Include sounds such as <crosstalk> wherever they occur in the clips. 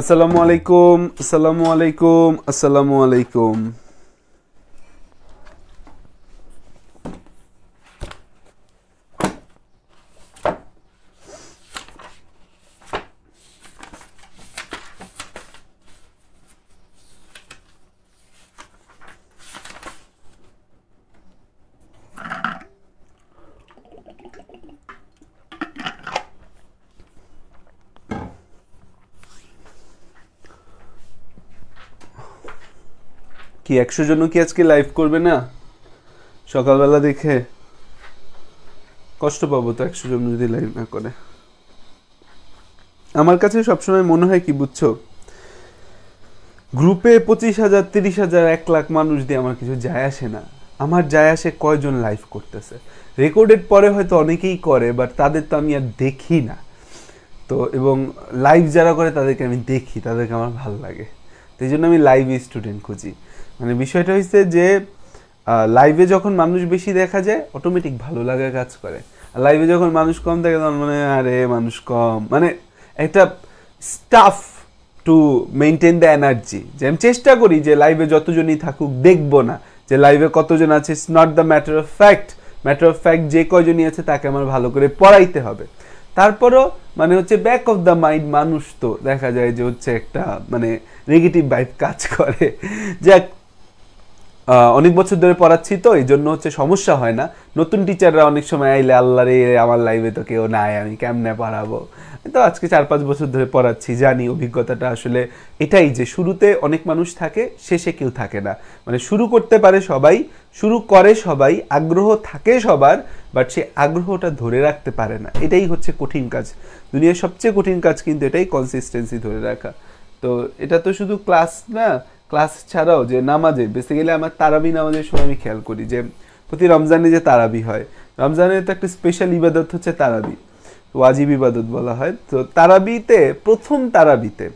السلام عليكم السلام عليكم السلام عليكم কি একশো জন্য কি আজকে লাইভ করবে না সকালবেলা দেখে কষ্ট পাবো তো একশো জন যদি লাইভ না করে আমার কাছে সবসময় মনে হয় কি বুঝছো গ্রুপে পঁচিশ হাজার তিরিশ হাজার এক লাখ মানুষ দিয়ে আমার কিছু যায় আসে না আমার যায় আসে কয়জন লাইভ করতেছে রেকর্ডের পরে হয়তো অনেকেই করে বাট তাদের তো আমি আর দেখি না তো এবং লাইভ যারা করে তাদেরকে আমি দেখি তাদেরকে আমার ভালো লাগে সেই জন্য আমি লাইভ স্টুডেন্ট খুঁজি মানে বিষয়টা হচ্ছে যে লাইভে যখন মানুষ বেশি দেখা যায় অটোমেটিক ভালো লাগা কাজ করে আর লাইভে যখন মানুষ কম থাকে তখন মানে আরে মানুষ কম মানে একটা staff to maintain the energy যে আমি চেষ্টা করি যে লাইভে যতজনই থাকুক দেখবো না যে লাইভে কতজন আছে it's not the matter of fact matter of fact যে কয়জনই আছে তাকে আমার ভালো করে পড়াইতে হবে তারপরও মানে হচ্ছে ব্যাক অফ দ্য মাইন্ড মানুষ তো দেখা যায় যে হচ্ছে একটা মানে নেগেটিভ ভাইব কাজ করে যাক অনেক বছর ধরে পড়াচ্ছি তো এই জন্য হচ্ছে সমস্যা হয় না নতুন টিচাররা অনেক সময় আইলে আল্লাহ রে আমার লাইফে তো কেউ নাই আমি কেমনে পড়াবো তো আজকে চার পাঁচ বছর ধরে পড়াচ্ছি জানি অভিজ্ঞতাটা আসলে এটাই যে শুরুতে অনেক মানুষ থাকে শেষে কেউ থাকে না মানে শুরু করতে পারে সবাই শুরু করে সবাই আগ্রহ থাকে সবার বাট সে আগ্রহটা ধরে রাখতে পারে না এটাই হচ্ছে কঠিন কাজ দুনিয়ার সবচেয়ে কঠিন কাজ কিন্তু এটাই কনসিস্টেন্সি ধরে রাখা তো এটা তো শুধু ক্লাস না ক্লাস ছাড়াও যে নামাজে বেসিক্যালি আমার তারাবি নামাজের সময় আমি খেয়াল করি যে প্রতি রমজানে যে তারাবি হয় রমজানের তো একটা স্পেশাল ইবাদত হচ্ছে তারাবি ওয়াজিব ইবাদত বলা হয় তো তারাবিতে প্রথম তারাবিতে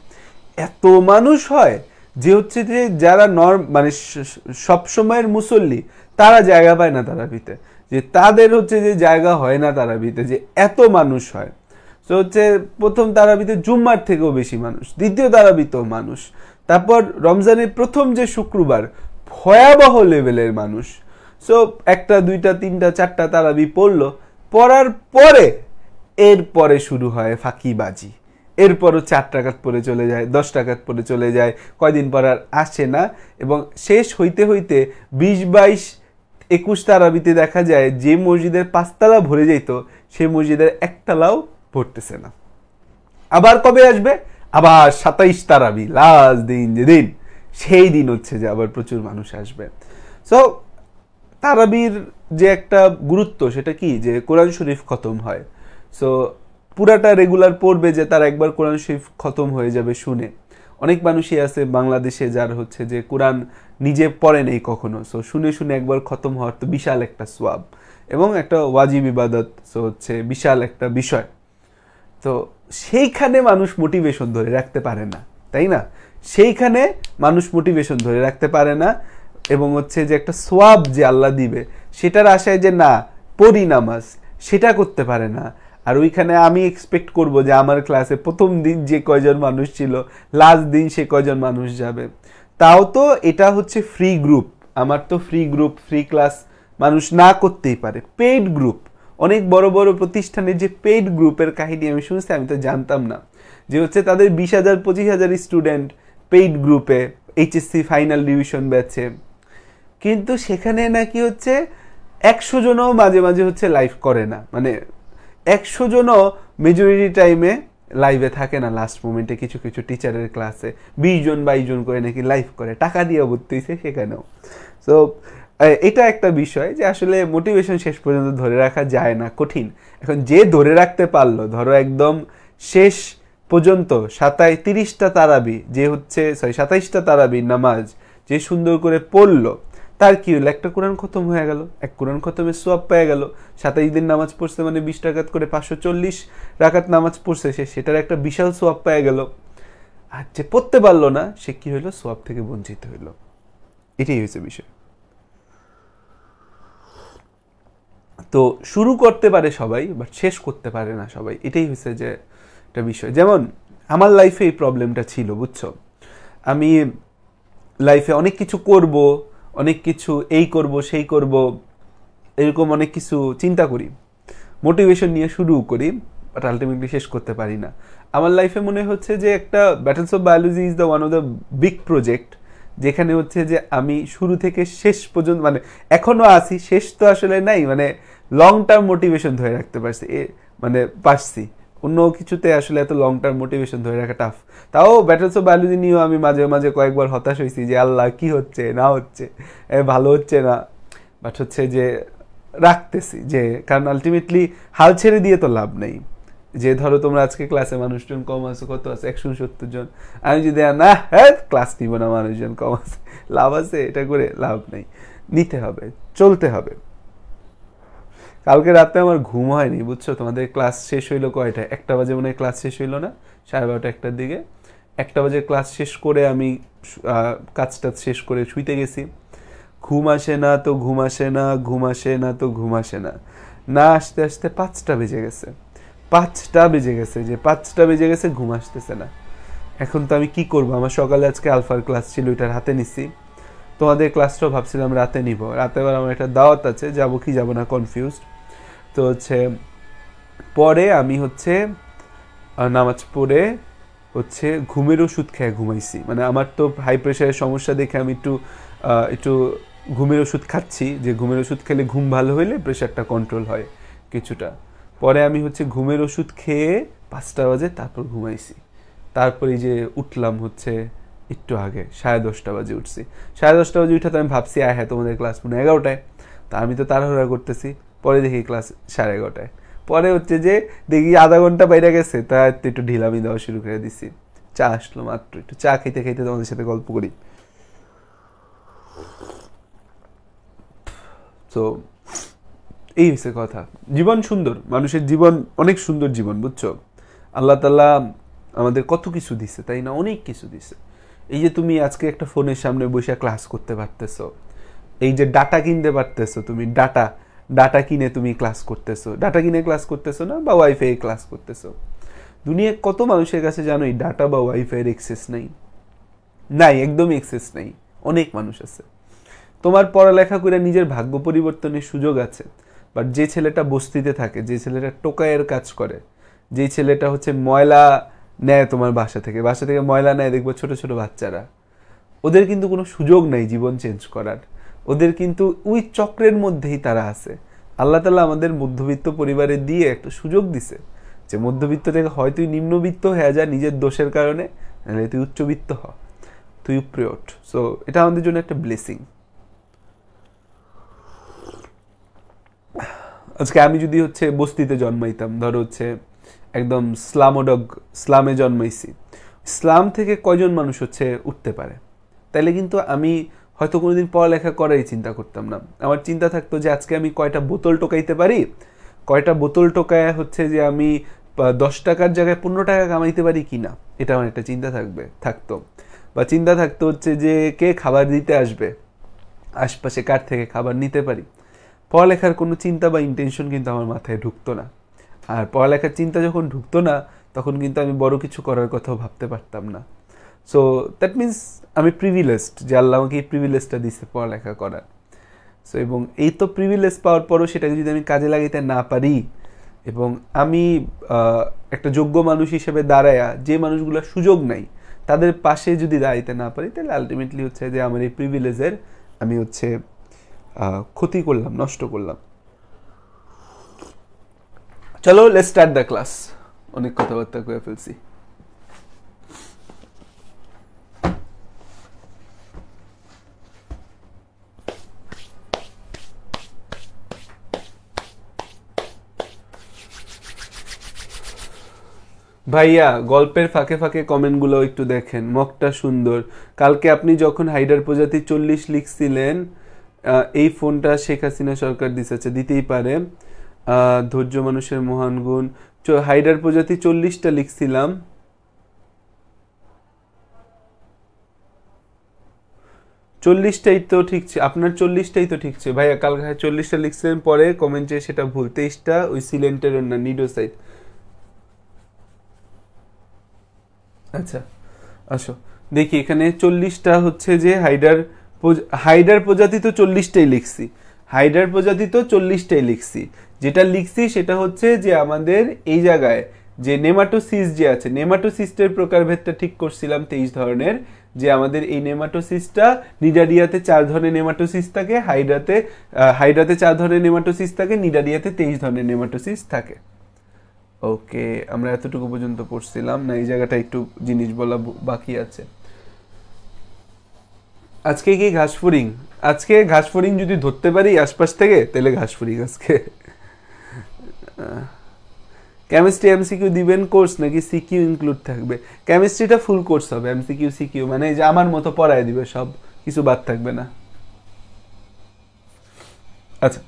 এত মানুষ হয় যে হচ্ছে যে যারা নর্ম মানে সবসময়ের মুসল্লি তারা জায়গা পায় না তারাবিতে যে তাদের হচ্ছে যে জায়গা হয় না তারাবিতে যে এত মানুষ হয় তো হচ্ছে প্রথম তারাবিতে জুম্মার থেকেও বেশি মানুষ দ্বিতীয় তারাবিতেও মানুষ তারপর রমজানের প্রথম যে শুক্রবার ভয়াবহ লেভেলের মানুষ সো একটা দুইটা তিনটা চারটা তারাবি পড়লো পড়ার পরে এরপরে শুরু হয় ফাঁকিবাজি এরপরও চার টাকাত পরে চলে যায় দশ টাকাত পরে চলে যায় কয়দিন পর আর আসে না এবং শেষ হইতে হইতে বিশ বাইশ একুশ তারাবিতে দেখা যায় যে মসজিদের পাঁচতলা ভরে যেত সে মসজিদের একতলাও ভরতেছে না আবার কবে আসবে আবার সাতাইশ তারাবি লাস্ট দিন যেদিন সেই দিন হচ্ছে যে আবার প্রচুর মানুষ আসবে সো তারাবির যে একটা গুরুত্ব সেটা কি যে কোরআন শরীফ খতম হয় সো পুরাটা রেগুলার পড়বে যে তার একবার কোরআন শরীফ খতম হয়ে যাবে শুনে অনেক মানুষই আছে বাংলাদেশে যার হচ্ছে যে কোরআন নিজে পড়ে নেই কখনো সো শুনে শুনে একবার খতম হওয়ার তো বিশাল একটা সোয়াব এবং একটা ওয়াজিব ইবাদত সো হচ্ছে বিশাল একটা বিষয় তো সেইখানে মানুষ মোটিভেশন ধরে রাখতে পারে না তাই না সেইখানে মানুষ মোটিভেশন ধরে রাখতে পারে না এবং হচ্ছে যে একটা সোয়াব যে আল্লাহ দিবে সেটার আশায় যে না পড়ি নামাজ সেটা করতে পারে না আর ওইখানে আমি এক্সপেক্ট করব যে আমার ক্লাসে প্রথম দিন যে কয়জন মানুষ ছিল লাস্ট দিন সে কয়জন মানুষ যাবে তাও তো এটা হচ্ছে ফ্রি গ্রুপ আমার তো ফ্রি গ্রুপ ফ্রি ক্লাস মানুষ না করতেই পারে পেইড গ্রুপ অনেক বড় বড় প্রতিষ্ঠানের যে পেইড গ্রুপের কাহিনী আমি শুনছি আমি তো জানতাম না যে হচ্ছে তাদের বিশ হাজার পঁচিশ হাজার স্টুডেন্ট পেইড গ্রুপে এইচএসসি ফাইনাল ডিভিশন ব্যাচে কিন্তু সেখানে নাকি হচ্ছে একশো জনও মাঝে মাঝে হচ্ছে লাইভ করে না মানে একশো জনও মেজরিটি টাইমে লাইভে থাকে না লাস্ট মোমেন্টে কিছু কিছু টিচারের ক্লাসে বিশ জন বাইশ জন করে নাকি লাইভ করে টাকা দিয়ে ভর্তি হয়েছে সেখানেও সো এটা একটা বিষয় যে আসলে মোটিভেশন শেষ পর্যন্ত ধরে রাখা যায় না কঠিন এখন যে ধরে রাখতে পারলো ধরো একদম শেষ পর্যন্ত সাতাই তিরিশটা তারাবি যে হচ্ছে সরি সাতাইশটা তারাবি নামাজ যে সুন্দর করে পড়লো তার কি হলো একটা কোরআন খতম হয়ে গেল এক কোরআন খতমে সোয়াব পেয়ে গেল সাতাইশ দিন নামাজ পড়ছে মানে বিশ টাকাত করে পাঁচশো চল্লিশ রাকাত নামাজ পড়ছে সে সেটার একটা বিশাল সোয়াব পেয়ে গেল আর যে পড়তে পারলো না সে কি হইলো সোয়াব থেকে বঞ্চিত হইলো এটাই হয়েছে বিষয় তো শুরু করতে পারে সবাই বাট শেষ করতে পারে না সবাই এটাই হয়েছে যে একটা বিষয় যেমন আমার লাইফে এই প্রবলেমটা ছিল বুঝছো আমি লাইফে অনেক কিছু করব অনেক কিছু এই করব সেই করব এরকম অনেক কিছু চিন্তা করি মোটিভেশন নিয়ে শুরু করি বাট আলটিমেটলি শেষ করতে পারি না আমার লাইফে মনে হচ্ছে যে একটা battles of biology is the one of the big project যেখানে হচ্ছে যে আমি শুরু থেকে শেষ পর্যন্ত মানে এখনও আছি শেষ তো আসলে নাই মানে লং টার্ম মোটিভেশন ধরে রাখতে পারছি এ মানে পারছি অন্য কিছুতে আসলে এত লং টার্ম মোটিভেশন ধরে রাখা টাফ তাও ব্যাটলস অফ বায়োলজি নিয়েও আমি মাঝে মাঝে কয়েকবার হতাশ হয়েছি যে আল্লাহ কি হচ্ছে না হচ্ছে ভালো হচ্ছে না বাট হচ্ছে যে রাখতেছি যে কারণ আলটিমেটলি হাল ছেড়ে দিয়ে তো লাভ নেই যে ধরো তোমরা আজকে ক্লাসে মানুষজন কম আছে কত আছে একশো সত্তর জন আমি যদি না হ্যাঁ ক্লাস নিব না মানুষজন কম আছে লাভ আছে এটা করে লাভ নেই নিতে হবে চলতে হবে কালকে রাতে আমার ঘুম হয়নি বুঝছো তোমাদের ক্লাস শেষ হইলো কয়টা একটা বাজে মনে হয় ক্লাস শেষ হইলো না সাড়ে বারোটা একটার দিকে একটা বাজে ক্লাস শেষ করে আমি কাজটা শেষ করে শুইতে গেছি ঘুম আসে না তো ঘুম আসে না ঘুম আসে না তো ঘুম আসে না না আসতে আসতে পাঁচটা বেজে গেছে পাঁচটা বেজে গেছে যে পাঁচটা বেজে গেছে ঘুম আসতেছে না এখন তো আমি কি করব আমার সকালে আজকে আলফার ক্লাস ছিল ওইটার হাতে নিছি তোমাদের ক্লাসটাও ভাবছিলাম রাতে নিব রাতে এবার আমার একটা দাওয়াত আছে যাব কি যাব না কনফিউজড তো হচ্ছে পরে আমি হচ্ছে নামাজ পড়ে হচ্ছে ঘুমের ওষুধ খেয়ে ঘুমাইছি মানে আমার তো হাই প্রেশারের সমস্যা দেখে আমি একটু একটু ঘুমের ওষুধ খাচ্ছি যে ঘুমের ওষুধ খেলে ঘুম ভালো হইলে প্রেশারটা কন্ট্রোল হয় কিছুটা পরে আমি হচ্ছে ঘুমের ওষুধ খেয়ে পাঁচটা বাজে তারপর ঘুমাইছি তারপর এই যে উঠলাম হচ্ছে একটু আগে সাড়ে দশটা বাজে উঠছি সাড়ে দশটা বাজে উঠে তো আমি ভাবছি আয় হ্যাঁ তোমাদের ক্লাস মনে এগারোটায় তা আমি তো তাড়াহুড়া করতেছি পরে দেখি ক্লাস সাড়ে এগারোটায় পরে হচ্ছে যে দেখি আধা ঘন্টা বাইরে গেছে তা একটু ঢিলামি দেওয়া শুরু করে দিছি চা আসলো মাত্র একটু চা খেতে খেতে তোমাদের সাথে গল্প করি তো এই হচ্ছে কথা জীবন সুন্দর মানুষের জীবন অনেক সুন্দর জীবন বুঝছো আল্লাহ তালা আমাদের কত কিছু দিছে তাই না অনেক কিছু দিছে এই যে তুমি আজকে একটা ফোনের সামনে বসে ক্লাস করতে পারতেছো এই যে ডাটা কিনতে পারতেছো তুমি ডাটা ডাটা কিনে তুমি ক্লাস করতেছো ডাটা কিনে ক্লাস করতেছো না বা ওয়াইফাই ক্লাস করতেছো দুনিয়ায় কত মানুষের কাছে জানো এই ডাটা বা ওয়াইফাইয়ের এক্সেস নাই নাই একদমই এক্সেস নাই অনেক মানুষ আছে তোমার পড়ালেখা করে নিজের ভাগ্য পরিবর্তনের সুযোগ আছে বাট যে ছেলেটা বস্তিতে থাকে যে ছেলেটা টোকায়ের কাজ করে যে ছেলেটা হচ্ছে ময়লা নেয় তোমার বাসা থেকে বাসা থেকে ময়লা নেয় দেখবো ছোটো ছোটো বাচ্চারা ওদের কিন্তু কোনো সুযোগ নাই জীবন চেঞ্জ করার ওদের কিন্তু ওই চক্রের মধ্যেই তারা আছে আল্লাহ তালা আমাদের মধ্যবিত্ত পরিবারে দিয়ে একটা সুযোগ দিছে যে মধ্যবিত্ত থেকে হয় তুই নিম্নবিত্ত হয়ে যা নিজের দোষের কারণে নাহলে তুই উচ্চবিত্ত হ তুই প্রিয়ট সো এটা আমাদের জন্য একটা ব্লেসিং আজকে আমি যদি হচ্ছে বস্তিতে জন্মাইতাম ধরো হচ্ছে একদম স্লামোডগ স্লামে জন্মাইছি স্লাম থেকে কয়জন মানুষ হচ্ছে উঠতে পারে তাইলে কিন্তু আমি হয়তো কোনোদিন পড়ালেখা করাই চিন্তা করতাম না আমার চিন্তা থাকতো যে আজকে আমি কয়টা বোতল টোকাইতে পারি কয়টা বোতল টোকায় হচ্ছে যে আমি দশ টাকার জায়গায় পনেরো টাকা কামাইতে পারি কি না এটা আমার একটা চিন্তা থাকবে থাকতো বা চিন্তা থাকতো হচ্ছে যে কে খাবার দিতে আসবে আশপাশে কার থেকে খাবার নিতে পারি পড়ালেখার কোনো চিন্তা বা ইন্টেনশন কিন্তু আমার মাথায় ঢুকতো না আর পড়ালেখার চিন্তা যখন ঢুকতো না তখন কিন্তু আমি বড় কিছু করার কথাও ভাবতে পারতাম না সো দ্যাট মিন্স আমি প্রিভিলেজড যে আল্লাহ আমাকে এই প্রিভিলেজটা দিচ্ছে পড়ালেখা করার সো এবং এই তো প্রিভিলেজ পাওয়ার পরও সেটাকে যদি আমি কাজে লাগাইতে না পারি এবং আমি একটা যোগ্য মানুষ হিসেবে দাঁড়ায়া যে মানুষগুলো সুযোগ নাই তাদের পাশে যদি দাঁড়াইতে না পারি তাহলে আলটিমেটলি হচ্ছে যে আমার এই প্রিভিলেজের আমি হচ্ছে ক্ষতি করলাম নষ্ট করলাম চলো লেট স্টার্ট দ্য ক্লাস অনেক কথাবার্তা করে ফেলছি ভাইয়া গল্পের ফাঁকে ফাঁকে কমেন্টগুলো একটু দেখেন মকটা সুন্দর কালকে আপনি যখন হাইডার প্রজাতি চল্লিশ লিখছিলেন এই ফোনটা শেখ হাসিনা সরকার দিচ্ছে দিতেই পারে ধৈর্য মানুষের মহান গুণ হাইডার প্রজাতি চল্লিশটা লিখছিলাম চল্লিশটাই তো ঠিক আপনার চল্লিশটাই তো ঠিক ভাইয়া কাল হ্যাঁ, চল্লিশটা লিখছিলেন পরে কমেন্টে সেটা ভুল তেইশটা ওই সিলেন্টের না সাইড আচ্ছা আসো দেখি এখানে চল্লিশটা হচ্ছে যে হাইডার হাইডার প্রজাতি তো চল্লিশটাই লিখছি হাইডার প্রজাতি তো চল্লিশটাই লিখছি যেটা লিখছি সেটা হচ্ছে যে আমাদের এই জায়গায় যে নেমাটোসিস যে আছে নেমাটোসিস্টের প্রকারভেদটা ঠিক করছিলাম তেইশ ধরনের যে আমাদের এই নেমাটোসিসটা নিডারিয়াতে চার ধরনের নেমাটোসিস থাকে হাইড্রাতে হাইড্রাতে চার ধরনের নেমাটোসিস থাকে নিডারিয়াতে তেইশ ধরনের নেমাটোসিস থাকে ওকে আমরা এতটুকু পর্যন্ত পড়ছিলাম না এই জায়গাটা একটু জিনিস বলা বাকি আছে আজকে কি ফুরিং আজকে ফুরিং যদি ধরতে পারি আশপাশ থেকে তাহলে ফুরিং আজকে কেমিস্ট্রি এমসিকিউ দিবেন কোর্স নাকি সিকিউ ইনক্লুড থাকবে কেমিস্ট্রিটা ফুল কোর্স হবে এমসিকিউ সিকিউ মানে যে আমার মতো পড়ায় দিবে সব কিছু বাদ থাকবে না আচ্ছা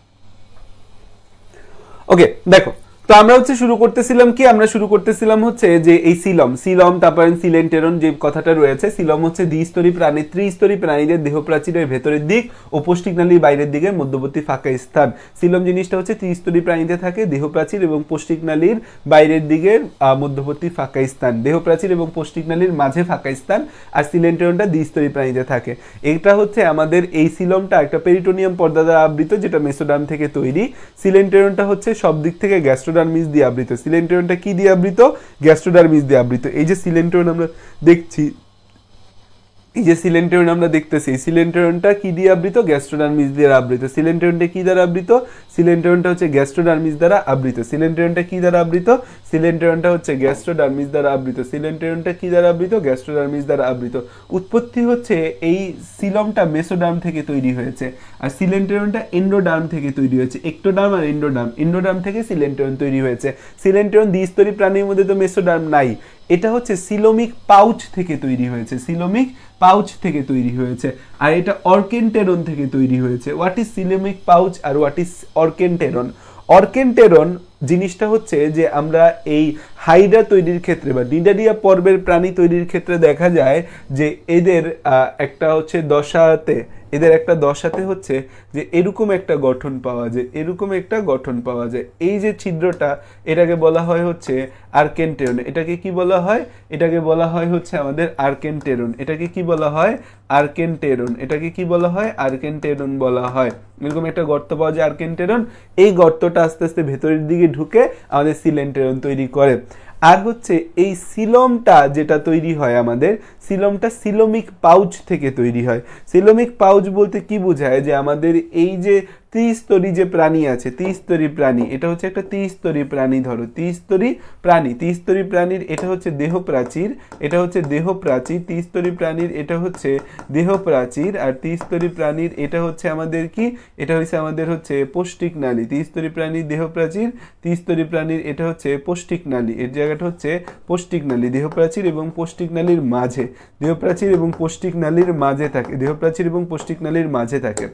ওকে দেখো তো আমরা হচ্ছে শুরু করতেছিলাম কি আমরা শুরু করতেছিলাম হচ্ছে যে এই সিলম সিলম তারপরে সিলেন্টেরন যে কথাটা রয়েছে সিলম হচ্ছে দ্বিস্তরী প্রাণী ত্রিস্তরী প্রাণীদের দেহ প্রাচীরের ভেতরের দিক ও পোষ্টিক নালীর বাইরের দিকে মধ্যবর্তী ফাঁকা স্থান সিলম জিনিসটা হচ্ছে ত্রিস্তরী প্রাণীতে থাকে দেহ প্রাচীর এবং পোষ্টিক নালীর বাইরের দিকের মধ্যবর্তী ফাঁকা স্থান দেহ প্রাচীর এবং পোষ্টিক নালীর মাঝে ফাঁকা স্থান আর সিলেন্টেরনটা দ্বিস্তরী প্রাণীতে থাকে এটা হচ্ছে আমাদের এই সিলমটা একটা পেরিটোনিয়াম পর্দা দ্বারা আবৃত যেটা মেসোডাম থেকে তৈরি সিলেন্টেরনটা হচ্ছে সব দিক থেকে গ্যাস্ট্রো গ্যাস্ট্রোডারমিস দিয়ে আবৃত সিলেন্টোনটা কি দিয়ে আবৃত গ্যাস্ট্রোডারমিস দিয়ে আবৃত এই যে সিলেন্টোন আমরা দেখছি এই যে সিলেন্টেরন আমরা দেখতেছি সিলেন্টেরনটা কি দিয়ে আবৃত গ্যাস্ট্রোডার্মিস দিয়ে আবৃত সিলেন্টেরনটা কি দ্বারা আবৃত সিলেন্টেরনটা হচ্ছে গ্যাস্ট্রোডার্মিস দ্বারা আবৃত সিলেন্টেরনটা কি দ্বারা আবৃত সিলেন্টেরনটা হচ্ছে গ্যাস্ট্রোডার্মিস দ্বারা আবৃত সিলেন্টেরনটা কি দ্বারা আবৃত গ্যাস্ট্রোডার্মিস দ্বারা আবৃত উৎপত্তি হচ্ছে এই সিলমটা মেসোডার্ম থেকে তৈরি হয়েছে আর সিলেন্টেরনটা এন্ডোডার্ম থেকে তৈরি হয়েছে একটোডার্ম আর এন্ডোডার্ম এন্ডোডার্ম থেকে সিলেন্টেরন তৈরি হয়েছে সিলেন্টেরন দ্বিস্তরী প্রাণীর মধ্যে তো মেসোডার্ম নাই এটা হচ্ছে সিলোমিক পাউচ থেকে তৈরি হয়েছে সিলোমিক পাউচ থেকে তৈরি হয়েছে আর এটা অর্কেন্টেরন থেকে তৈরি হয়েছে হোয়াট ইজ সিলেমিক পাউচ আর হোয়াট ইজ অর্কেনটেরন অর্কেন্টেরন জিনিসটা হচ্ছে যে আমরা এই হাইডা তৈরির ক্ষেত্রে বা ডিডারিয়া পর্বের প্রাণী তৈরির ক্ষেত্রে দেখা যায় যে এদের একটা হচ্ছে দশাতে এদের একটা দশাতে হচ্ছে যে এরকম একটা গঠন পাওয়া যায় এরকম একটা গঠন পাওয়া যায় এই যে ছিদ্রটা এটাকে বলা হয় হচ্ছে আর্কেন্টেরন এটাকে কি বলা হয় এটাকে বলা হয় হচ্ছে আমাদের আর্কেন্টেরন এটাকে কি বলা হয় আর্কেন্টেরন এটাকে কি বলা হয় আর্কেন্টেরন বলা হয় এরকম একটা গর্ত পাওয়া যায় আর্কেন্টেরন এই গর্তটা আস্তে আস্তে ভেতরের দিকে ঢুকে আমাদের সিলেন্টেরন তৈরি করে আর হচ্ছে এই সিলমটা যেটা তৈরি হয় আমাদের সিলমটা সিলোমিক পাউচ থেকে তৈরি হয় সিলোমিক পাউচ বলতে কি বোঝায় যে আমাদের এই যে ত্রিস্তরী যে প্রাণী আছে ত্রিস্তরী প্রাণী এটা হচ্ছে একটা ত্রিস্তরী প্রাণী ধরো ত্রিস্তরী প্রাণী ত্রিস্তরী প্রাণীর এটা হচ্ছে দেহ প্রাচীর এটা হচ্ছে দেহ প্রাচীর ত্রিস্তরী প্রাণীর এটা হচ্ছে দেহ প্রাচীর আর ত্রিস্তরী প্রাণীর এটা হচ্ছে আমাদের কি এটা হচ্ছে আমাদের হচ্ছে পৌষ্টিক নালী ত্রিস্তরী প্রাণীর দেহ প্রাচীর ত্রিস্তরী প্রাণীর এটা হচ্ছে পৌষ্টিক নালী এর জায়গাটা হচ্ছে পৌষ্টিক নালী দেহ প্রাচীর এবং পৌষ্টিক নালীর মাঝে দেহ প্রাচীর এবং পৌষ্টিক নালীর মাঝে থাকে দেহ প্রাচীর এবং পৌষ্টিক নালীর মাঝে থাকে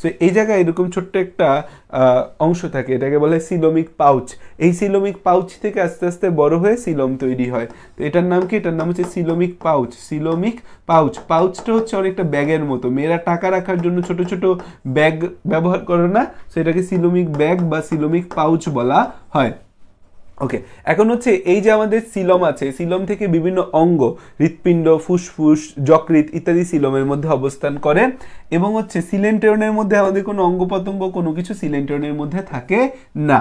সো এই জায়গায় এরকম ছোট্ট একটা অংশ থাকে এটাকে বলে সিলোমিক পাউচ এই সিলোমিক পাউচ থেকে আস্তে আস্তে বড় হয়ে সিলোম তৈরি হয় তো এটার নাম কি এটার নাম হচ্ছে সিলোমিক পাউচ সিলোমিক পাউচ পাউচটা হচ্ছে অনেকটা ব্যাগের মতো মেয়েরা টাকা রাখার জন্য ছোট ছোট ব্যাগ ব্যবহার করে না সো এটাকে সিলোমিক ব্যাগ বা সিলোমিক পাউচ বলা হয় ওকে এখন হচ্ছে এই যে আমাদের সিলম আছে সিলম থেকে বিভিন্ন অঙ্গ হৃৎপিণ্ড ফুসফুস যকৃৎ ইত্যাদি সিলমের মধ্যে অবস্থান করে এবং হচ্ছে সিলেন্টেরনের মধ্যে আমাদের কোনো অঙ্গ পতঙ্গ কোনো কিছু সিলেন্টেরনের মধ্যে থাকে না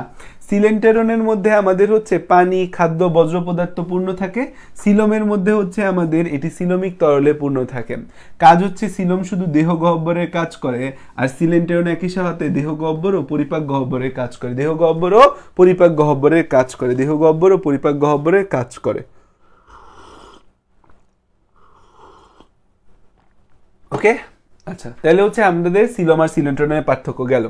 সিলেন্টেরনের মধ্যে আমাদের হচ্ছে পানি খাদ্য বজ্র পদার্থ পূর্ণ থাকে সিলোমের মধ্যে হচ্ছে আমাদের এটি সিলোমিক তরলে পূর্ণ থাকে কাজ হচ্ছে সিলম শুধু দেহ গহ্বরের কাজ করে আর সিলেন্টেরন একই সাথে দেহ গহ্বর ও পরিপাক গহ্বরের কাজ করে দেহ গহ্বর ও পরিপাক গহ্বরের কাজ করে দেহ গহ্বর ও পরিপাক গহ্বরের কাজ করে ওকে আচ্ছা তাহলে হচ্ছে আমাদের সিলম আর সিলেন্ট্রনের পার্থক্য গেল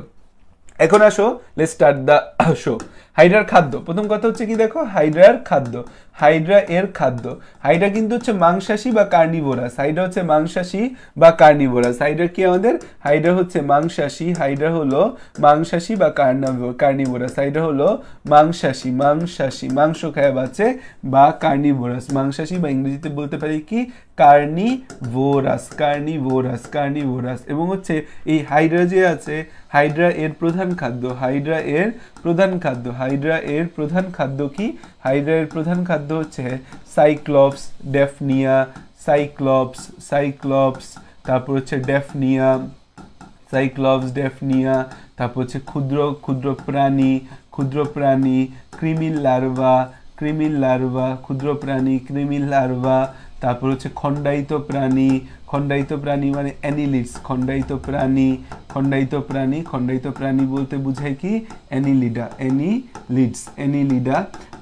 এখন আসো লেট স্টার্ট দ্য শো হাইড্রার খাদ্য প্রথম কথা হচ্ছে কি দেখো হাইড্রার খাদ্য হাইড্রা এর খাদ্য হাইড্রা কিন্তু হচ্ছে মাংসাশী বা কার্নিভোরাস হাইড্রা হচ্ছে মাংসাশী বা কার্নিভোরাস হাইড্রা কি আমাদের হাইড্রা হচ্ছে মাংসাশী হাইড্রা হলো মাংসাশী বা কার্নিভোরাস হাইড্রা হলো মাংসাশী মাংসাশী মাংস খায় বাঁচে বা কার্নিভোরাস মাংসাশী বা ইংরেজিতে বলতে পারি কি কার্নিভোরাস কার্নিভোরাস কার্নিভোরাস এবং হচ্ছে এই হাইড্রা যে আছে হাইড্রা এর প্রধান খাদ্য হাইড্রা এর প্রধান খাদ্য হাইড্রা এর প্রধান খাদ্য কি হাইড্রার প্রধান খাদ্য হচ্ছে সাইক্লপস ডেফনিয়া সাইক্লপস সাইক্লপস তারপর হচ্ছে ডেফনিয়া সাইক্লপস ডেফনিয়া তারপর হচ্ছে ক্ষুদ্র ক্ষুদ্র প্রাণী ক্ষুদ্র প্রাণী ক্রিমিল লার্ভা ক্রিমিল লার্ভা ক্ষুদ্র প্রাণী ক্রিমিল লার্ভা তারপর হচ্ছে খণ্ডায়িত প্রাণী খণ্ডায়িত প্রাণী মানে অ্যানিলিডস খণ্ডায়িত প্রাণী খণ্ডায়িত প্রাণী খণ্ডায়িত প্রাণী বলতে বোঝায় কি অ্যানিলিডা অ্যানিলিডস অ্যানিলিডা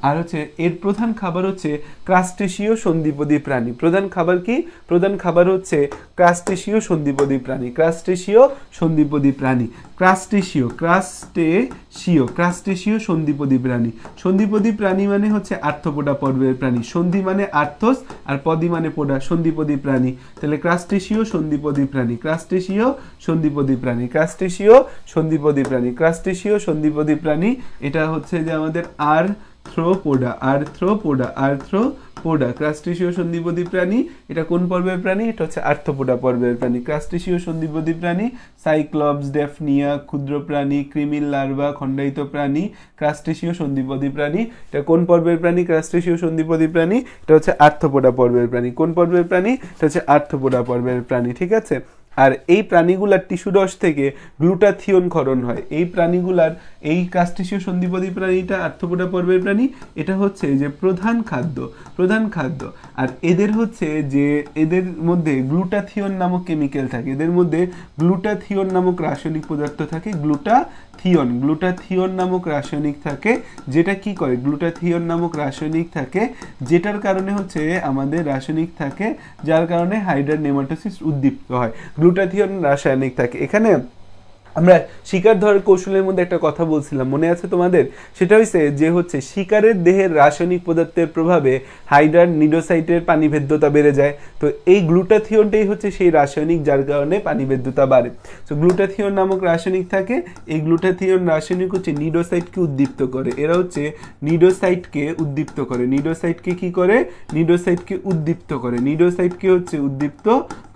আর হচ্ছে এর প্রধান খাবার হচ্ছে ক্রাস্টেশীয় সন্ধিপদী প্রাণী প্রধান খাবার কি প্রধান খাবার হচ্ছে ক্রাস্টেশীয় সন্ধিপদী প্রাণী ক্রাস্টেশীয় সন্ধিপদী প্রাণী ক্রাস্টেশীয় ক্রাস্টেশীয় ক্রাস্টেশীয় সন্ধিপদী প্রাণী সন্ধিপদী প্রাণী মানে হচ্ছে আর্থপোডা পর্বের প্রাণী সন্ধি মানে আর্থস আর পদি মানে পোডা সন্ধিপদী প্রাণী তাহলে ক্রাস্টেশীয় সন্ধিপদী প্রাণী ক্রাস্টেশীয় সন্ধিপদী প্রাণী ক্রাস্টেশীয় সন্ধিপদী প্রাণী ক্রাস্টেশীয় সন্ধিপদী প্রাণী এটা হচ্ছে যে আমাদের আর আর্থ্রোপোডা আর্থ্রোপোডা আর্থ্রো পোডা ক্রাস্টেশীয় সন্ধিবদী প্রাণী এটা কোন পর্বের প্রাণী এটা হচ্ছে আর্থপোডা পর্বের প্রাণী ক্রাস্টেশীয় সন্ধিবদী প্রাণী সাইক্লবস ডেফনিয়া ক্ষুদ্র প্রাণী ক্রিমিল লার্ভা খণ্ডায়িত প্রাণী ক্রাস্টেশীয় সন্ধিপদী প্রাণী এটা কোন পর্বের প্রাণী ক্রাস্টেশীয় সন্ধিপদী প্রাণী এটা হচ্ছে আর্থপোডা পর্বের প্রাণী কোন পর্বের প্রাণী এটা হচ্ছে আর্থপোডা পর্বের প্রাণী ঠিক আছে আর এই প্রাণীগুলার টিস্যু রস থেকে গ্লুটাথিয়ন ক্ষরণ হয় এই প্রাণীগুলার এই কাস্টিসীয় সন্ধিপদী প্রাণীটা আর্থপোটা পর্বের প্রাণী এটা হচ্ছে যে প্রধান খাদ্য প্রধান খাদ্য আর এদের হচ্ছে যে এদের মধ্যে গ্লুটাথিয়ন নামক কেমিক্যাল থাকে এদের মধ্যে গ্লুটাথিয়ন নামক রাসায়নিক পদার্থ থাকে গ্লুটা থিওন গ্লুটাথিওন নামক রাসায়নিক থাকে যেটা কি করে গ্লুটাথিওন নামক রাসায়নিক থাকে যেটার কারণে হচ্ছে আমাদের রাসায়নিক থাকে যার কারণে হাইড্রা নেমাটোসিস উদ্দীপ্ত হয় গ্লুটাথিওন রাসায়নিক থাকে এখানে আমরা শিকার ধরার কৌশলের মধ্যে একটা কথা বলছিলাম মনে আছে তোমাদের সেটা হচ্ছে যে হচ্ছে শিকারের দেহের রাসায়নিক পদার্থের প্রভাবে হাইড্রার নিডোসাইটের পানিভেদ্যতা বেড়ে যায় তো এই গ্লুটাথিওনটাই হচ্ছে সেই রাসায়নিক যার কারণে পানিভেদ্যতা বাড়ে তো গ্লুটাথিওন নামক রাসায়নিক থাকে এই গ্লুটাথিওন রাসায়নিক হচ্ছে নিডোসাইটকে উদ্দীপ্ত করে এরা হচ্ছে নিডোসাইটকে উদ্দীপ্ত করে নিডোসাইটকে কি করে নিডোসাইটকে উদ্দীপ্ত করে নিডোসাইটকে হচ্ছে উদ্দীপ্ত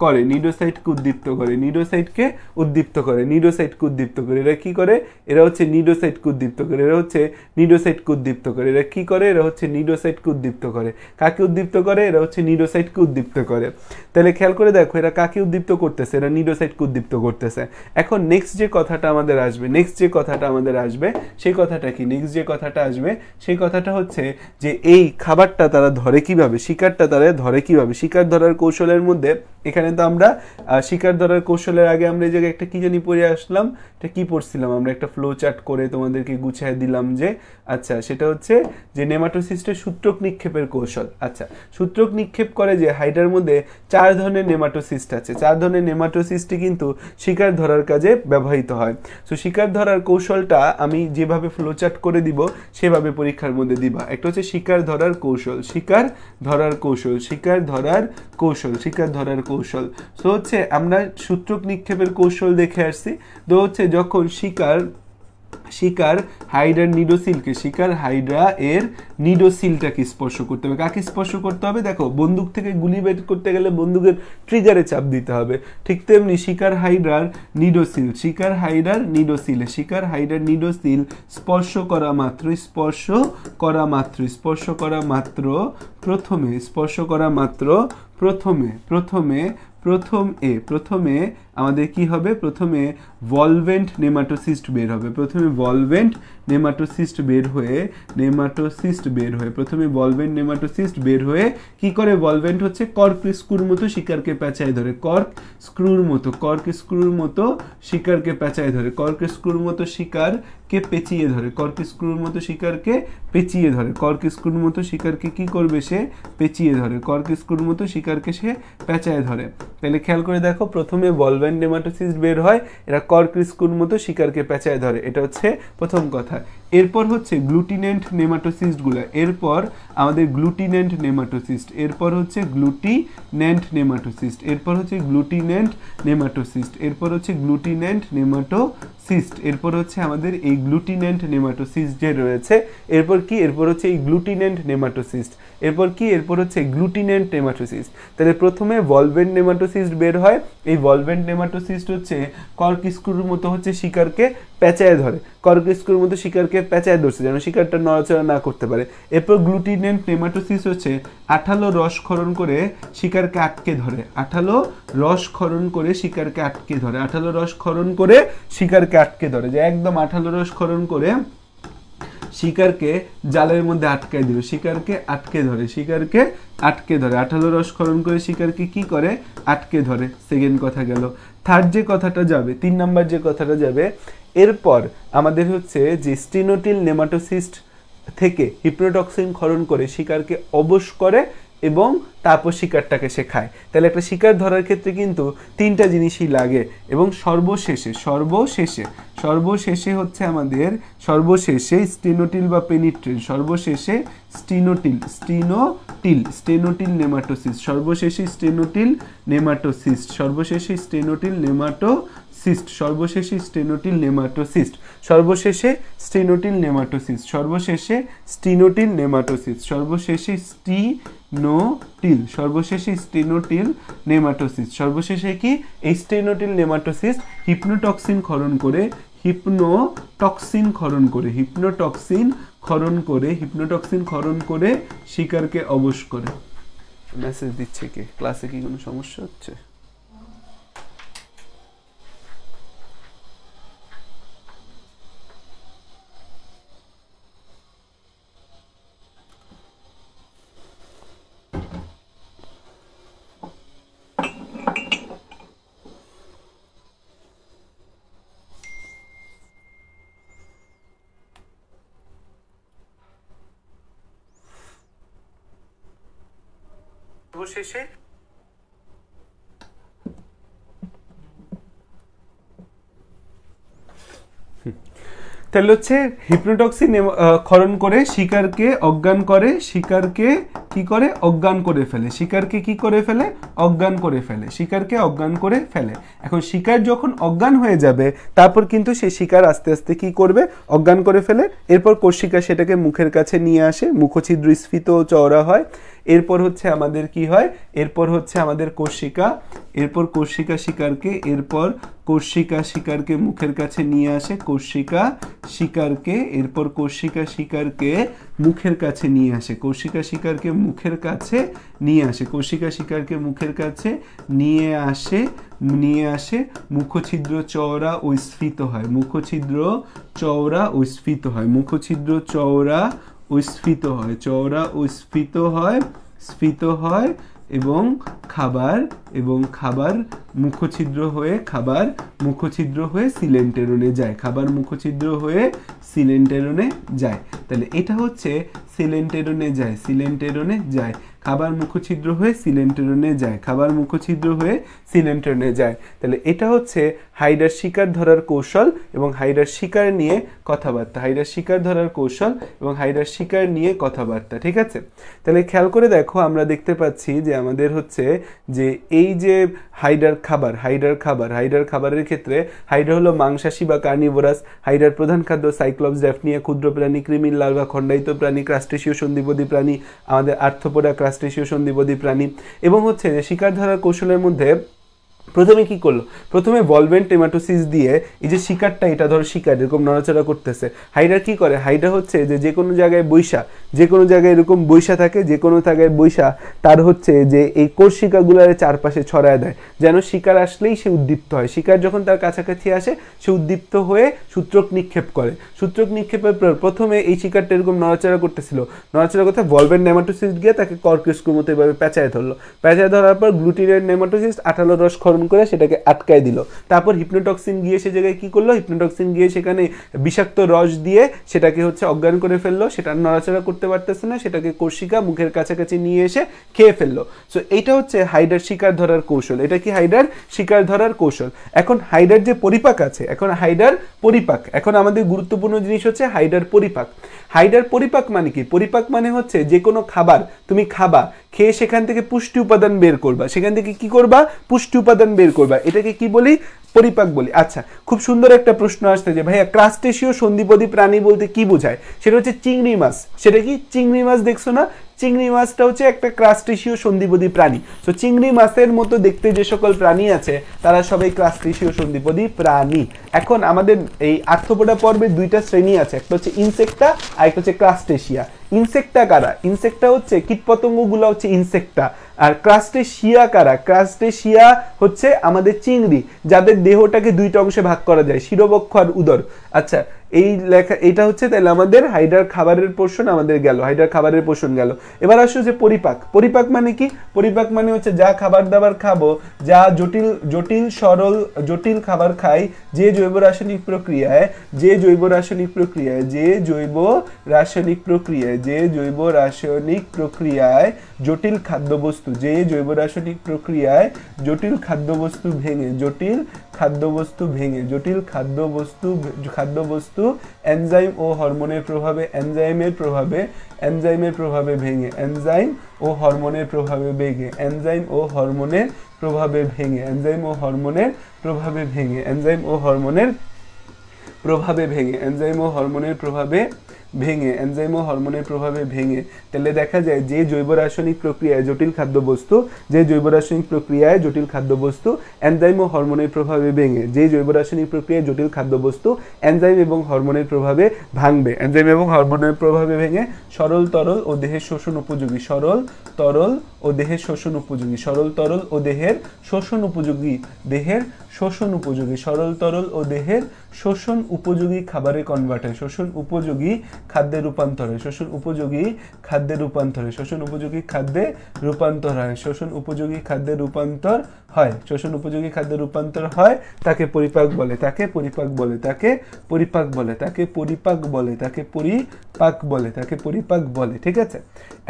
করে নিডোসাইটকে উদ্দীপ্ত করে নিডোসাইটকে উদ্দীপ্ত করে নিডোসাইট নিউরোসাইটকে উদ্দীপ্ত করে এরা কী করে এরা হচ্ছে নিডোসাইটকে উদ্দীপ্ত করে এরা হচ্ছে নিডোসাইটকে উদ্দীপ্ত করে এরা কী করে এরা হচ্ছে নিডোসাইটকে উদ্দীপ্ত করে কাকে উদ্দীপ্ত করে এরা হচ্ছে নিডোসাইটকে উদ্দীপ্ত করে তাহলে খেয়াল করে দেখো এরা কাকে উদ্দীপ্ত করতেছে এরা নিডোসাইটকে উদ্দীপ্ত করতেছে এখন নেক্সট যে কথাটা আমাদের আসবে নেক্সট যে কথাটা আমাদের আসবে সেই কথাটা কি নেক্সট যে কথাটা আসবে সেই কথাটা হচ্ছে যে এই খাবারটা তারা ধরে কিভাবে শিকারটা তারা ধরে কিভাবে শিকার ধরার কৌশলের মধ্যে এখানে তো আমরা শিকার ধরার কৌশলের আগে আমরা এই জায়গায় একটা কি জানি পড়ে আসলাম পড়ছিলাম এটা কি পড়ছিলাম আমরা একটা ফ্লো চার্ট করে তোমাদেরকে গুছিয়ে দিলাম যে আচ্ছা সেটা হচ্ছে যে নেমাটোসিস্টের সূত্রক নিক্ষেপের কৌশল আচ্ছা সূত্রক নিক্ষেপ করে যে হাইডার মধ্যে চার ধরনের নেমাটোসিস্ট আছে চার ধরনের নেমাটোসিস্টই কিন্তু শিকার ধরার কাজে ব্যবহৃত হয় সো শিকার ধরার কৌশলটা আমি যেভাবে ফ্লো চার্ট করে দিব সেভাবে পরীক্ষার মধ্যে দিবা একটা হচ্ছে শিকার ধরার কৌশল শিকার ধরার কৌশল শিকার ধরার কৌশল শিকার ধরার কৌশল সো হচ্ছে আমরা সূত্রক নিক্ষেপের কৌশল দেখে আসছি তো হচ্ছে যখন শিকার শিকার হাইড্রার নিডোসিলকে শিকার হাইড্রা এর নিডোসিলটাকে স্পর্শ করতে হবে কাকে স্পর্শ করতে হবে দেখো বন্দুক থেকে গুলি বের করতে গেলে বন্দুকের ট্রিগারে চাপ দিতে হবে ঠিক তেমনি শিকার হাইড্রার নিডোসিল শিকার হাইড্রার নিডোসিল শিকার হাইড্রার নিডোসিল স্পর্শ করা মাত্র স্পর্শ করা মাত্র স্পর্শ করা মাত্র প্রথমে স্পর্শ করা মাত্র প্রথমে প্রথমে প্রথম এ প্রথমে আমাদের কি হবে প্রথমে ভলভেন্ট নেমাটোসিস্ট বের হবে প্রথমে ভলভেন্ট নেমাটোসিস্ট বের হয়ে নেমাটোসিস্ট বের হয়ে প্রথমে ভলভেন্ট নেমাটোসিস্ট বের হয়ে কি করে ভলভেন্ট হচ্ছে কর্ক স্ক্রুর মতো শিকারকে প্যাঁচায় ধরে কর্ক স্ক্রুর মতো কর্ক স্ক্রুর মতো শিকারকে প্যাঁচায় ধরে কর্ক স্ক্রুর মতো শিকারকে পেঁচিয়ে ধরে কর্ক স্ক্রুর মতো শিকারকে পেঁচিয়ে ধরে কর্ক স্ক্রুর মতো শিকারকে কি করবে সে পেঁচিয়ে ধরে কর্ক স্ক্রুর মতো শিকারকে সে প্যাঁচায় ধরে তাহলে খেয়াল করে দেখো প্রথমে বলবেন ভলভ্যান নেমাটোসিস্ট বের হয় এরা করক্রিস্কুর মতো শিকারকে পেঁচায় ধরে এটা হচ্ছে প্রথম কথা এরপর হচ্ছে গ্লুটিনেন্ট নেমাটোসিস্টগুলো এরপর আমাদের গ্লুটিনেন্ট নেমাটোসিস্ট এরপর হচ্ছে গ্লুটিনেন্ট নেমাটোসিস্ট এরপর হচ্ছে গ্লুটিনেন্ট নেমাটোসিস্ট এরপর হচ্ছে গ্লুটিনেন্ট নেমাটো সিস্ট এরপর হচ্ছে আমাদের এই গ্লুটিনেন্ট নেমাটোসিস্ট যে রয়েছে এরপর কি এরপর হচ্ছে এই গ্লুটিনেন্ট নেমাটোসিস্ট এরপর কি এরপর হচ্ছে গ্লুটিনেন্ট নেমাটোসিস্ট তাহলে প্রথমে ভলভেন্ট নেমাটোসিস্ট বের হয় এই ভলভেন্ট নেমাটোসিস্ট হচ্ছে কর্কিস্ক্রুর মতো হচ্ছে শিকারকে প্যাঁচায় ধরে কর্কিস্কুর মতো শিকারকে প্যাঁচায় ধরছে যেন শিকারটা নড়াচড়া না করতে পারে এরপর গ্লুটিনেন্ট নেমাটোসিস হচ্ছে আঠালো রস খরণ করে শিকারকে আটকে ধরে আঠালো রস খরণ করে শিকারকে আটকে ধরে আঠালো রস খরণ করে শিকারকে শিকারকে আটকে ধরে যে একদম আঠালো রস খরণ করে শিকারকে জালের মধ্যে আটকে দিল শিকারকে আটকে ধরে শিকারকে আটকে ধরে আঠালো রস খরণ করে শিকারকে কি করে আটকে ধরে সেকেন্ড কথা গেল থার্ড যে কথাটা যাবে তিন নাম্বার যে কথাটা যাবে এরপর আমাদের হচ্ছে যে স্টিনোটিল নেমাটোসিস্ট থেকে হিপ্রোটক্সিন খরণ করে শিকারকে অবশ করে এবং তারপর শিকারটাকে সে খায় তাহলে একটা শিকার ধরার ক্ষেত্রে কিন্তু তিনটা জিনিসই লাগে এবং সর্বশেষে সর্বশেষে সর্বশেষে হচ্ছে আমাদের সর্বশেষে স্টেনোটিল বা পেনিট্রেল সর্বশেষে স্টিনোটিল স্টিনোটিল স্টেনোটিল নেমাটোসিস সর্বশেষে স্টেনোটিল নেমাটোসিস্ট সর্বশেষে স্টেনোটিল নেমাটোসিস্ট সর্বশেষে স্টেনোটিল নেমাটোসিস্ট সর্বশেষে স্টেনোটিল নেমাটোসিস্ট সর্বশেষে স্টিনোটিল নেমাটোসিস্ট সর্বশেষে স্টি নো টিল সর্বশেষে স্টেনোটিল নেমাটোসিস সর্বশেষে কি এই স্টেনোটিল নেমাটোসিস হিপনোটক্সিন ক্ষরণ করে হিপনোটক্সিন ক্ষরণ করে হিপনোটক্সিন ক্ষরণ করে হিপনোটক্সিন ক্ষরণ করে শিকারকে অবশ করে মেসেজ দিচ্ছে কি ক্লাসে কি কোনো সমস্যা হচ্ছে শেষে তাহলে হচ্ছে হিপনোটক্সিন ক্ষরণ করে শিকারকে অজ্ঞান করে শিকারকে কি করে অজ্ঞান করে ফেলে শিকারকে কি করে ফেলে অজ্ঞান করে ফেলে শিকারকে অজ্ঞান করে ফেলে এখন শিকার যখন অজ্ঞান হয়ে যাবে তারপর কিন্তু সে শিকার আস্তে আস্তে কি করবে অজ্ঞান করে ফেলে এরপর কোষিকা সেটাকে মুখের কাছে নিয়ে আসে মুখছিদ্র স্ফীত চওড়া হয় এরপর হচ্ছে আমাদের কি হয় এরপর হচ্ছে আমাদের কোষিকা এরপর কোষিকা শিকারকে এরপর কোষিকা শিকারকে মুখের কাছে নিয়ে আসে কোষিকা শিকারকে এরপর কোষিকা শিকারকে মুখের কাছে নিয়ে আসে কোষিকা শিকারকে মুখের কাছে নিয়ে আসে কোশিকা শিকারকে মুখের কাছে নিয়ে আসে নিয়ে আসে মুখছিদ্র চওড়া ও স্ফীত হয় মুখছিদ্র চওড়া ও স্ফীত হয় মুখছিদ্র চওড়া ও স্ফীত হয় চওড়া ও স্ফীত হয় স্ফীত হয় এবং খাবার এবং খাবার মুখছিদ্র হয়ে খাবার মুখছিদ্র হয়ে সিলেন্টেরনে যায় খাবার মুখছিদ্র হয়ে সিলেন্টেরনে যায় তাহলে এটা হচ্ছে সিলেন্টেরনে যায় সিলেন্টেরনে যায় খাবার মুখছিদ্র হয়ে সিলেন্টেরনে যায় খাবার মুখছিদ্র হয়ে সিলেন্টেরনে যায় তাহলে এটা হচ্ছে হাইডার শিকার ধরার কৌশল এবং হাইডার শিকার নিয়ে কথাবার্তা হাইডার শিকার ধরার কৌশল এবং হাইডার শিকার নিয়ে কথাবার্তা ঠিক আছে তাহলে খেয়াল করে দেখো আমরা দেখতে পাচ্ছি যে আমাদের হচ্ছে যে এই যে হাইডার খাবার হাইডার খাবার হাইডার খাবারের ক্ষেত্রে হাইডার হলো মাংসাশী বা কার্নিভোরাস হাইডার প্রধান খাদ্য সাইক্লপস ড্যাফনিয়া ক্ষুদ্র প্রাণী ক্রিমিন লাল বা খণ্ডায়িত প্রাণী ক্রাস্টেশীয় সন্ধিপদী প্রাণী আমাদের আর্থপোডা ক্রাস ক্রাস্টেশীয় সন্ধিবদী প্রাণী এবং হচ্ছে যে শিকার ধরার কৌশলের মধ্যে প্রথমে কি করলো প্রথমে ভলভেন টেমাটোসিস দিয়ে এই যে শিকারটা এটা ধরো শিকার এরকম নড়াচড়া করতেছে হাইডা কি করে হাইডা হচ্ছে যে যে কোনো জায়গায় বৈশা যে কোনো জায়গায় এরকম বৈশা থাকে যে কোনো জায়গায় বৈশা তার হচ্ছে যে এই কোর্শিকাগুলার চারপাশে ছড়ায় দেয় যেন শিকার আসলেই সে উদ্দীপ্ত হয় শিকার যখন তার কাছাকাছি আসে সে উদ্দীপ্ত হয়ে সূত্রক নিক্ষেপ করে সূত্রক নিক্ষেপের পর প্রথমে এই শিকারটা এরকম নড়াচড়া করতেছিল নড়াচড়া করতে ভলভেন নেমাটোসিস গিয়ে তাকে কর্কৃষ্কুর মতো এভাবে পেঁচায় ধরলো পেঁচায় ধরার পর গ্লুটিনের নেমাটোসিস আঠালো রস ক্ষরণ করে সেটাকে আটকায় দিল তারপর হিপনোটক্সিন গিয়ে সে জায়গায় কী করলো হিপনোটক্সিন গিয়ে সেখানে বিষাক্ত রস দিয়ে সেটাকে হচ্ছে অজ্ঞান করে ফেললো সেটা নড়াচড়া করতে পারতেছে না সেটাকে কোশিকা মুখের কাছাকাছি নিয়ে এসে খেয়ে ফেললো সো এইটা হচ্ছে হাইডার শিকার ধরার কৌশল এটা কি হাইডার শিকার ধরার কৌশল এখন হাইডার যে পরিপাক আছে এখন হাইডার পরিপাক এখন আমাদের গুরুত্বপূর্ণ জিনিস হচ্ছে হাইডার পরিপাক হাইডার পরিপাক মানে কি পরিপাক মানে হচ্ছে যে কোনো খাবার তুমি খাবা খেয়ে সেখান থেকে পুষ্টি উপাদান বের করবা সেখান থেকে কি করবা পুষ্টি উপাদান বের করবা এটাকে কি বলি পরিপাক বলি আচ্ছা খুব সুন্দর একটা প্রশ্ন আসতে যে ভাইয়া ক্রাস্টেশীয় সন্ধিপদী প্রাণী বলতে কি বোঝায় সেটা হচ্ছে চিংড়ি মাছ সেটা কি চিংড়ি মাছ দেখছো না চিংড়ি মাছটা হচ্ছে একটা ক্রাস্টেশীয় সন্ধিপদী প্রাণী সো চিংড়ি মাছের মতো দেখতে যে সকল প্রাণী আছে তারা সবাই ক্রাস্টেশীয় সন্ধিপদী প্রাণী এখন আমাদের এই আর্থপোডা পর্বে দুইটা শ্রেণী আছে একটা হচ্ছে ইনসেক্টা আর একটা হচ্ছে ক্রাস্টেশিয়া ইনসেক্টা কারা ইনসেক্টা হচ্ছে কীটপতঙ্গগুলো হচ্ছে ইনসেক্টা আর ক্রাস্টেশিয়া কারা ক্রাস্টেশিয়া হচ্ছে আমাদের চিংড়ি যাদের দেহটাকে দুইটা অংশে ভাগ করা যায় শিরবক্ষ আর উদর আচ্ছা এই লেখা এটা হচ্ছে তাহলে আমাদের হাইডার খাবারের পোষণ আমাদের গেল হাইডার খাবারের পোষণ গেল এবার আসো যে পরিপাক পরিপাক মানে কি পরিপাক মানে হচ্ছে যা খাবার দাবার খাবো যা জটিল জটিল সরল জটিল খাবার খাই যে জৈব রাসায়নিক প্রক্রিয়ায় যে জৈব রাসায়নিক প্রক্রিয়ায় যে জৈব রাসায়নিক প্রক্রিয়ায় যে জৈব রাসায়নিক প্রক্রিয়ায় জটিল খাদ্যবস্তু যে জৈব রাসায়নিক প্রক্রিয়ায় জটিল খাদ্যবস্তু ভেঙে জটিল খাদ্যবস্তু ভেঙে জটিল খাদ্যবস্তু খাদ্যবস্তু এনজাইম ও হরমোনের প্রভাবে এনজাইমের প্রভাবে এনজাইমের প্রভাবে ভেঙে এনজাইম ও হরমোনের প্রভাবে ভেঙে এনজাইম ও হরমোনের প্রভাবে ভেঙে এনজাইম ও হরমোনের প্রভাবে ভেঙে এনজাইম ও হরমোনের প্রভাবে ভেঙে এনজাইম ও হরমোনের প্রভাবে ভেঙে এনজাইম ও হরমোনের প্রভাবে ভেঙে তাহলে দেখা যায় যে জৈব রাসায়নিক প্রক্রিয়ায় জটিল খাদ্যবস্তু যে জৈব রাসায়নিক প্রক্রিয়ায় জটিল খাদ্যবস্তু এনজাইম ও হরমোনের প্রভাবে ভেঙে যে জৈব রাসায়নিক প্রক্রিয়ায় জটিল খাদ্যবস্তু এনজাইম এবং হরমোনের প্রভাবে ভাঙবে এনজাইম এবং হরমোনের প্রভাবে ভেঙে সরল তরল ও দেহের শোষণ উপযোগী সরল তরল ও দেহের শোষণ উপযোগী সরল তরল ও দেহের শোষণ উপযোগী দেহের শোষণ উপযোগী সরল তরল ও দেহের শোষণ উপযোগী খাবারে কনভার্ট হয় শোষণ উপযোগী খাদ্যে রূপান্তর হয় শোষণ উপযোগী খাদ্যে রূপান্তর হয় শোষণ উপযোগী খাদ্যে রূপান্তর হয় শোষণ উপযোগী খাদ্যে রূপান্তর হয় শোষণ উপযোগী খাদ্যে রূপান্তর হয় তাকে পরিপাক বলে তাকে পরিপাক বলে তাকে পরিপাক বলে তাকে পরিপাক বলে তাকে পরিপাক বলে তাকে পরিপাক বলে ঠিক আছে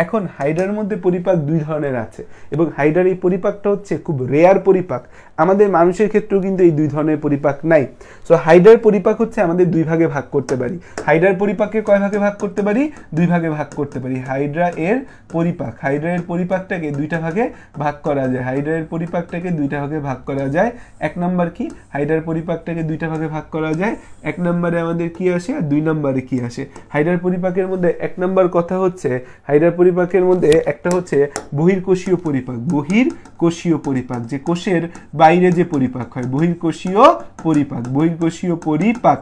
এখন হাইডার মধ্যে পরিপাক দুই ধরনের আছে এবং হাইডার এই পরিপাকটা হচ্ছে খুব রেয়ার পরিপাক আমাদের মানুষের ক্ষেত্রেও কিন্তু এই দুই ধরনের পরিপাক নাই সো হাইডার পরিপাক হচ্ছে আমাদের দুই ভাগে ভাগ করতে পারি হাইড্রার পরিপাককে কয় ভাগে ভাগ করতে পারি দুই ভাগে ভাগ করতে পারি হাইড্রা এর পরিপাক হাইড্রা এর পরিপাকটাকে দুইটা ভাগে ভাগ করা যায় হাইড্রা এর পরিপাকটাকে দুইটা ভাগে ভাগ করা যায় এক নম্বর কি হাইড্রার পরিপাকটাকে দুইটা ভাগে ভাগ করা যায় এক নম্বরে আমাদের কি আসে আর দুই নম্বরে কি আসে হাইড্রার পরিপাকের মধ্যে এক নম্বর কথা হচ্ছে হাইড্রার পরিপাকের মধ্যে একটা হচ্ছে বহির্কোষীয় পরিপাক বহির্কোষীয় পরিপাক যে কোষের বাই বাইরে যে পরিপাক হয় বহির্কোষীয় পরিপাক বহির্কোষীয় পরিপাক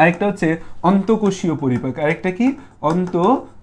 আরেকটা হচ্ছে অন্তকোষীয় পরিপাক আরেকটা কি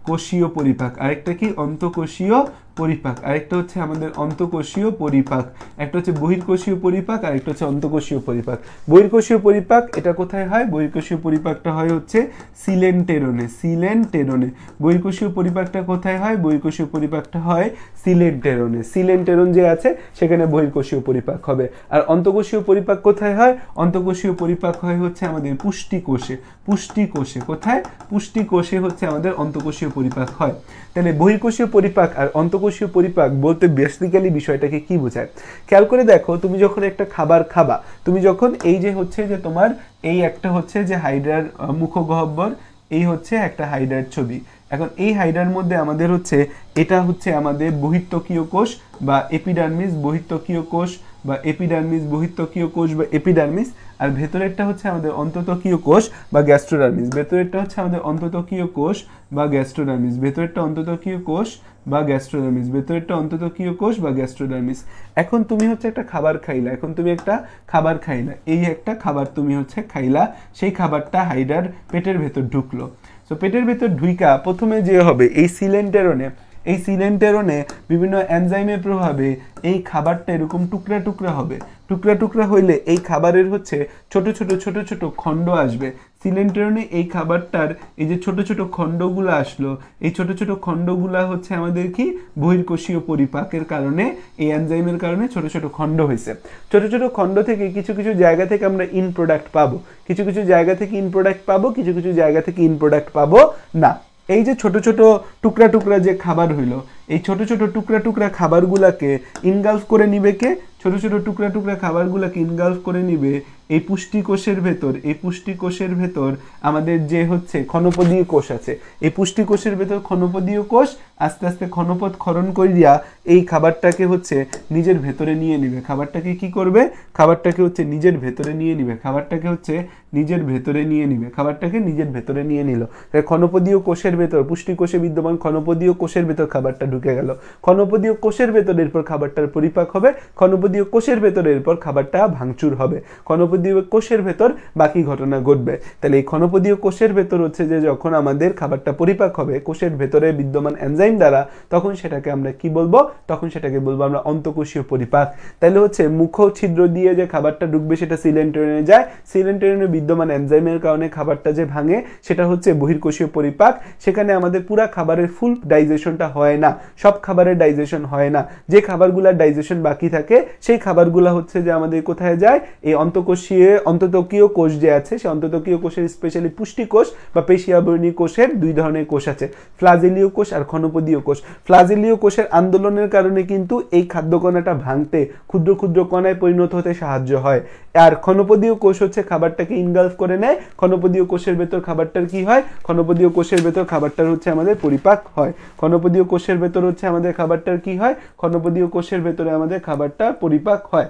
কোষীয় পরিপাক আরেকটা কি অন্তকোষীয় পরিপাক আরেকটা হচ্ছে আমাদের অন্তকোষীয় পরিপাক একটা হচ্ছে বহির্কোষীয় পরিপাক আরেকটা হচ্ছে অন্তকোষীয় পরিপাক বহির্কোষীয় পরিপাক এটা কোথায় হয় বহির্কোষীয় পরিপাকটা হয় হচ্ছে সিলেন্টেরনে সিলেন্টেরনে বহির্কোষীয় পরিপাকটা কোথায় হয় বহির্কোষীয় পরিপাকটা হয় সিলেন্টেরনে সিলেন্টেরন যে আছে সেখানে বহির্কোষীয় পরিপাক হবে আর অন্তকোষীয় পরিপাক কোথায় হয় অন্তকোষীয় পরিপাক হয় হচ্ছে আমাদের পুষ্টিকোষে পুষ্টিকোষে কোথায় পুষ্টিকোষে হচ্ছে আমাদের অন্তকোষীয় পরিপাক হয় তাহলে বহিকোষীয় পরিপাক আর অন্তকোষীয় পরিপাক বলতে বেসিক্যালি বিষয়টাকে কি বোঝায় খেয়াল করে দেখো তুমি যখন একটা খাবার খাবা তুমি যখন এই যে হচ্ছে যে তোমার এই একটা হচ্ছে যে হাইড্রার মুখগহ্বর এই হচ্ছে একটা হাইড্রার ছবি এখন এই হাইড্রার মধ্যে আমাদের হচ্ছে এটা হচ্ছে আমাদের বহিত্বকীয় কোষ বা এপিডার্মিস বহিত্বকীয় কোষ বা এপিডার্মিস বহিত্বকীয় কোষ বা এপিডার্মিস আর ভেতরেরটা হচ্ছে আমাদের অন্ততকীয় কোষ বা গ্যাস্ট্রোডার্মিস ভেতরেরটা হচ্ছে আমাদের অন্ততকীয় কোষ বা গ্যাস্ট্রোডার্মিস ভেতরেরটা অন্ততকীয় কোষ বা গ্যাস্ট্রোডার্মিস ভেতরেরটা অন্ততকীয় কোষ বা গ্যাস্ট্রোডার্মিস এখন তুমি হচ্ছে একটা খাবার খাইলা এখন তুমি একটা খাবার খাইলা এই একটা খাবার তুমি হচ্ছে খাইলা সেই খাবারটা হাইডার পেটের ভেতর ঢুকলো তো পেটের ভেতর ঢুইকা প্রথমে যে হবে এই সিলেন্টেরনে এই সিলেন্টেরনে বিভিন্ন অ্যানজাইমের প্রভাবে এই খাবারটা এরকম টুকরা টুকরা হবে টুকরা টুকরা হইলে এই খাবারের হচ্ছে ছোট ছোট ছোট ছোট খণ্ড আসবে সিলেন্টেরনে এই খাবারটার এই যে ছোট ছোট খণ্ডগুলো আসলো এই ছোট ছোট খণ্ডগুলো হচ্ছে আমাদের কি বহির্কোষীয় পরিপাকের কারণে এই অ্যানজাইমের কারণে ছোট ছোট খণ্ড হয়েছে ছোট ছোট খণ্ড থেকে কিছু কিছু জায়গা থেকে আমরা ইন প্রোডাক্ট পাবো কিছু কিছু জায়গা থেকে ইন প্রোডাক্ট পাবো কিছু কিছু জায়গা থেকে ইন প্রোডাক্ট পাবো না এই যে ছোট ছোট টুকরা টুকরা যে খাবার হইলো এই ছোট ছোট টুকরা টুকরা খাবারগুলাকে ইনগালফ করে নিবে কে ছোট ছোট টুকরা টুকরা খাবারগুলাকে ইনগালফ করে নিবে এই পুষ্টিকোষের ভেতর এই পুষ্টি কোষের ভেতর আমাদের যে হচ্ছে ক্ষণপদীয় কোষ আছে এই পুষ্টিকোষের ভেতর ক্ষণপদীয় কোষ আস্তে আস্তে ক্ষণপদ ক্ষরণ করিয়া এই খাবারটাকে হচ্ছে নিজের ভেতরে নিয়ে নিবে খাবারটাকে কি করবে খাবারটাকে হচ্ছে নিজের ভেতরে নিয়ে নিবে খাবারটাকে হচ্ছে নিজের ভেতরে নিয়ে নিবে খাবারটাকে নিজের ভেতরে নিয়ে নিল ক্ষণপদীয় কোষের ভেতর পুষ্টি কোষে বিদ্যমান ক্ষণপদীয় কোষের ভেতর খাবারটা ঢুকে গেল ক্ষণপদীয় কোষের ভেতর এরপর খাবারটার পরিপাক হবে ক্ষণপদীয় কোষের ভেতর এরপর খাবারটা ভাঙচুর হবে ক্ষণপদ ক্ষণপদীয় কোষের ভেতর বাকি ঘটনা ঘটবে তাহলে এই ক্ষণপদীয় কোষের ভেতর হচ্ছে যে যখন আমাদের খাবারটা পরিপাক হবে কোষের ভেতরে বিদ্যমান এনজাইম দ্বারা তখন সেটাকে আমরা কি বলবো তখন সেটাকে বলবো আমরা অন্তকোষীয় পরিপাক তাহলে হচ্ছে মুখ ছিদ্র দিয়ে যে খাবারটা ঢুকবে সেটা সিলেন্টেরনে যায় সিলেন্টেরনে বিদ্যমান এনজাইমের কারণে খাবারটা যে ভাঙে সেটা হচ্ছে বহির্কোষীয় পরিপাক সেখানে আমাদের পুরো খাবারের ফুল ডাইজেশনটা হয় না সব খাবারের ডাইজেশন হয় না যে খাবারগুলার ডাইজেশন বাকি থাকে সেই খাবারগুলা হচ্ছে যে আমাদের কোথায় যায় এই অন্তকোষ কোষীয় অন্ততকীয় কোষ যে আছে সে অন্ততকীয় কোষের স্পেশালি পুষ্টি কোষ বা পেশিয়াবরণী কোষের দুই ধরনের কোষ আছে ফ্লাজেলীয় কোষ আর ক্ষণপদীয় কোষ ফ্লাজেলীয় কোষের আন্দোলনের কারণে কিন্তু এই খাদ্যকণাটা ভাঙতে ক্ষুদ্র ক্ষুদ্র কণায় পরিণত হতে সাহায্য হয় আর ক্ষণপদীয় কোষ হচ্ছে খাবারটাকে ইনগলফ করে নেয় ক্ষণপদীয় কোষের ভেতর খাবারটার কি হয় ক্ষণপদীয় কোষের ভেতর খাবারটার হচ্ছে আমাদের পরিপাক হয় ক্ষণপদীয় কোষের ভেতর হচ্ছে আমাদের খাবারটার কি হয় ক্ষণপদীয় কোষের ভেতরে আমাদের খাবারটা পরিপাক হয়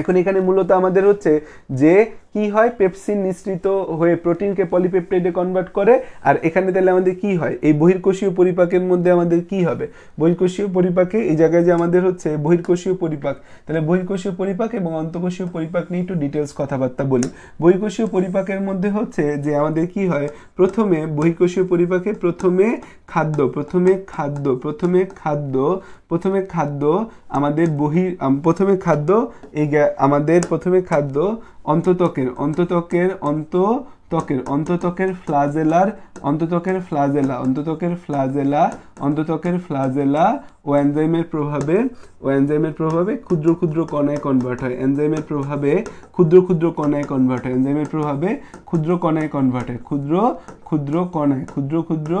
এখন এখানে মূলত আমাদের হচ্ছে যে কি হয় পেপসিন নিঃসৃত হয়ে প্রোটিনকে পলিপেপটাইডে কনভার্ট করে আর এখানে তাহলে আমাদের কি হয় এই বহির্কোষীয় পরিপাকের মধ্যে আমাদের কি হবে বহির্কোষীয় পরিপাকে এই জায়গায় যে আমাদের হচ্ছে বহির্কোষীয় পরিপাক তাহলে বহির্কোষীয় পরিপাক এবং অন্তকোষীয় পরিপাক নিয়ে একটু ডিটেলস কথাবার্তা বলি বহির্কোষীয় পরিপাকের মধ্যে হচ্ছে যে আমাদের কি হয় প্রথমে বহির্কোষীয় পরিপাকে প্রথমে খাদ্য প্রথমে খাদ্য প্রথমে খাদ্য প্রথমে খাদ্য আমাদের বহির প্রথমে খাদ্য এই আমাদের প্রথমে খাদ্য অন্ততকের অন্ততকের অন্ত ত্বকের অন্ততকের ফ্লাজেলার অন্ততকের ফ্লাজেলা অন্ততকের ফ্লাজেলা অন্ধত্বকের ফ্লাজেলা ও এনজাইমের প্রভাবে ও এনজাইমের প্রভাবে ক্ষুদ্র ক্ষুদ্র কণায় কনভার্ট হয় এনজাইমের প্রভাবে ক্ষুদ্র ক্ষুদ্র কণায় কনভার্ট হয় এনজাইমের প্রভাবে ক্ষুদ্র কণায় কনভার্ট হয় ক্ষুদ্র ক্ষুদ্র কণায় ক্ষুদ্র ক্ষুদ্র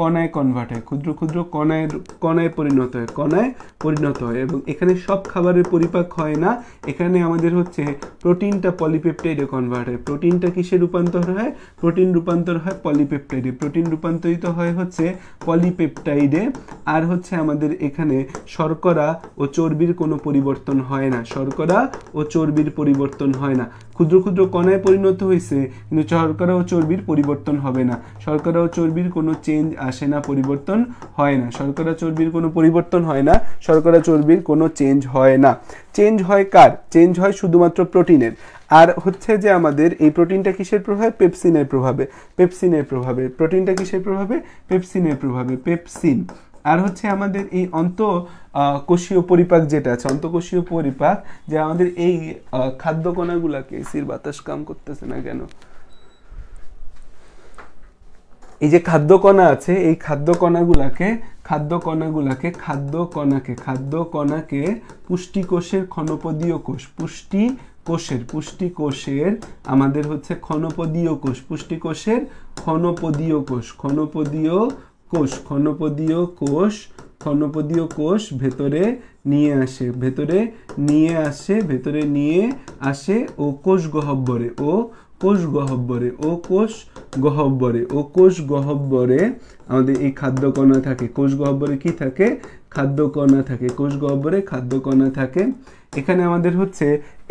কণায় কনভার্ট হয় ক্ষুদ্র ক্ষুদ্র কণায় কণায় পরিণত হয় কণায় পরিণত হয় এবং এখানে সব খাবারের পরিপাক হয় না এখানে আমাদের হচ্ছে প্রোটিনটা পলিপেপটাইডে কনভার্ট হয় প্রোটিনটা কিসে রূপান্তর হয় প্রোটিন রূপান্তর হয় পলিপেপটাইডে প্রোটিন রূপান্তরিত হয় হচ্ছে পলিপেপটাইড সাইডে আর হচ্ছে আমাদের এখানে শর্করা ও চর্বির কোনো পরিবর্তন হয় না শর্করা ও চর্বির পরিবর্তন হয় না ক্ষুদ্র ক্ষুদ্র কণায় পরিণত হয়েছে কিন্তু শর্করা ও চর্বির পরিবর্তন হবে না শর্করা ও চর্বির কোনো চেঞ্জ আসে না পরিবর্তন হয় না শর্করা চর্বির কোনো পরিবর্তন হয় না শর্করা চর্বির কোনো চেঞ্জ হয় না চেঞ্জ হয় কার চেঞ্জ হয় শুধুমাত্র প্রোটিনের আর হচ্ছে যে আমাদের এই প্রোটিনটা কিসের প্রভাবে পেপসিনের প্রভাবে পেপসিনের প্রভাবে প্রোটিনটা কিসের প্রভাবে পেপসিনের প্রভাবে পেপসিন আর হচ্ছে আমাদের এই অন্ত কোষীয় পরিপাক যেটা আছে অন্তকোষীয় পরিপাক যে আমাদের এই খাদ্য খাদ্যকণাগুলাকে এসির বাতাস কাম করতেছে না কেন এই যে খাদ্য কণা আছে এই খাদ্য খাদ্য খাদ্যকণাগুলাকে খাদ্যকণাগুলাকে খাদ্যকণাকে খাদ্যকণাকে পুষ্টিকোষের ক্ষণপদীয় কোষ পুষ্টি কোষের পুষ্টি কোষের আমাদের হচ্ছে ক্ষণপদীয় কোষ পুষ্টি কোষের ক্ষণপদীয় কোষ ক্ষণপদীয় কোষ ক্ষণপদীয় কোষ ক্ষণপদীয় কোষ ভেতরে নিয়ে আসে ভেতরে নিয়ে আসে ভেতরে নিয়ে আসে ও কোষ গহব্বরে ও কোষ গহব্বরে ও কোষ গহব্বরে ও কোষ গহব্বরে আমাদের এই খাদ্যকণা থাকে কোষ গহব্বরে কি থাকে খাদ্যকণা থাকে কোষ গহব্বরে খাদ্যকণা থাকে এখানে আমাদের হচ্ছে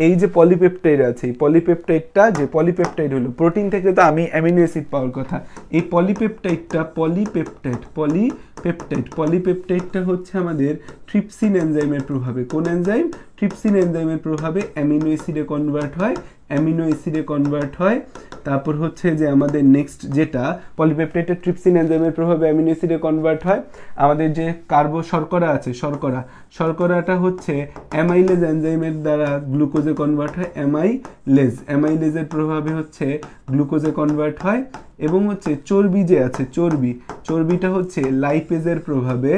এই যে পলিপেপটাইড আছে এই পলিপেপটাইডটা যে পলিপেপটাইড হলো প্রোটিন থেকে তো আমি অ্যামিনো অ্যাসিড পাওয়ার কথা এই পলিপেপটাইডটা পলিপেপটাইড পলিপেপটাইড পলিপেপটাইডটা হচ্ছে আমাদের ট্রিপসিন এনজাইমের প্রভাবে কোন এনজাইম ট্রিপসিন এনজাইমের প্রভাবে অ্যামিনো অ্যাসিডে কনভার্ট হয় অ্যামিনো অ্যাসিডে কনভার্ট হয় তারপর হচ্ছে যে আমাদের নেক্সট যেটা পলিপেপটাইটের ট্রিপসিন এনজাইমের প্রভাবে অ্যামিনো অ্যাসিডে কনভার্ট হয় আমাদের যে কার্বো শর্করা আছে শর্করা শর্করাটা হচ্ছে অ্যামাইলেজ এনজাইমের দ্বারা গ্লুকোজে কনভার্ট হয় অ্যামাইলেজ অ্যামাইলেজের প্রভাবে হচ্ছে গ্লুকোজে কনভার্ট হয় এবং হচ্ছে চর্বি যে আছে চর্বি চর্বিটা হচ্ছে লাইপেজের প্রভাবে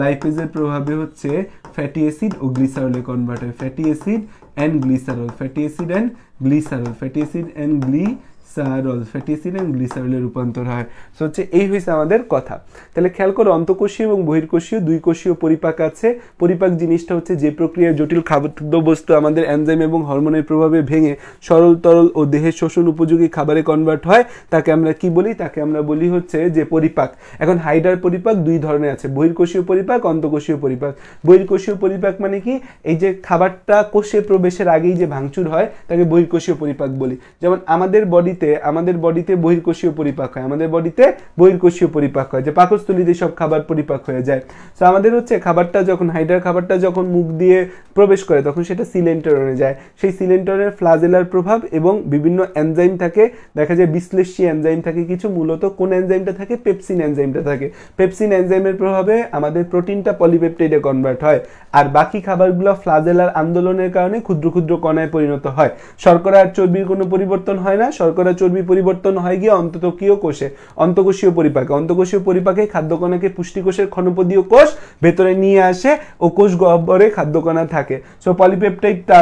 লাইপেজের প্রভাবে হচ্ছে ফ্যাটি অ্যাসিড ও গ্লিসারলে কনভার্ট হয় fatty acid and glycerol fatty acid and glycerol fatty acid and gly. স্যারল ফ্যাটি অ্যাসিড অ্যান্ড গ্লিসারলে রূপান্তর হয় সো হচ্ছে এই হয়েছে আমাদের কথা তাহলে খেয়াল করো অন্তকোষীয় এবং বহির্কোষীয় দুই কোষীয় পরিপাক আছে পরিপাক জিনিসটা হচ্ছে যে প্রক্রিয়ায় জটিল খাদ্যবস্তু আমাদের এনজাইম এবং হরমোনের প্রভাবে ভেঙে সরল তরল ও দেহের শোষণ উপযোগী খাবারে কনভার্ট হয় তাকে আমরা কি বলি তাকে আমরা বলি হচ্ছে যে পরিপাক এখন হাইডার পরিপাক দুই ধরনের আছে বহির্কোষীয় পরিপাক অন্তকোষীয় পরিপাক বহির্কোষীয় পরিপাক মানে কি এই যে খাবারটা কোষে প্রবেশের আগেই যে ভাঙচুর হয় তাকে বহির্কোষীয় পরিপাক বলি যেমন আমাদের বডি বডিতে আমাদের বডিতে বহির্কোষীয় পরিপাক হয় আমাদের বডিতে বহির্কোষীয় পরিপাক হয় যে পাকস্থলিতে সব খাবার পরিপাক হয়ে যায় সো আমাদের হচ্ছে খাবারটা যখন হাইড্রার খাবারটা যখন মুখ দিয়ে প্রবেশ করে তখন সেটা সিলেন্টরনে যায় সেই সিলেন্টরের ফ্লাজেলার প্রভাব এবং বিভিন্ন অ্যানজাইম থাকে দেখা যায় বিশ্লেষী অ্যানজাইম থাকে কিছু মূলত কোন অ্যানজাইমটা থাকে পেপসিন অ্যানজাইমটা থাকে পেপসিন অ্যানজাইমের প্রভাবে আমাদের প্রোটিনটা পলিপেপটাইডে কনভার্ট হয় আর বাকি খাবারগুলো ফ্লাজেলার আন্দোলনের কারণে ক্ষুদ্র ক্ষুদ্র কণায় পরিণত হয় শর্করা আর চর্বির কোনো পরিবর্তন হয় না শর্করা আমরা চর্বি পরিবর্তন হয় গিয়ে অন্ততকীয় কোষে অন্তকোষীয় পরিপাকে অন্তকোষীয় পরিপাকে খাদ্যকণাকে পুষ্টিকোষের ক্ষণপদীয় কোষ ভেতরে নিয়ে আসে ও কোষ গহ্বরে খাদ্যকণা থাকে সো পলিপেপটাইডটা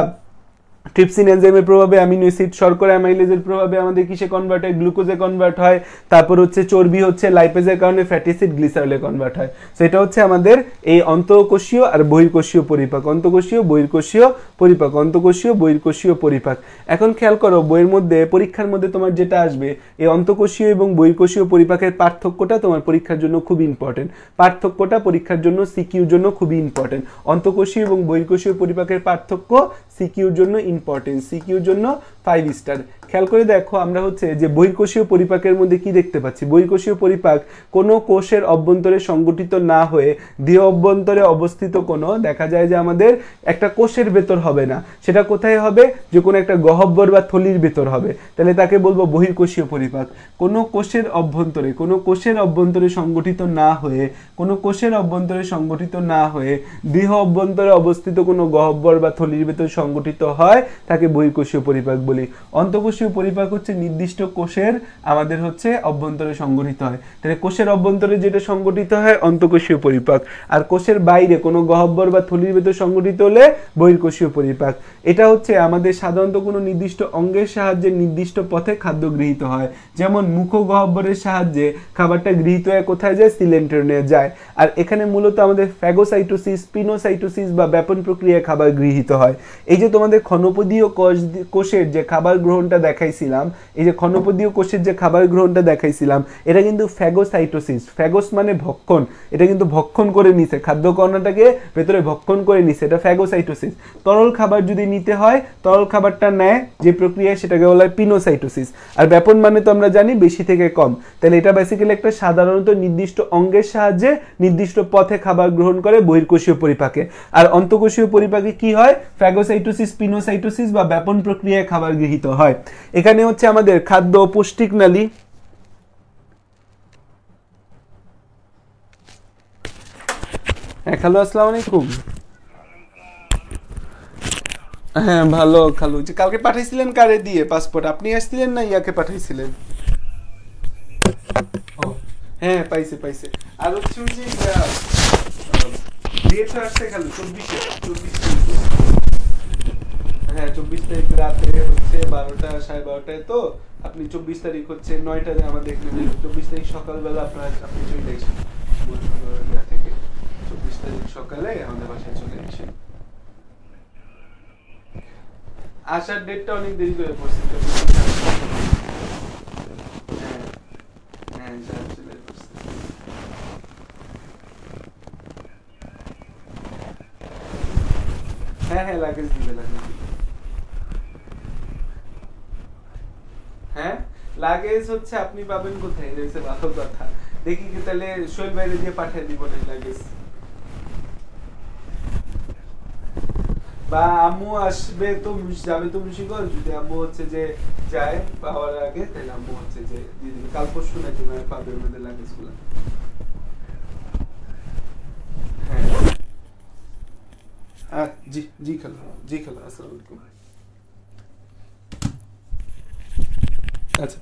ট্রিপসিন এনজাইমের প্রভাবে অ্যামিনো অ্যাসিড শর্করা অ্যামাইলেজের প্রভাবে আমাদের কিসে কনভার্ট হয় গ্লুকোজে কনভার্ট হয় তারপর হচ্ছে চর্বি হচ্ছে লাইপেজের কারণে ফ্যাটি অ্যাসিড গ্লিসারলে কনভার্ট হয় সো এটা হচ্ছে আমাদের এই অন্তঃকোষীয় আর বহির্কোষীয় পরিপাক অন্তঃকোষীয় বহির্কোষীয় পরিপাক অন্তঃকোষীয় বহির্কোষীয় পরিপাক এখন খেয়াল করো বইয়ের মধ্যে পরীক্ষার মধ্যে তোমার যেটা আসবে এই অন্তঃকোষীয় এবং বহির্কোষীয় পরিপাকের পার্থক্যটা তোমার পরীক্ষার জন্য খুবই ইম্পর্টেন্ট পার্থক্যটা পরীক্ষার জন্য সিকিউর জন্য খুবই ইম্পর্টেন্ট অন্তঃকোষীয় এবং বহির্কোষীয় পরিপাকের পার্থক্য সিকিউর জন্য ইম্পর্টেন্ট সিকিউর জন্য ফাইভ স্টার খেয়াল করে দেখো আমরা হচ্ছে যে বহির্কোষীয় পরিপাকের মধ্যে কি দেখতে পাচ্ছি বহির্কোষীয় পরিপাক কোনো কোষের অভ্যন্তরে সংগঠিত না হয়ে দেহ অভ্যন্তরে অবস্থিত কোনো দেখা যায় যে আমাদের একটা কোষের ভেতর হবে না সেটা কোথায় হবে যে কোনো একটা গহব্বর বা থলির ভেতর হবে তাহলে তাকে বলবো বহির্কোষীয় পরিপাক কোনো কোষের অভ্যন্তরে কোনো কোষের অভ্যন্তরে সংগঠিত না হয়ে কোনো কোষের অভ্যন্তরে সংগঠিত না হয়ে দেহ অভ্যন্তরে অবস্থিত কোনো গহব্বর বা থলির ভেতর সংগঠিত হয় তাকে বহির্কোষীয় পরিপাক বলি বলি অন্তকোষীয় পরিপাক হচ্ছে নির্দিষ্ট কোষের আমাদের হচ্ছে অভ্যন্তরে সংগঠিত হয় তাহলে কোষের অভ্যন্তরে যেটা সংগঠিত হয় অন্তকোষীয় পরিপাক আর কোষের বাইরে কোনো গহব্বর বা থলির ভেতর সংগঠিত হলে বহির্কোষীয় পরিপাক এটা হচ্ছে আমাদের সাধারণত কোনো নির্দিষ্ট অঙ্গের সাহায্যে নির্দিষ্ট পথে খাদ্য গৃহীত হয় যেমন মুখ গহব্বরের সাহায্যে খাবারটা গৃহীত হয়ে কোথায় যায় সিলেন্ট্রনে যায় আর এখানে মূলত আমাদের ফ্যাগোসাইটোসিস পিনোসাইটোসিস বা ব্যাপন প্রক্রিয়ায় খাবার গৃহীত হয় এই যে তোমাদের ক্ষণপদীয় কোষ কোষের যে খাবার গ্রহণটা দেখাইছিলাম এই যে খনপদীয় কোষের যে খাবার গ্রহণটা দেখাইছিলাম এটা কিন্তু ফ্যাগোসাইটোসিস ফ্যাগোস মানে ভক্ষণ এটা কিন্তু ভক্ষণ করে নিছে খাদ্যকর্ণটাকে ভেতরে ভক্ষণ করে নিছে এটা ফ্যাগোসাইটোসিস তরল খাবার যদি নিতে হয় তরল খাবারটা নেয় যে প্রক্রিয়া সেটাকে বলা হয় পিনোসাইটোসিস আর ব্যাপন মানে তো আমরা জানি বেশি থেকে কম তাহলে এটা বেসিক্যালি একটা সাধারণত নির্দিষ্ট অঙ্গের সাহায্যে নির্দিষ্ট পথে খাবার গ্রহণ করে বহির্কোষীয় পরিপাকে আর অন্তকোষীয় পরিপাকে কি হয় ফ্যাগোসাইটোসিস পিনোসাইটোসিস বা ব্যাপন প্রক্রিয়ায় খাবার গৃহীত হয় এখানে হচ্ছে আমাদের খাদ্য পুষ্টিক নালী হ্যাঁ আসসালামু আলাইকুম হ্যাঁ ভালো খালু যে কালকে পাঠাইছিলেন কারে দিয়ে পাসপোর্ট আপনি আসছিলেন না ইয়াকে পাঠাইছিলেন হ্যাঁ পাইছে পাইছে আর হচ্ছে যে ডেট আসছে খালু চব্বিশে হ্যাঁ চব্বিশ তারিখ রাতে হচ্ছে বারোটা সাড়ে বারোটায় তো আপনি চব্বিশ তারিখ হচ্ছে নয়টায় আমাদের এখানে চব্বিশ তারিখ সকালবেলা আপনার আপনি চলে আসেন থেকে চব্বিশ তারিখ সকালে আমাদের বাসায় চলে আসেন আসার ডেটটা অনেক দেরি করে পড়ছে হ্যাঁ হ্যাঁ হ্যাঁ হ্যাঁ লাগেজ দিবে লাগেজ দিবে হ্যাঁ লাগেজ হচ্ছে আপনি পাবেন কোথায় ভালো কথা দেখি কি তাহলে শৈল বাইরে দিয়ে পাঠিয়ে দিব লাগেজ বা আম্মু আসবে তো যাবে তো যদি আম্মু হচ্ছে যে যায় পাওয়ার আগে তাহলে আম্মু হচ্ছে যে কাল পরশু নাকি মানে পাবে লাগেজগুলো হ্যাঁ জি জি খেলো জি খেলো আসসালামু আলাইকুম That's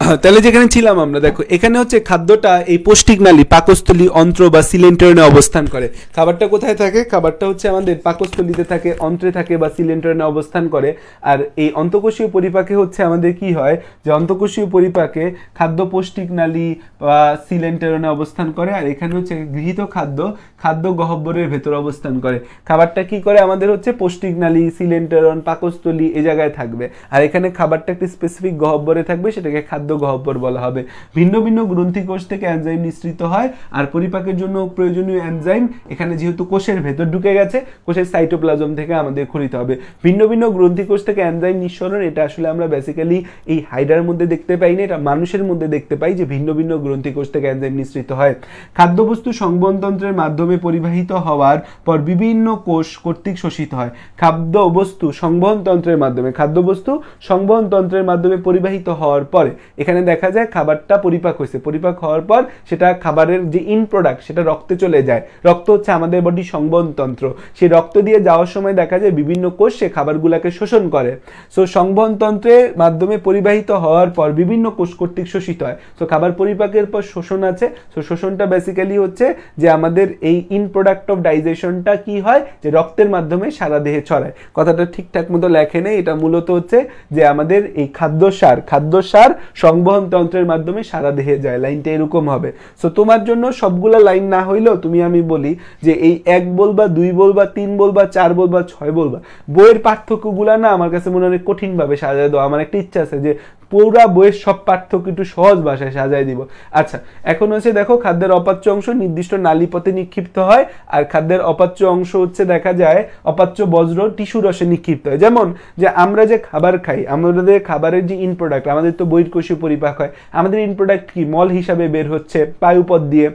<coughs> তাহলে যেখানে ছিলাম আমরা দেখো এখানে হচ্ছে খাদ্যটা এই পৌষ্টিক নালী পাকস্থলী অন্ত্র বা সিলেন্টারনে অবস্থান করে খাবারটা কোথায় থাকে খাবারটা হচ্ছে আমাদের পাকস্থলীতে থাকে অন্ত্রে থাকে বা সিলেন্টারনে অবস্থান করে আর এই অন্তকোষীয় পরিপাকে হচ্ছে আমাদের কি হয় যে অন্তকোষীয় পরিপাকে খাদ্য পৌষ্টিক নালী বা সিলেন্টারনে অবস্থান করে আর এখানে হচ্ছে গৃহীত খাদ্য খাদ্য গহ্বরের ভেতর অবস্থান করে খাবারটা কি করে আমাদের হচ্ছে পৌষ্টিক নালী সিলেন্টারন পাকস্থলী এ জায়গায় থাকবে আর এখানে খাবারটা একটি স্পেসিফিক গহ্বরে থাকবে সেটাকে খাদ্য খাদ্য গহ্বর বলা হবে ভিন্ন ভিন্ন গ্রন্থি কোষ থেকে অ্যানজাইম নিঃসৃত হয় আর পরিপাকের জন্য প্রয়োজনীয় অ্যানজাইম এখানে যেহেতু কোষের ভেতর ঢুকে গেছে কোষের সাইটোপ্লাজম থেকে আমাদের খরিতে হবে ভিন্ন ভিন্ন গ্রন্থি কোষ থেকে অ্যানজাইম নিঃসরণ এটা আসলে আমরা বেসিক্যালি এই হাইডার মধ্যে দেখতে পাই না এটা মানুষের মধ্যে দেখতে পাই যে ভিন্ন ভিন্ন গ্রন্থি কোষ থেকে অ্যানজাইম নিঃসৃত হয় খাদ্যবস্তু সংবহনতন্ত্রের মাধ্যমে পরিবাহিত হওয়ার পর বিভিন্ন কোষ কর্তৃক শোষিত হয় খাদ্য বস্তু সংবহনতন্ত্রের মাধ্যমে খাদ্যবস্তু সংবহনতন্ত্রের মাধ্যমে পরিবাহিত হওয়ার পরে এখানে দেখা যায় খাবারটা পরিপাক হয়েছে পরিপাক হওয়ার পর সেটা খাবারের যে ইন প্রোডাক্ট সেটা রক্তে চলে যায় রক্ত হচ্ছে আমাদের বডি সংবহনতন্ত্র সেই রক্ত দিয়ে যাওয়ার সময় দেখা যায় বিভিন্ন কোষ সে খাবারগুলোকে শোষণ করে সো সংবহনতন্ত্রের মাধ্যমে পরিবাহিত হওয়ার পর বিভিন্ন কোষ কর্তৃক শোষিত হয় সো খাবার পরিপাকের পর শোষণ আছে সো শোষণটা বেসিক্যালি হচ্ছে যে আমাদের এই ইন প্রোডাক্ট অফ ডাইজেশনটা কি হয় যে রক্তের মাধ্যমে সারা দেহে ছড়ায় কথাটা ঠিকঠাক মতো লেখে নেই এটা মূলত হচ্ছে যে আমাদের এই খাদ্যসার খাদ্যসার সংবহন তন্ত্রের মাধ্যমে সারা দেহে যায় লাইনটা এরকম হবে সো তোমার জন্য সবগুলা লাইন না হইলেও তুমি আমি বলি যে এই এক বল বা দুই বল বা তিন বল বা চার বল বা ছয় বল বা বইয়ের পার্থক্যগুলা না আমার কাছে মনে হয় কঠিনভাবে সাজা দেওয়া আমার একটা ইচ্ছা আছে যে পুরা বইয়ের সব পার্থক্য একটু সহজ ভাষায় সাজায় দিব আচ্ছা এখন হচ্ছে দেখো খাদ্যের অপাচ্য অংশ নির্দিষ্ট নালীপথে নিক্ষিপ্ত হয় আর খাদ্যের অপাচ্য অংশ হচ্ছে দেখা যায় অপাচ্য বজ্র টিস্যু রসে নিক্ষিপ্ত হয় যেমন যে আমরা যে খাবার খাই আমাদের খাবারের যে ইন প্রোডাক্ট আমাদের তো বহির্কোষীয় পরিপাক হয় আমাদের ইন প্রোডাক্ট কি মল হিসাবে বের হচ্ছে পায়ুপথ দিয়ে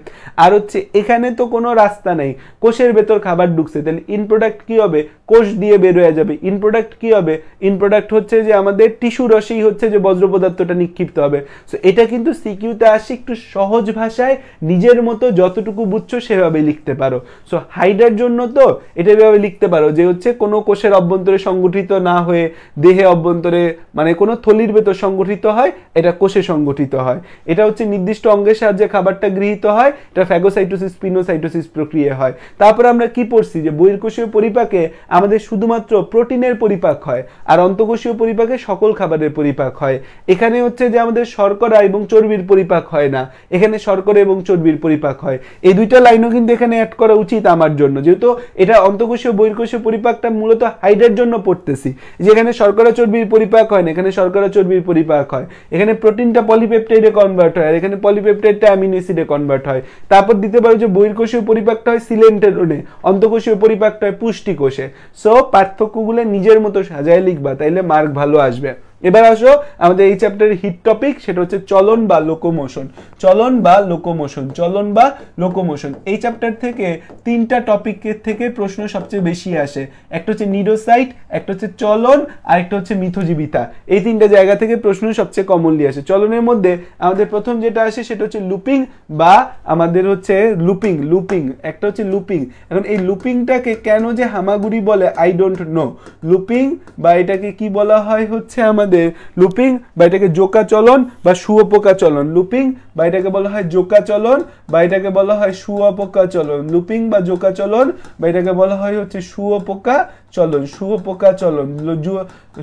আর হচ্ছে এখানে তো কোনো রাস্তা নেই কোষের ভেতর খাবার ঢুকছে তাহলে ইন প্রোডাক্ট কী হবে কোষ দিয়ে বেরোয়া যাবে ইন প্রোডাক্ট কী হবে ইন প্রোডাক্ট হচ্ছে যে আমাদের টিস্যু রসেই হচ্ছে যে বজ্র পদার্থটা নিক্ষিপ্ত হবে সো এটা কিন্তু সিকিউতে আসে একটু সহজ ভাষায় নিজের মতো যতটুকু বুঝছো সেভাবে লিখতে পারো সো হাইডার জন্য তো এটা এভাবে লিখতে পারো যে হচ্ছে কোনো কোষের অভ্যন্তরে সংগঠিত না হয়ে দেহে অভ্যন্তরে মানে কোনো থলির ভেতর সংগঠিত হয় এটা কোষে সংগঠিত হয় এটা হচ্ছে নির্দিষ্ট অঙ্গের সাহায্যে খাবারটা গৃহীত হয় এটা ফ্যাগোসাইটোসিস পিনোসাইটোসিস প্রক্রিয়া হয় তারপর আমরা কি পড়ছি যে বহির্কোষীয় পরিপাকে আমাদের শুধুমাত্র প্রোটিনের পরিপাক হয় আর অন্তকোষীয় পরিপাকে সকল খাবারের পরিপাক হয় এখানে হচ্ছে যে আমাদের শর্করা এবং চর্বির পরিপাক হয় না এখানে শর্করা এবং চর্বির পরিপাক হয় এই দুইটা লাইনও কিন্তু এখানে অ্যাড করা উচিত আমার জন্য যেহেতু এটা অন্তকোষীয় বহির্কোষীয় পরিপাকটা মূলত হাইডের জন্য পড়তেছি যেখানে শর্করা চর্বির পরিপাক হয় না এখানে শর্করা চর্বির পরিপাক হয় এখানে প্রোটিনটা পলিপেপটাইডে কনভার্ট হয় আর এখানে পলিপেপটাইডটা অ্যামিনো অ্যাসিডে কনভার্ট হয় তারপর দিতে পারো যে বহির্কোষীয় পরিপাকটা হয় সিলেন্টেরোনে অন্তকোষীয় পরিপাকটা হয় পুষ্টিকোষে সো পার্থক্যগুলো নিজের মতো সাজায় লিখবা তাইলে মার্ক ভালো আসবে এবার আসো আমাদের এই চ্যাপ্টারের হিট টপিক সেটা হচ্ছে চলন বা লোকোমোশন চলন বা লোকোমোশন চলন বা লোকোমোশন এই চ্যাপ্টার থেকে তিনটা টপিকের থেকে প্রশ্ন সবচেয়ে বেশি আসে একটা হচ্ছে নিডোসাইট একটা হচ্ছে চলন আর একটা হচ্ছে মিথজীবিতা এই তিনটা জায়গা থেকে প্রশ্ন সবচেয়ে কমনলি আসে চলনের মধ্যে আমাদের প্রথম যেটা আসে সেটা হচ্ছে লুপিং বা আমাদের হচ্ছে লুপিং লুপিং একটা হচ্ছে লুপিং এখন এই লুপিংটাকে কেন যে হামাগুড়ি বলে আই ডোন্ট নো লুপিং বা এটাকে কি বলা হয় হচ্ছে আমাদের মধ্যে লুপিং বা এটাকে জোকা চলন বা শুয়োপোকা চলন লুপিং বা এটাকে বলা হয় জোকা চলন বা এটাকে বলা হয় শুয়োপোকা চলন লুপিং বা জোকা চলন বা এটাকে বলা হয় হচ্ছে শুয়োপোকা চলন শুয়োপোকা চলন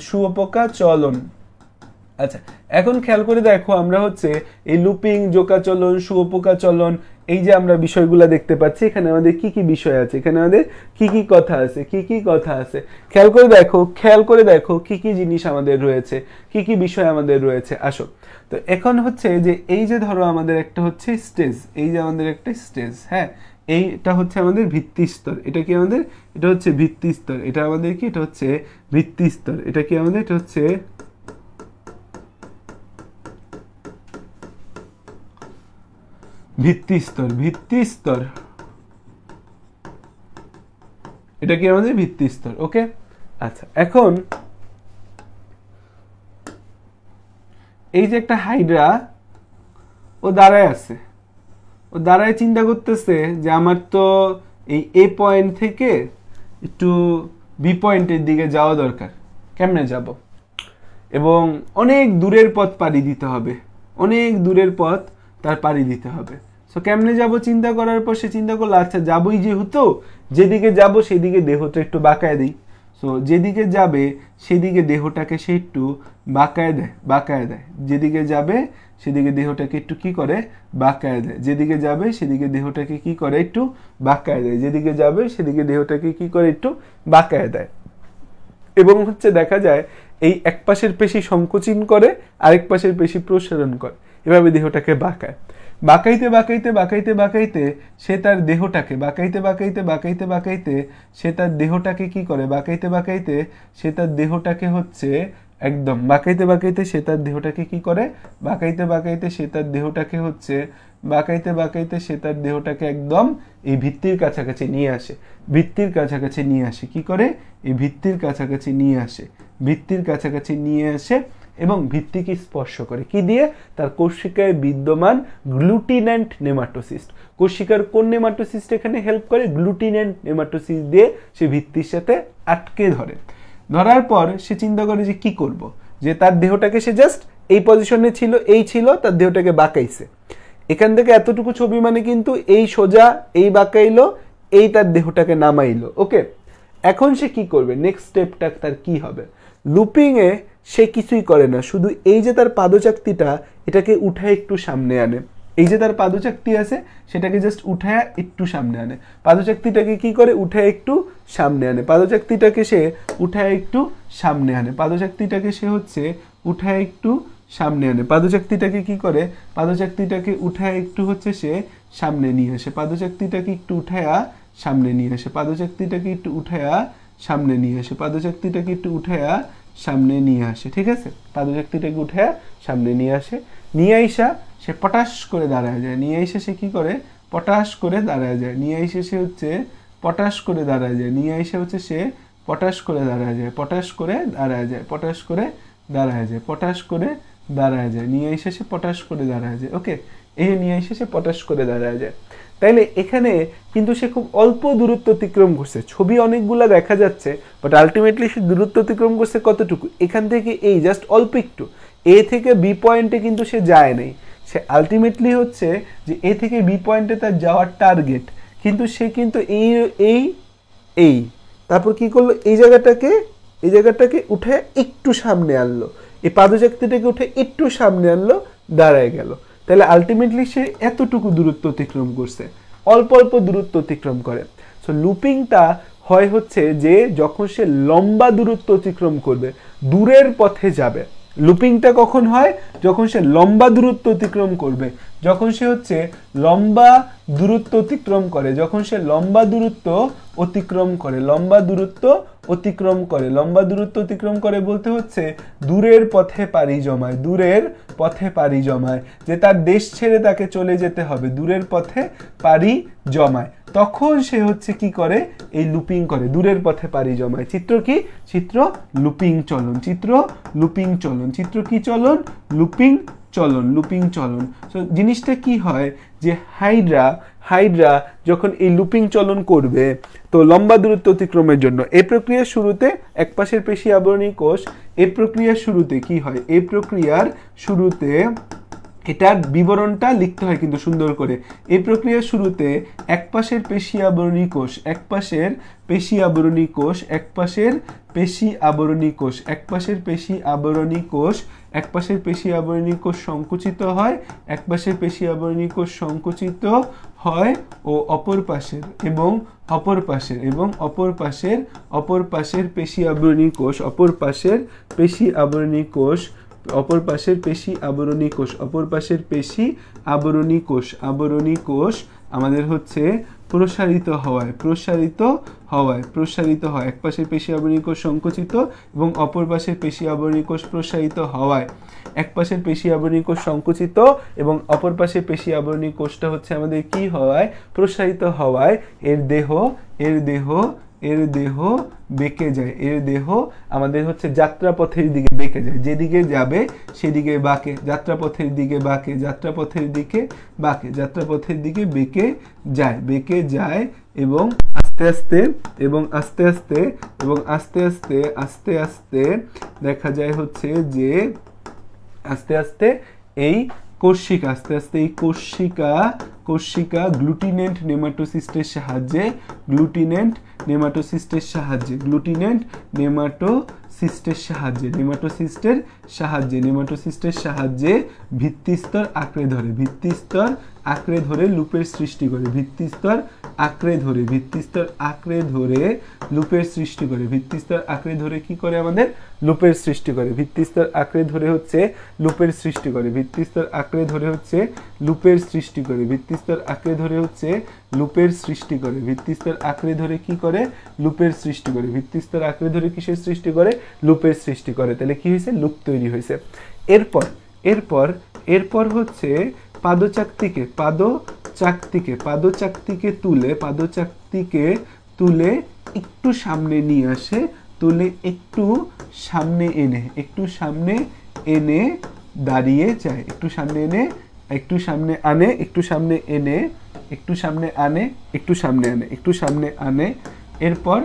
শুয়োপোকা চলন আচ্ছা এখন খেয়াল করে দেখো আমরা হচ্ছে এই লুপিং চলন শুয়োপোকা চলন এই যে আমরা বিষয়গুলো দেখতে পাচ্ছি এখানে আমাদের কি কি বিষয় আছে এখানে আমাদের কি কি কথা আছে কি কি কথা আছে খেয়াল করে দেখো খেয়াল করে দেখো কি কি জিনিস আমাদের রয়েছে কি কি বিষয় আমাদের রয়েছে আসো তো এখন হচ্ছে যে এই যে ধরো আমাদের একটা হচ্ছে স্টেজ এই যে আমাদের একটা স্টেজ হ্যাঁ এইটা হচ্ছে আমাদের ভিত্তি স্তর এটা কি আমাদের এটা হচ্ছে ভিত্তি স্তর এটা আমাদের কি এটা হচ্ছে ভিত্তি স্তর এটা কি আমাদের এটা হচ্ছে ভিত্তিস্তর ভিত্তিস্তর এটা কি আমাদের ভিত্তিস্তর ওকে আচ্ছা এখন এই যে একটা হাইড্রা ও দাঁড়ায় আছে ও দাঁড়ায় চিন্তা করতেছে যে আমার তো এই এ পয়েন্ট থেকে একটু বি পয়েন্টের দিকে যাওয়া দরকার কেমনে যাব এবং অনেক দূরের পথ পাড়ি দিতে হবে অনেক দূরের পথ তার পাড়ি দিতে হবে সো কেমনে যাব চিন্তা করার পর সে চিন্তা করলো আচ্ছা যাবই যেহেতু যেদিকে যাব সেদিকে দেহটা একটু বাঁকায় দিই সো যেদিকে যাবে সেদিকে দেহটাকে সে একটু বাঁকায় দেয় বাঁকায় দেয় যেদিকে যাবে সেদিকে দেহটাকে একটু কি করে বাঁকায় দেয় যেদিকে যাবে সেদিকে দেহটাকে কি করে একটু বাঁকায় দেয় যেদিকে যাবে সেদিকে দেহটাকে কি করে একটু বাঁকায় দেয় এবং হচ্ছে দেখা যায় এই এক পাশের পেশি সংকোচিন করে আরেক পাশের পেশি প্রসারণ করে এভাবে দেহটাকে বাঁকায় বাঁকাইতে বাঁকাইতে বাঁকাইতে বাঁকাইতে সে তার দেহটাকে বাঁকাইতে বাঁকাইতে বাঁকাইতে বাঁকাইতে সে তার দেহটাকে কি করে বাঁকাইতে বাঁকাইতে সে তার দেহটাকে হচ্ছে একদম বাঁকাইতে বাঁকাইতে সে তার দেহটাকে কি করে বাঁকাইতে বাঁকাইতে সে তার দেহটাকে হচ্ছে বাঁকাইতে বাঁকাইতে সে তার দেহটাকে একদম এই ভিত্তির কাছাকাছি নিয়ে আসে ভিত্তির কাছাকাছি নিয়ে আসে কি করে এই ভিত্তির কাছাকাছি নিয়ে আসে ভিত্তির কাছাকাছি নিয়ে আসে এবং ভিত্তিকে স্পর্শ করে কি দিয়ে তার কোষিকায় বিদ্যমান গ্লুটিন্যান্ট নেমাটোসিস্ট কোশিকার কোন নেমাটোসিস্ট এখানে হেল্প করে গ্লুটিন্যান্ট নেমাটোসিস্ট দিয়ে সে ভিত্তির সাথে আটকে ধরে ধরার পর সে চিন্তা করে যে কি করব। যে তার দেহটাকে সে জাস্ট এই পজিশনে ছিল এই ছিল তার দেহটাকে বাঁকাইছে এখান থেকে এতটুকু ছবি মানে কিন্তু এই সোজা এই বাঁকাইলো এই তার দেহটাকে নামাইলো ওকে এখন সে কি করবে নেক্সট স্টেপটা তার কি হবে লুপিংয়ে সে কিছুই করে না শুধু এই যে তার পাদচাকতিটা এটাকে উঠায় একটু সামনে আনে এই যে তার পাদচাকতি আছে সেটাকে জাস্ট উঠায় একটু সামনে আনে পাদচাকতিটাকে কি করে উঠায় একটু সামনে আনে পাদচাকতিটাকে সে উঠায় একটু সামনে আনে পাদচাকতিটাকে সে হচ্ছে উঠায় একটু সামনে আনে পাদচাকতিটাকে কি করে পাদচাকতিটাকে উঠায় একটু হচ্ছে সে সামনে নিয়ে আসে পাদচাকতিটাকে একটু উঠায়া সামনে নিয়ে আসে পাদচাকতিটাকে একটু উঠায়া সামনে নিয়ে আসে পাদচাকতিটাকে একটু উঠায়া সামনে নিয়ে আসে ঠিক আছে ব্যক্তিটাকে উঠে সামনে নিয়ে আসে নিয়ে আইসা সে পটাশ করে দাঁড়ায় যায় নিয়ে আইসে সে কি করে পটাশ করে দাঁড়ায় যায় নিয়ে আইসে সে হচ্ছে পটাশ করে দাঁড়ায় যায় নিয়ে আইসা হচ্ছে সে পটাশ করে দাঁড়ায় যায় পটাশ করে দাঁড়ায় যায় পটাশ করে দাঁড়ায় যায় পটাশ করে দাঁড়ায় যায় নিয়ে এসে সে পটাশ করে দাঁড়ায় যায় ওকে এই নিয়ে এসে সে পটাশ করে দাঁড়ায় যায় তাইলে এখানে কিন্তু সে খুব অল্প দূরত্ব অতিক্রম করছে ছবি অনেকগুলা দেখা যাচ্ছে বাট আলটিমেটলি সে দূরত্ব অতিক্রম করছে কতটুকু এখান থেকে এই জাস্ট অল্প একটু এ থেকে বি পয়েন্টে কিন্তু সে যায় নাই সে আলটিমেটলি হচ্ছে যে এ থেকে বি পয়েন্টে তার যাওয়ার টার্গেট কিন্তু সে কিন্তু এই এই এই তারপর কি করলো এই জায়গাটাকে এই জায়গাটাকে উঠে একটু সামনে আনলো এই পাদচাকতিটাকে উঠে একটু সামনে আনলো দাঁড়ায় গেল তাহলে আলটিমেটলি সে এতটুকু দূরত্ব অতিক্রম করছে অল্প অল্প দূরত্ব অতিক্রম করে সো লুপিংটা হয় হচ্ছে যে যখন সে লম্বা দূরত্ব অতিক্রম করবে দূরের পথে যাবে লুপিংটা কখন হয় যখন সে লম্বা দূরত্ব অতিক্রম করবে যখন সে হচ্ছে লম্বা দূরত্ব অতিক্রম করে যখন সে লম্বা দূরত্ব অতিক্রম করে লম্বা দূরত্ব অতিক্রম করে লম্বা দূরত্ব অতিক্রম করে বলতে হচ্ছে দূরের পথে পাড়ি জমায় দূরের পথে পাড়ি জমায় যে তার দেশ ছেড়ে তাকে চলে যেতে হবে দূরের পথে পাড়ি জমায় তখন সে হচ্ছে কি করে এই লুপিং করে দূরের পথে পাড়ি জমায় চিত্র কি চিত্র লুপিং চলন চিত্র লুপিং চলন চিত্র কি চলন লুপিং চলন লুপিং চলন সো জিনিসটা কি হয় যে হাইড্রা হাইড্রা যখন এই লুপিং চলন করবে তো লম্বা দূরত্ব অতিক্রমের জন্য এই প্রক্রিয়ার শুরুতে একপাশের পেশি আবরণী কোষ এ প্রক্রিয়ার শুরুতে কি হয় এই প্রক্রিয়ার শুরুতে এটার বিবরণটা লিখতে হয় কিন্তু সুন্দর করে এই প্রক্রিয়ার শুরুতে একপাশের পেশি আবরণী কোষ একপাশের পেশি আবরণী কোষ একপাশের পেশি আবরণী কোষ একপাশের পেশি আবরণী কোষ একপাশের পেশি আবরণী কোষ সংকুচিত হয় একপাশের পেশি আবরণী কোষ সংকুচিত হয় ও অপর পাশের এবং অপর পাশের এবং অপর পাশের অপর পাশের পেশি আবরণী কোষ অপর পাশের পেশি আবরণী কোষ অপর পাশের পেশি আবরণী কোষ অপর পাশের পেশি আবরণী কোষ আবরণী কোষ আমাদের হচ্ছে প্রসারিত হওয়ায় প্রসারিত হওয়ায় প্রসারিত হয় এক পাশের পেশি আবরণী কোষ সংকুচিত এবং অপর পাশের পেশি আবরণী কোষ প্রসারিত হওয়ায় এক পাশের পেশি আবরণী কোষ সংকুচিত এবং অপর পাশের পেশি আবরণী কোষটা হচ্ছে আমাদের কি হওয়ায় প্রসারিত হওয়ায় এর দেহ এর দেহ এর দেহ বেঁকে যায় এর দেহ আমাদের হচ্ছে যাত্রাপথের দিকে বেঁকে যায় যেদিকে যাবে সেদিকে বাঁকে যাত্রাপথের দিকে বাঁকে যাত্রাপথের দিকে বাঁকে যাত্রাপথের দিকে বেঁকে যায় বেঁকে যায় এবং আস্তে আস্তে এবং আস্তে আস্তে এবং আস্তে আস্তে আস্তে আস্তে দেখা যায় হচ্ছে যে আস্তে আস্তে এই কোষিকা আস্তে আস্তে এই কোষিকা কোষিকা গ্লুটিনেন্ট নেমাটোসিস্টের সাহায্যে গ্লুটিনেন্ট নেমাটোসিস্টের সাহায্যে গ্লুটিনেন্ট নেমাটোসিস্টের সাহায্যে নেমাটোসিস্টের সাহায্যে নেমাটোসিস্টের সাহায্যে ভিত্তিস্তর আঁকড়ে ধরে ভিত্তিস্তর আঁকড়ে ধরে লুপের সৃষ্টি করে ভিত্তিস্তর আঁকড়ে ধরে ভিত্তিস্তর আঁকড়ে ধরে লুপের সৃষ্টি করে ভিত্তিস্তর আঁকড়ে ধরে কি করে আমাদের লুপের সৃষ্টি করে ভিত্তিস্তর আঁকড়ে ধরে হচ্ছে লুপের সৃষ্টি করে ভিত্তিস্তর আঁকড়ে ধরে হচ্ছে লুপের সৃষ্টি করে ভিত্তিস্তর আঁকড়ে ধরে হচ্ছে লুপের সৃষ্টি করে ভিত্তিস্তর আঁকড়ে ধরে কি করে লুপের সৃষ্টি করে ভিত্তিস্তর আঁকড়ে ধরে কিসের সৃষ্টি করে লুপের সৃষ্টি করে তাহলে কি হয়েছে লুপ তৈরি হয়েছে এরপর এরপর এরপর হচ্ছে পাদচাকতিকে পাদচাকতিকে পাদচাকতিকে তুলে পাদচাকতিকে তুলে একটু সামনে নিয়ে আসে তুলে একটু সামনে এনে একটু সামনে এনে দাঁড়িয়ে যায় একটু সামনে এনে একটু সামনে আনে একটু সামনে এনে একটু সামনে আনে একটু সামনে আনে একটু সামনে আনে এরপর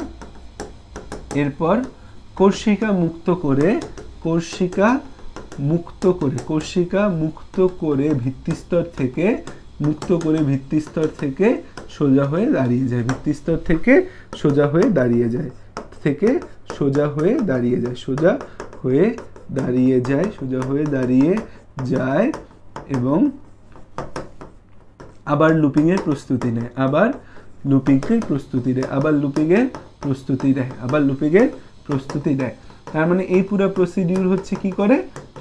এরপর কর্ষিকা মুক্ত করে কর্ষিকা মুক্ত করে কোষিকা মুক্ত করে ভিত্তিস্তর থেকে মুক্ত করে ভিত্তিস্তর থেকে সোজা হয়ে দাঁড়িয়ে যায় ভিত্তিস্তর থেকে সোজা হয়ে দাঁড়িয়ে যায় থেকে সোজা হয়ে দাঁড়িয়ে যায় সোজা হয়ে দাঁড়িয়ে যায় সোজা হয়ে দাঁড়িয়ে যায় এবং আবার লুপিংয়ের প্রস্তুতি নেয় আবার লুপিংয়ের প্রস্তুতি নেয় আবার লুপিংয়ের প্রস্তুতি নেয় আবার লুপিংয়ের প্রস্তুতি নেয় তার মানে এই পুরো প্রসিডিউর হচ্ছে কি করে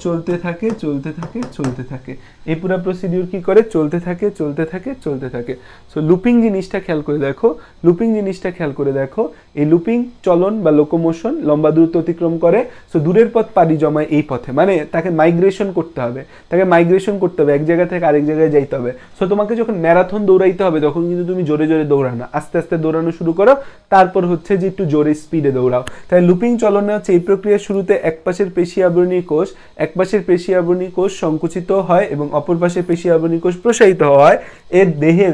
চলতে থাকে চলতে থাকে চলতে থাকে এই পুরো প্রসিডিউর কি করে চলতে থাকে চলতে থাকে চলতে থাকে সো লুপিং জিনিসটা খেয়াল করে দেখো লুপিং জিনিসটা খেয়াল করে দেখো এই লুপিং চলন বা লোকোমোশন লম্বা দূরত্ব অতিক্রম করে সো দূরের পথ পাড়ি জমায় এই পথে মানে তাকে মাইগ্রেশন করতে হবে তাকে মাইগ্রেশন করতে হবে এক জায়গা থেকে আরেক জায়গায় যাইতে হবে সো তোমাকে যখন ম্যারাথন দৌড়াইতে হবে তখন কিন্তু তুমি জোরে জোরে দৌড়ানো আস্তে আস্তে দৌড়ানো শুরু করো তারপর হচ্ছে যে একটু জোরে স্পিডে দৌড়াও তাই লুপিং চলনে হচ্ছে এই প্রক্রিয়ার শুরুতে একপাশের পেশি আবরণী কোষ একপাশের পেশি আবরণী কোষ সংকুচিত হয় এবং অপর পাশের পেশি আবরণী কোষ প্রসারিত হয় এর দেহের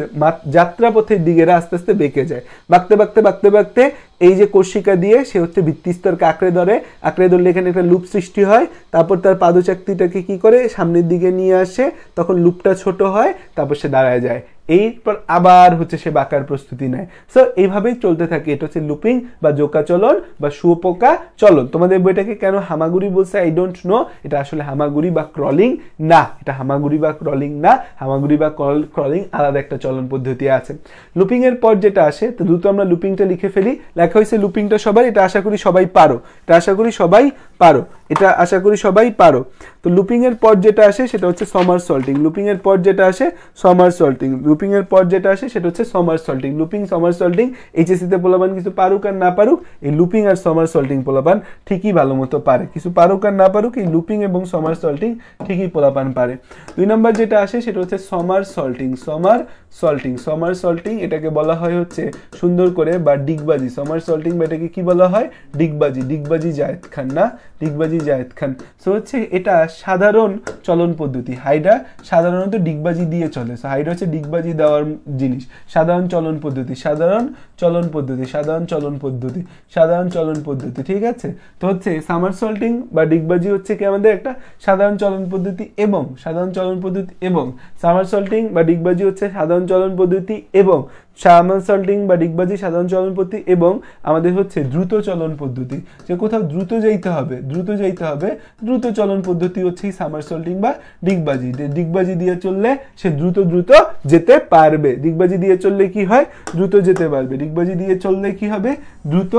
যাত্রাপথের দিকে আস্তে আস্তে বেঁকে যায় বাঁকতে বাঁকতে বাঁকতে বাঁকতে এই যে কোষিকা দিয়ে সে হচ্ছে ভিত্তিস্তরকে আঁকড়ে ধরে আঁকড়ে ধরলে এখানে একটা লুপ সৃষ্টি হয় তারপর তার পাদচাকতিটাকে কি করে সামনের দিকে নিয়ে আসে তখন লুপটা ছোট হয় তারপর সে দাঁড়ায় যায় এরপর আবার হচ্ছে সে বাঁকার প্রস্তুতি নেয় সো এইভাবেই চলতে থাকে এটা হচ্ছে লুপিং বা জোকা চলন বা শুয়োপোকা চলন তোমাদের বইটাকে কেন হামাগুড়ি বলছে আই ডোন্ট নো এটা আসলে হামাগুড়ি বা ক্রলিং না এটা হামাগুড়ি বা ক্রলিং না হামাগুড়ি বা ক্রলিং আলাদা একটা চলন পদ্ধতি আছে লুপিংয়ের পর যেটা আসে তো দ্রুত আমরা লুপিংটা লিখে ফেলি লেখা হয়েছে লুপিংটা সবার এটা আশা করি সবাই পারো এটা আশা করি সবাই পারো এটা আশা করি সবাই পারো তো লুপিংয়ের পর যেটা আসে সেটা হচ্ছে সমার সল্টিং লুপিংয়ের পর যেটা আসে সমার সল্টিং লুপিংয়ের পর যেটা আসে সেটা হচ্ছে somersaulting looping somersaulting এইচএসিতে পোলাবান কিছু পারুক আর না পারুক এই লুপিং আর সমার সল্টিং পোলাবান ঠিকই ভালো মতো পারে কিছু পারুক আর না পারুক এই লুপিং এবং সমার সল্টিং ঠিকই পোলাপান পারে দুই নম্বর যেটা আসে সেটা হচ্ছে somersaulting somersaulting somersaulting এটাকে বলা হয় হচ্ছে সুন্দর করে বা ডিগবাজি সমার সল্টিং বা এটাকে কী বলা হয় ডিগবাজি ডিগবাজি জায়দ খান না ডিগবাজি জায়দ খান সো হচ্ছে এটা সাধারণ চলন পদ্ধতি হাইড্রা সাধারণত ডিগবাজি দিয়ে চলে সো হাইড্রা হচ্ছে ডিগবাজি দেওয়ার জিনিস সাধারণ চলন পদ্ধতি সাধারণ চলন পদ্ধতি সাধারণ চলন পদ্ধতি সাধারণ চলন পদ্ধতি ঠিক আছে তো হচ্ছে সামার সল্টিং বা ডিগবাজি হচ্ছে কি আমাদের একটা সাধারণ চলন পদ্ধতি এবং সাধারণ চলন পদ্ধতি এবং সামার সল্টিং বা ডিগবাজি হচ্ছে সাধারণ চলন পদ্ধতি এবং সামান সল্টিং বা ডিগবাজি সাধারণ চলন পদ্ধতি এবং আমাদের হচ্ছে দ্রুত চলন পদ্ধতি যে কোথাও দ্রুত যাইতে হবে দ্রুত যাইতে হবে দ্রুত চলন পদ্ধতি হচ্ছে সামার সল্টিং বা ডিগবাজি ডিগবাজি দিয়ে চললে সে দ্রুত দ্রুত যেতে পারবে ডিগবাজি দিয়ে চললে কি হয় দ্রুত যেতে পারবে ডিগবাজি দিয়ে চললে কি হবে দ্রুত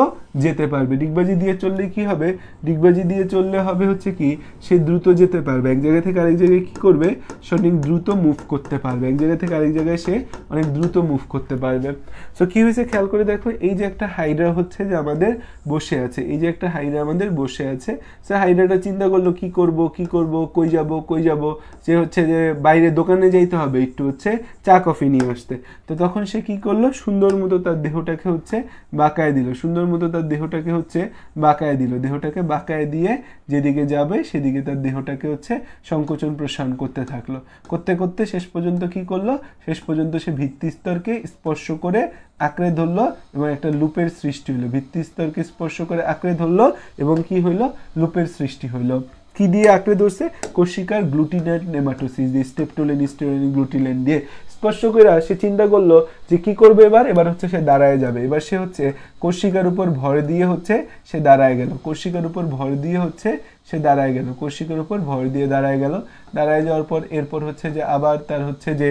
যেতে পারবে ডিগবাজি দিয়ে চললে কি হবে ডিগবাজি দিয়ে চললে হবে হচ্ছে কি সে দ্রুত যেতে পারবে এক জায়গা থেকে আরেক জায়গায় কি করবে সঠিক দ্রুত মুভ করতে পারবে এক জায়গা থেকে আরেক জায়গায় সে অনেক দ্রুত মুভ করতে পারবে পারবে সো কি হয়েছে খেয়াল করে দেখো এই যে একটা হাইড্রা হচ্ছে যে আমাদের বসে আছে এই যে একটা হাইড্রা আমাদের বসে আছে সে হাইড্রাটা চিন্তা করলো কি করব কি করব কই যাব কই যাব সে হচ্ছে যে বাইরে দোকানে যাইতে হবে একটু হচ্ছে চা কফি নিয়ে আসতে তো তখন সে কি করলো সুন্দর মতো তার দেহটাকে হচ্ছে বাঁকায় দিল সুন্দর মতো তার দেহটাকে হচ্ছে বাঁকায় দিল দেহটাকে বাঁকায় দিয়ে যেদিকে যাবে সেদিকে তার দেহটাকে হচ্ছে সংকোচন প্রসারণ করতে থাকলো করতে করতে শেষ পর্যন্ত কি করলো শেষ পর্যন্ত সে ভিত্তিস্তরকে স্পর্শ স্পর্শ করে আঁকড়ে ধরল এবং একটা লুপের সৃষ্টি হইল ভিত্তিস্তরকে স্পর্শ করে আঁকড়ে ধরল এবং কি হইল লুপের সৃষ্টি হইল কি দিয়ে আঁকড়ে ধরছে কোশিকার গ্লুটিনেট নেমাটোসিস দিয়ে স্টেপটোলেন স্টেরোলিন গ্লুটিলেন দিয়ে স্পর্শ করে সে চিন্তা করলো যে কি করবে এবার এবার হচ্ছে সে দাঁড়ায় যাবে এবার সে হচ্ছে কোশিকার উপর ভর দিয়ে হচ্ছে সে দাঁড়ায় গেল কোশিকার উপর ভর দিয়ে হচ্ছে সে দাঁড়ায় গেল কোশিকার উপর ভর দিয়ে দাঁড়ায় গেল দাঁড়ায় যাওয়ার পর এরপর হচ্ছে যে আবার তার হচ্ছে যে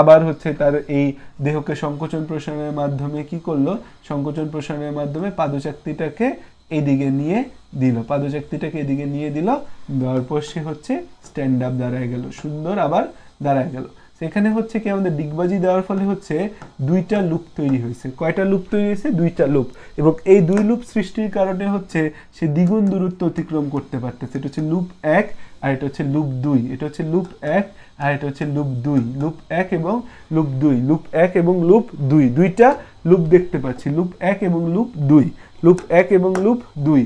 আবার হচ্ছে তার এই দেহকে সংকোচন প্রসারণের মাধ্যমে কি করলো সংকোচন প্রসারণের মাধ্যমে পাদচাকতিটাকে এদিকে নিয়ে দিল পাদচাকতিটাকে এদিকে নিয়ে দিল দেওয়ার পর সে হচ্ছে স্ট্যান্ড আপ দাঁড়ায় গেল সুন্দর আবার দাঁড়ায় গেল সেখানে হচ্ছে কি আমাদের ডিগবাজি দেওয়ার ফলে হচ্ছে দুইটা লুপ তৈরি হয়েছে কয়টা লুপ তৈরি হয়েছে দুইটা লুপ এবং এই দুই লুপ সৃষ্টির কারণে হচ্ছে সে দ্বিগুণ দূরত্ব অতিক্রম করতে পারতেছে এটা হচ্ছে লুপ এক আর এটা হচ্ছে লুপ দুই এটা হচ্ছে লুপ এক আর এটা হচ্ছে লুপ দুই লুপ এক এবং লুপ দুই লুপ এক এবং লুপ দুই দুইটা লুপ দেখতে পাচ্ছি লুপ এক এবং লুপ দুই লুপ এক এবং লুপ দুই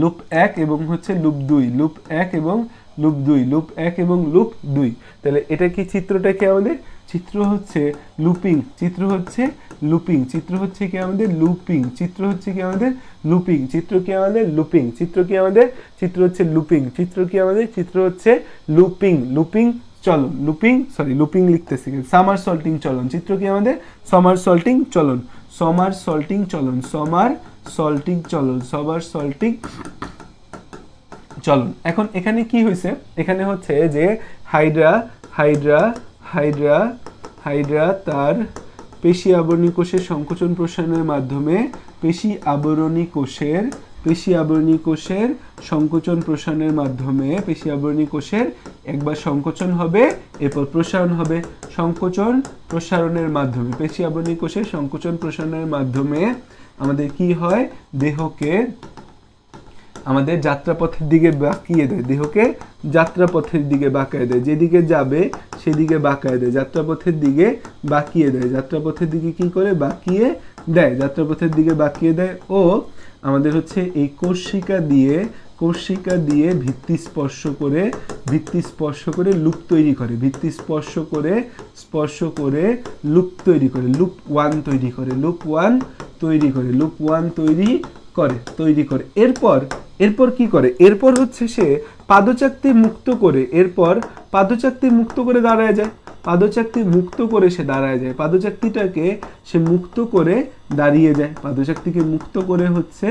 লুপ এক এবং হচ্ছে লুপ দুই লুপ এক এবং লুপ দুই লুপ এক এবং লুপ দুই তাহলে এটা কি চিত্রটা কি আমাদের চিত্র হচ্ছে লুপিং চিত্র হচ্ছে লুপিং চিত্র হচ্ছে কি আমাদের লুপিং চিত্র হচ্ছে কি আমাদের লুপিং চিত্র কি আমাদের লুপিং চিত্র কি আমাদের চিত্র হচ্ছে লুপিং চিত্র কি আমাদের চিত্র হচ্ছে লুপিং লুপিং চলন লুপিং সরি লুপিং লিখতেছি সামার সল্টিং চলন চিত্র কি আমাদের সমার সল্টিং চলন সমার সল্টিং চলন সমার সল্টিং চলন সবার সল্টিং চলন এখন এখানে কি হয়েছে এখানে হচ্ছে যে হাইড্রা হাইড্রা হাইড্রা হাইড্রা তার পেশি আবরণী কোষের সংকোচন প্রসারণের মাধ্যমে পেশি আবরণী কোষের পেশি আবরণী কোষের সংকোচন প্রসারণের মাধ্যমে পেশি আবরণী কোষের একবার সংকোচন হবে এরপর প্রসারণ হবে সংকোচন প্রসারণের মাধ্যমে পেশি আবরণী কোষের সংকোচন প্রসারণের মাধ্যমে আমাদের কি হয় দেহকে আমাদের যাত্রাপথের দিকে বাঁকিয়ে দেয় দেহকে যাত্রাপথের দিকে বাঁকায় দেয় যেদিকে যাবে সেদিকে বাঁকায় দেয় যাত্রাপথের দিকে বাঁকিয়ে দেয় যাত্রাপথের দিকে কি করে বাঁকিয়ে দেয় যাত্রাপথের দিকে বাঁকিয়ে দেয় ও আমাদের হচ্ছে এই কোর্শিকা দিয়ে কোর্শিকা দিয়ে ভিত্তি স্পর্শ করে ভিত্তি স্পর্শ করে লুপ তৈরি করে ভিত্তি স্পর্শ করে স্পর্শ করে লুপ তৈরি করে লুপ ওয়ান তৈরি করে লুপ ওয়ান তৈরি করে লুপ ওয়ান তৈরি করে তৈরি করে এরপর এরপর কি করে এরপর হচ্ছে সে পাদচাকতি মুক্ত করে এরপর পাদচাকতি মুক্ত করে দাঁড়ায় যায় পাদচাকতি মুক্ত করে সে দাঁড়ায় যায় পাদচাকতিটাকে সে মুক্ত করে দাঁড়িয়ে যায় পাদচাকতিকে মুক্ত করে হচ্ছে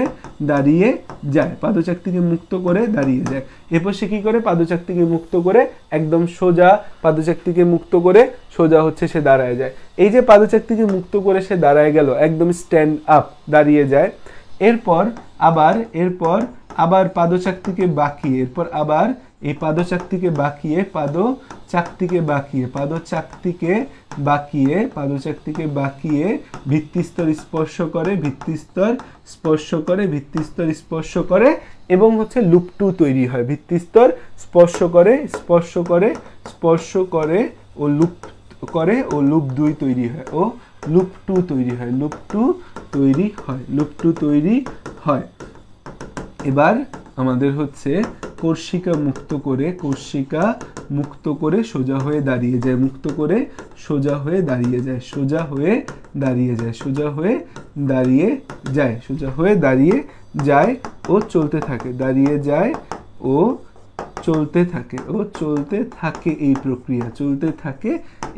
দাঁড়িয়ে যায় পাদচাকতিকে মুক্ত করে দাঁড়িয়ে যায় এরপর সে কী করে পাদচাকতিকে মুক্ত করে একদম সোজা পাদচাক্তিকে মুক্ত করে সোজা হচ্ছে সে দাঁড়ায় যায় এই যে পাদচাকতিকে মুক্ত করে সে দাঁড়ায় গেল একদম স্ট্যান্ড আপ দাঁড়িয়ে যায় এরপর আবার এরপর আবার পাদচাকতিকে বাঁকিয়ে এরপর আবার এই পাদচাকতিকে বাঁকিয়ে পাদচাকতিকে বাঁকিয়ে পাদচাকতিকে বাঁকিয়ে পাদচাকতিকে বাঁকিয়ে ভিত্তিস্তর স্পর্শ করে ভিত্তিস্তর স্পর্শ করে ভিত্তিস্তর স্পর্শ করে এবং হচ্ছে লুপটু তৈরি হয় ভিত্তিস্তর স্পর্শ করে স্পর্শ করে স্পর্শ করে ও লুপ করে ও লুপ দুই তৈরি হয় ও লুপ টু তৈরি হয় লুপ টু তৈরি হয় লুপ টু তৈরি হয় এবার আমাদের হচ্ছে কর্ষিকা মুক্ত করে কর্ষিকা মুক্ত করে সোজা হয়ে দাঁড়িয়ে যায় মুক্ত করে সোজা হয়ে দাঁড়িয়ে যায় সোজা হয়ে দাঁড়িয়ে যায় সোজা হয়ে দাঁড়িয়ে যায় সোজা হয়ে দাঁড়িয়ে যায় ও চলতে থাকে দাঁড়িয়ে যায় ও চলতে থাকে ও চলতে থাকে এই প্রক্রিয়া চলতে থাকে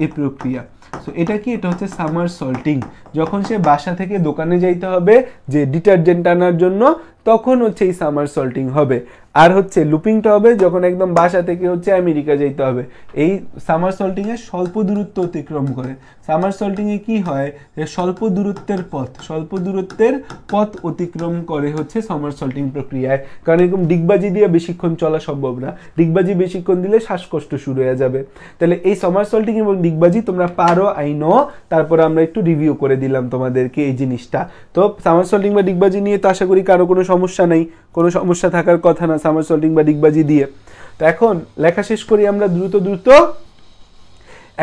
এই প্রক্রিয়া সো এটা কি এটা হচ্ছে সামার সল্টিং যখন সে বাসা থেকে দোকানে যাইতে হবে যে ডিটারজেন্ট আনার জন্য তখন হচ্ছে এই সামার সল্টিং হবে আর হচ্ছে লুপিংটা হবে যখন একদম বাসা থেকে হচ্ছে আমেরিকা যাইতে হবে এই সামার সল্টিংয়ে স্বল্প দূরত্ব অতিক্রম করে সামারসল্টিংয়ে কি হয় যে স্বল্প দূরত্বের পথ স্বল্প দূরত্বের পথ অতিক্রম করে হচ্ছে সামারসল্টিং প্রক্রিয়ায় কারণ এরকম ডিগবাজি দিয়ে বেশিক্ষণ চলা সম্ভব না ডিগবাজি বেশিক্ষণ দিলে শ্বাসকষ্ট শুরু হয়ে যাবে তাহলে এই সামারসল্টিং এবং ডিগবাজি তোমরা পারো আই নো তারপরে আমরা একটু রিভিউ করে দিলাম তোমাদেরকে এই জিনিসটা তো সামারসল্টিং বা ডিগবাজি নিয়ে তো আশা করি কারো কোনো সমস্যা নেই কোনো সমস্যা থাকার কথা না সামারসল্টিং বা ডিগবাজি দিয়ে তো এখন লেখা শেষ করি আমরা দ্রুত দ্রুত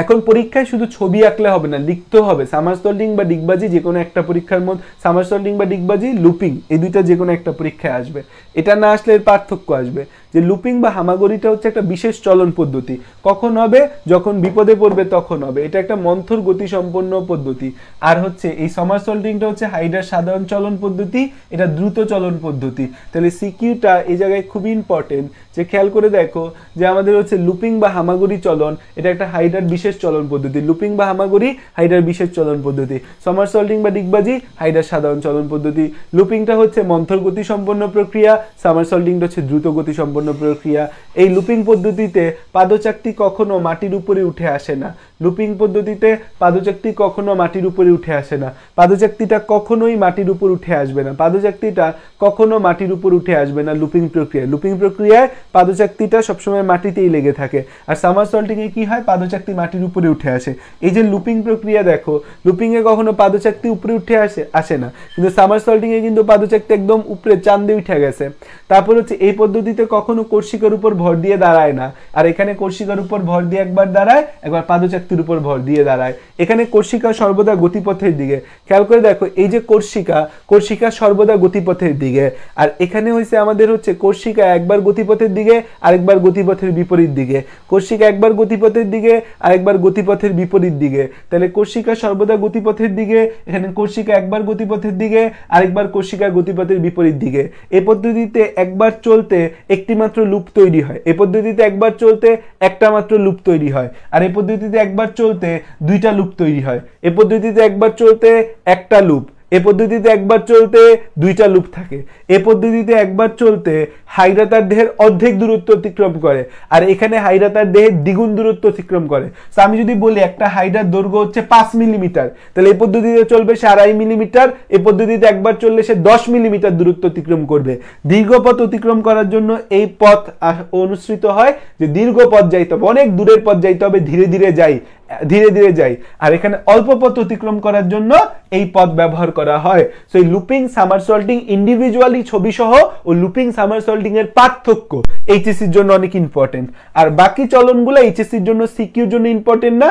এখন পরীক্ষায় শুধু ছবি আঁকলে হবে না লিখতেও হবে সামারসল্ডিং বা ডিগবাজি যে কোনো একটা পরীক্ষার মধ্যে সামারসল্ডিং বা ডিগবাজি লুপিং এই দুইটা যে কোনো একটা পরীক্ষায় আসবে এটা না আসলে এর পার্থক্য আসবে যে লুপিং বা হামাগরিটা হচ্ছে একটা বিশেষ চলন পদ্ধতি কখন হবে যখন বিপদে পড়বে তখন হবে এটা একটা মন্থর গতি সম্পন্ন পদ্ধতি আর হচ্ছে এই সমার সল্টিংটা হচ্ছে হাইডার সাধারণ চলন পদ্ধতি এটা দ্রুত চলন পদ্ধতি তাহলে সিকিউটা এই জায়গায় খুবই ইম্পর্টেন্ট যে খেয়াল করে দেখো যে আমাদের হচ্ছে লুপিং বা হামাগুড়ি চলন এটা একটা হাইডার বিশেষ চলন পদ্ধতি লুপিং বা হামাগুড়ি হাইডার বিশেষ চলন পদ্ধতি সমার সল্টিং বা ডিগবাজি হাইডার সাধারণ চলন পদ্ধতি লুপিংটা হচ্ছে মন্থর গতি সম্পন্ন প্রক্রিয়া সামার সল্টিংটা হচ্ছে দ্রুত গতি সম্পন্ন সম্পন্ন প্রক্রিয়া এই লুপিং পদ্ধতিতে পাদচাকটি কখনো মাটির উপরে উঠে আসে না লুপিং পদ্ধতিতে পাদচাকতি কখনো মাটির উপরে উঠে আসে না পাদচাকতিটা কখনোই মাটির উপর উঠে আসবে না পাদচাকতিটা কখনো মাটির উপর উঠে আসবে না লুপিং প্রক্রিয়ায় লুপিং প্রক্রিয়ায় পাদচাকতিটা সবসময় মাটিতেই লেগে থাকে আর সামার সল্টিংয়ে কী হয় পাদচাকতি মাটির উপরে উঠে আসে এই যে লুপিং প্রক্রিয়া দেখো লুপিংয়ে কখনো পাদচাকতি উপরে উঠে আসে আসে না কিন্তু সামার সল্টিংয়ে কিন্তু পাদচাকতি একদম উপরে চান্দে উঠে গেছে তারপর হচ্ছে এই পদ্ধতিতে কখনো কর্ষিকার উপর ভর দিয়ে দাঁড়ায় না আর এখানে কর্ষিকার উপর ভর দিয়ে একবার দাঁড়ায় একবার পাদচাকতি শক্তির উপর ভর দিয়ে দাঁড়ায় এখানে কর্ষিকা সর্বদা গতিপথের দিকে খেয়াল করে দেখো এই যে কর্ষিকা কর্ষিকা সর্বদা গতিপথের দিকে আর এখানে হয়েছে আমাদের হচ্ছে কর্ষিকা একবার গতিপথের দিকে আরেকবার গতিপথের বিপরীত দিকে কর্ষিকা একবার গতিপথের দিকে আরেকবার গতিপথের বিপরীত দিকে তাহলে কর্ষিকা সর্বদা গতিপথের দিকে এখানে কর্ষিকা একবার গতিপথের দিকে আরেকবার কর্ষিকা গতিপথের বিপরীত দিকে এ পদ্ধতিতে একবার চলতে একটি মাত্র লুপ তৈরি হয় এ পদ্ধতিতে একবার চলতে একটা মাত্র লুপ তৈরি হয় আর এ পদ্ধতিতে একবার একবার চলতে দুইটা লুপ তৈরি হয় এ পদ্ধতিতে একবার চলতে একটা লুপ এ পদ্ধতিতে একবার চলতে দুইটা লুপ থাকে এ পদ্ধতিতে একবার চলতে হাইরাতার দেহের অর্ধেক দূরত্ব অতিক্রম করে আর এখানে হাইরাতার দেহের দ্বিগুণ দূরত্ব অতিক্রম করে তো আমি যদি বলি একটা হাইডার দৈর্ঘ্য হচ্ছে পাঁচ মিলিমিটার তাহলে এই পদ্ধতিতে চলবে সে আড়াই মিলিমিটার এ পদ্ধতিতে একবার চললে সে দশ মিলিমিটার দূরত্ব অতিক্রম করবে দীর্ঘ পথ অতিক্রম করার জন্য এই পথ অনুসৃত হয় যে দীর্ঘ পথ যাইতে হবে অনেক দূরের পথ যাইতে হবে ধীরে ধীরে যাই ধীরে ধীরে যাই আর এখানে অল্প পথ অতিক্রম করার জন্য এই পথ ব্যবহার করা হয় সো এই লুপিং সামারসল্টিং ইন্ডিভিজুয়ালি ছবি সহ ও লুপিং সামারসল্টিং এর পার্থক্য এইচএসির জন্য অনেক ইম্পর্টেন্ট আর বাকি চলনগুলো এইচএসির জন্য সিকিউর জন্য ইম্পর্টেন্ট না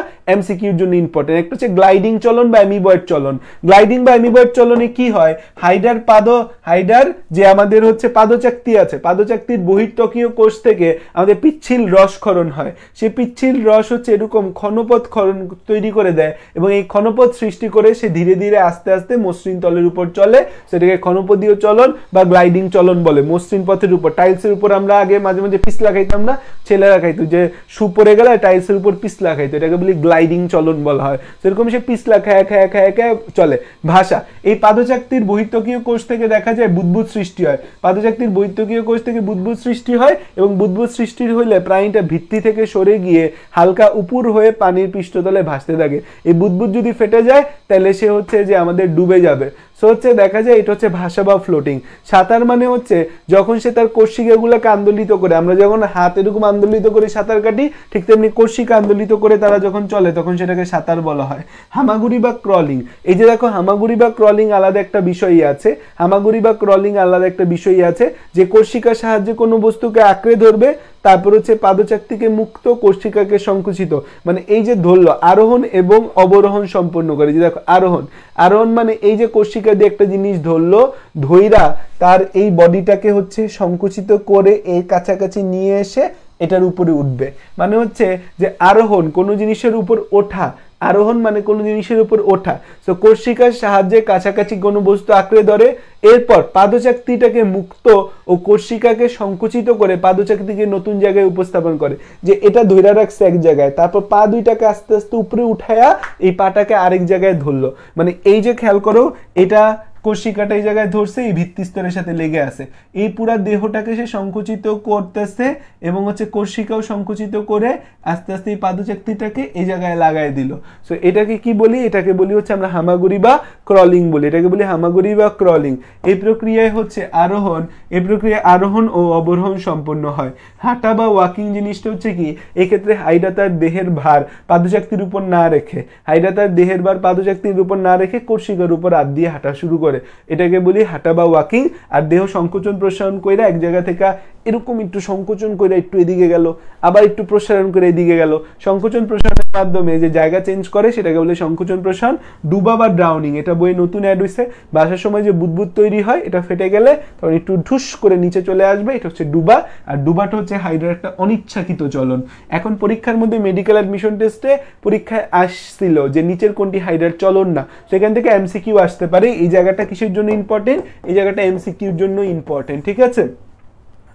সিকিউর জন্য ইম্পর্টেন্ট একটা হচ্ছে গ্লাইডিং চলন বা অ্যামিবয়েড চলন গ্লাইডিং বা অ্যামিবয়েড চলনে কি হয় হাইডার পাদ হাইডার যে আমাদের হচ্ছে পাদচাক্তি আছে পাদচাক্তির বহির্ত্বকীয় কোষ থেকে আমাদের পিচ্ছিল রস ক্ষরণ হয় সে পিচ্ছিল রস হচ্ছে এরকম ক্ষণপথ খনপথ ক্ষণ তৈরি করে দেয় এবং এই খনপথ সৃষ্টি করে সে ধীরে ধীরে আস্তে আস্তে মসৃণ তলের উপর চলে সেটাকে খনপদীয় চলন বা গ্লাইডিং চলন বলে মসৃণ পথের উপর টাইলসের উপর আমরা আগে মাঝে মাঝে পিস লাগাইতাম না ছেলেরা খাইতো যে সু পরে গেলে টাইলসের উপর পিস লাগাইতো এটাকে বলি গ্লাইডিং চলন বলা হয় সেরকম সে পিসলা খায় খায় খায় খায় চলে ভাষা এই পাদচাক্তির বহিত্যকীয় কোষ থেকে দেখা যায় বুদ্বুদ সৃষ্টি হয় পাদচাক্তির বহিত্যকীয় কোষ থেকে বুদ্বুদ সৃষ্টি হয় এবং বুদ্বুদ সৃষ্টির হইলে প্রাণীটা ভিত্তি থেকে সরে গিয়ে হালকা উপর হয়ে পানির পৃষ্ঠতলে ভাসতে থাকে এই বুদবুদ যদি ফেটে যায় তাহলে সে হচ্ছে যে আমাদের ডুবে যাবে সো হচ্ছে দেখা যায় এটা হচ্ছে ভাষা বা ফ্লোটিং সাঁতার মানে হচ্ছে যখন সে তার কোশিকাগুলোকে আন্দোলিত করে আমরা যখন হাত এরকম আন্দোলিত করে সাঁতার কাটি ঠিক তেমনি কোশিকা আন্দোলিত করে তারা যখন চলে তখন সেটাকে সাঁতার বলা হয় হামাগুড়ি বা ক্রলিং এই যে দেখো হামাগুড়ি বা ক্রলিং আলাদা একটা বিষয়ই আছে হামাগুড়ি বা ক্রলিং আলাদা একটা বিষয়ই আছে যে কোষিকার সাহায্যে কোনো বস্তুকে আঁকড়ে ধরবে তারপর হচ্ছে পাদচাকতিকে মুক্ত কোশিকাকে সংকুচিত মানে এই যে ধরল আরোহণ এবং অবরোহণ সম্পন্ন করে যে দেখো আরোহণ আরোহণ মানে এই যে কোশিকা কেউ একটা জিনিস ধরলো ধৈরা তার এই বডিটাকে হচ্ছে সংকুচিত করে এই কাছাকাছি নিয়ে এসে এটার উপরে উঠবে মানে হচ্ছে যে আরোহণ কোনো জিনিসের উপর ওঠা আরোহণ মানে কোনো জিনিসের উপর ওঠা সো কোর্শিকার সাহায্যে কাছাকাছি কোনো বস্তু আঁকড়ে ধরে এরপর পাদচাকতিটাকে মুক্ত ও কোর্শিকাকে সংকুচিত করে পাদচাকতিকে নতুন জায়গায় উপস্থাপন করে যে এটা ধৈরা রাখছে এক জায়গায় তারপর পা দুইটাকে আস্তে আস্তে উপরে উঠায়া এই পাটাকে আরেক জায়গায় ধরলো মানে এই যে খেয়াল করো এটা কোষিকাটা এই জায়গায় ধরছে এই ভিত্তিস্তরের সাথে লেগে আছে এই পুরা দেহটাকে সে সংকুচিত করতেছে এবং হচ্ছে কশিকাও সংকুচিত করে আস্তে আস্তে এই পাদুচাকতিটাকে এই জায়গায় লাগাই দিল সো এটাকে কি বলি এটাকে বলি হচ্ছে আমরা হামাগুড়ি বা ক্রলিং বলি এটাকে বলি হামাগুড়ি বা ক্রলিং এই প্রক্রিয়ায় হচ্ছে আরোহণ এই প্রক্রিয়ায় আরোহণ ও অবরোহণ সম্পন্ন হয় হাঁটা বা ওয়াকিং জিনিসটা হচ্ছে কি এক্ষেত্রে হাইডা তার দেহের ভার পাদুচাকতির উপর না রেখে হাইডা তার দেহের ভার পাদচাকতির উপর না রেখে কর্ষিকার উপর হাত দিয়ে হাঁটা শুরু করে করে এটাকে বলি হাঁটা বা ওয়াকিং আর দেহ সংকোচন প্রসারণ কইরা এক জায়গা থেকে এরকম একটু সংকোচন করে একটু এদিকে গেল আবার একটু প্রসারণ করে এদিকে গেল সংকোচন প্রসারণের মাধ্যমে যে জায়গা চেঞ্জ করে সেটাকে বলে সংকোচন প্রসারণ ডুবা বা ড্রাউনিং এটা বইয়ে নতুন অ্যাড হয়েছে বাসার সময় যে বুদবুদ তৈরি হয় এটা ফেটে গেলে তখন একটু ঢুস করে নিচে চলে আসবে এটা হচ্ছে ডুবা আর ডুবাটা হচ্ছে হাইড্রার একটা অনিচ্ছাকৃত চলন এখন পরীক্ষার মধ্যে মেডিকেল অ্যাডমিশন টেস্টে পরীক্ষায় আসছিল যে নিচের কোনটি হাইড্রার চলন না সেখান থেকে এমসিকিউ আসতে পারে এই জায়গাটা কিসের জন্য ইম্পর্টেন্ট এই জায়গাটা এমসিকিউর জন্য ইম্পর্টেন্ট ঠিক আছে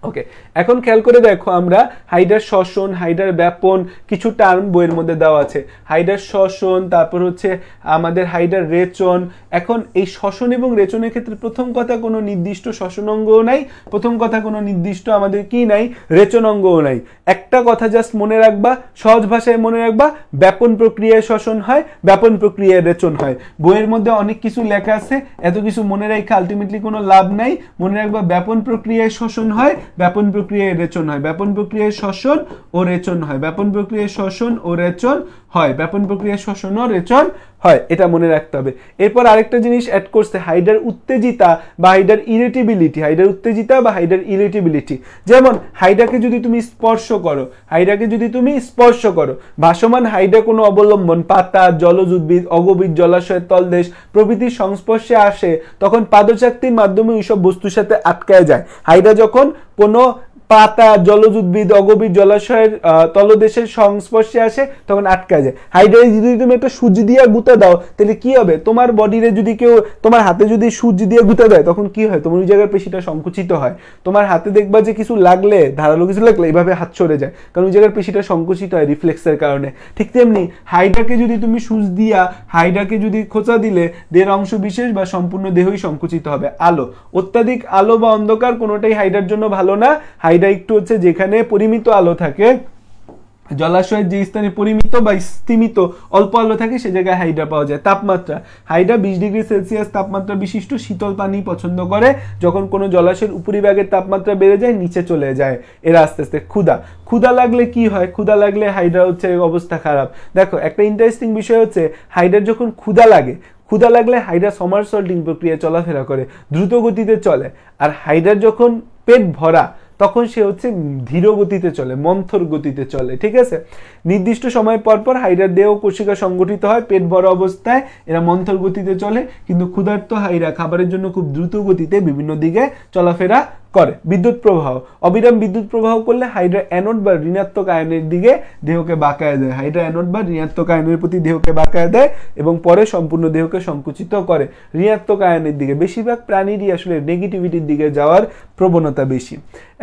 ওকে এখন খেয়াল করে দেখো আমরা হাইডার শ্বসন হাইডার ব্যাপন কিছু টার্ম বইয়ের মধ্যে দেওয়া আছে হাইডার শ্বসন তারপর হচ্ছে আমাদের হাইডার রেচন এখন এই শ্বসন এবং রেচনের ক্ষেত্রে প্রথম কথা কোনো নির্দিষ্ট শ্বসন অঙ্গও নাই প্রথম কথা কোনো নির্দিষ্ট আমাদের কি নাই রেচন অঙ্গও নাই একটা কথা জাস্ট মনে রাখবা সহজ ভাষায় মনে রাখবা ব্যাপন প্রক্রিয়ায় শ্বসন হয় ব্যাপন প্রক্রিয়ায় রেচন হয় বইয়ের মধ্যে অনেক কিছু লেখা আছে এত কিছু মনে রাখা আলটিমেটলি কোনো লাভ নাই মনে রাখবা ব্যাপন প্রক্রিয়ায় শ্বসন হয় ব্যাপন প্রক্রিয়ায় রেচন হয় ব্যাপন প্রক্রিয়ায় শ্বসন ও রেচন হয় ব্যাপন প্রক্রিয়ায় শ্বসন ও রেচন হয় ব্যাপন প্রক্রিয়ায় শ্বসন ও রেচন হয় এটা মনে রাখতে হবে এরপর আরেকটা জিনিস অ্যাড করছে হাইডার উত্তেজিতা বা হাইডার ইরেটিবিলিটি হাইডার উত্তেজিতা বা হাইডার ইরেটিবিলিটি যেমন হাইডাকে যদি তুমি স্পর্শ করো হাইডাকে যদি তুমি স্পর্শ করো ভাসমান হাইডা কোনো অবলম্বন পাতা জলজ উদ্ভিদ অগভীর জলাশয়ের তলদেশ প্রভৃতির সংস্পর্শে আসে তখন পাদচাক্তির মাধ্যমে ওইসব বস্তুর সাথে আটকায় যায় হাইডা যখন কোনো পাতা জলজ উদ্ভিদ অগভীর জলাশয়ের তলদেশের সংস্পর্শে আসে তখন আটকা যায় হাইড্রা যদি তুমি একটা সূর্য দিয়ে গুঁতে দাও তাহলে কি হবে তোমার বডিরে যদি কেউ তোমার হাতে যদি সূর্য দিয়ে গুঁতে দেয় তখন কি হয় তোমার ওই জায়গার পেশিটা সংকুচিত হয় তোমার হাতে দেখবা যে কিছু লাগলে ধারালো কিছু লাগলে এইভাবে হাত সরে যায় কারণ ওই জায়গার পেশিটা সংকুচিত হয় রিফ্লেক্সের কারণে ঠিক তেমনি হাইডাকে যদি তুমি সূচ দিয়া হাইডাকে যদি খোঁচা দিলে দেহের অংশ বিশেষ বা সম্পূর্ণ দেহই সংকুচিত হবে আলো অত্যাধিক আলো বা অন্ধকার কোনোটাই হাইডার জন্য ভালো না হাইড এটা একটু হচ্ছে যেখানে পরিমিত আলো থাকে জলাশয়ের যে স্থানে পরিমিত বা স্তিমিত অল্প আলো থাকে সে জায়গায় হাইড্রা পাওয়া যায় তাপমাত্রা হাইড্রা বিশ ডিগ্রি সেলসিয়াস তাপমাত্রা বিশিষ্ট শীতল পানি পছন্দ করে যখন কোনো জলাশয়ের উপরিভাগের তাপমাত্রা বেড়ে যায় নিচে চলে যায় এরা আস্তে আস্তে ক্ষুদা ক্ষুদা লাগলে কি হয় ক্ষুদা লাগলে হাইড্রা হচ্ছে অবস্থা খারাপ দেখো একটা ইন্টারেস্টিং বিষয় হচ্ছে হাইড্রা যখন ক্ষুদা লাগে ক্ষুদা লাগলে হাইড্রা সল্টিং প্রক্রিয়া চলাফেরা করে দ্রুত গতিতে চলে আর হাইডার যখন পেট ভরা তখন সে হচ্ছে ধীর গতিতে চলে মন্থর গতিতে চলে ঠিক আছে নির্দিষ্ট সময় পর পর হাইরার দেহ কোষিকা সংগঠিত হয় পেট বড় অবস্থায় এরা মন্থর গতিতে চলে কিন্তু ক্ষুধার্ত হাইরা খাবারের জন্য খুব দ্রুত গতিতে বিভিন্ন দিকে চলাফেরা করে বিদ্যুৎ প্রবাহ অবিরাম বিদ্যুৎ প্রবাহ করলে হাইড্রা অ্যানোড বা ঋণাত্মক আয়নের দিকে দেহকে বাঁকায় দেয় হাইড্রা অ্যানোড বা ঋণাত্মক আয়নের প্রতি দেহকে বাঁকায় দেয় এবং পরে সম্পূর্ণ দেহকে সংকুচিত করে ঋণাত্মক আয়নের দিকে বেশিরভাগ প্রাণীরই আসলে নেগেটিভিটির দিকে যাওয়ার প্রবণতা বেশি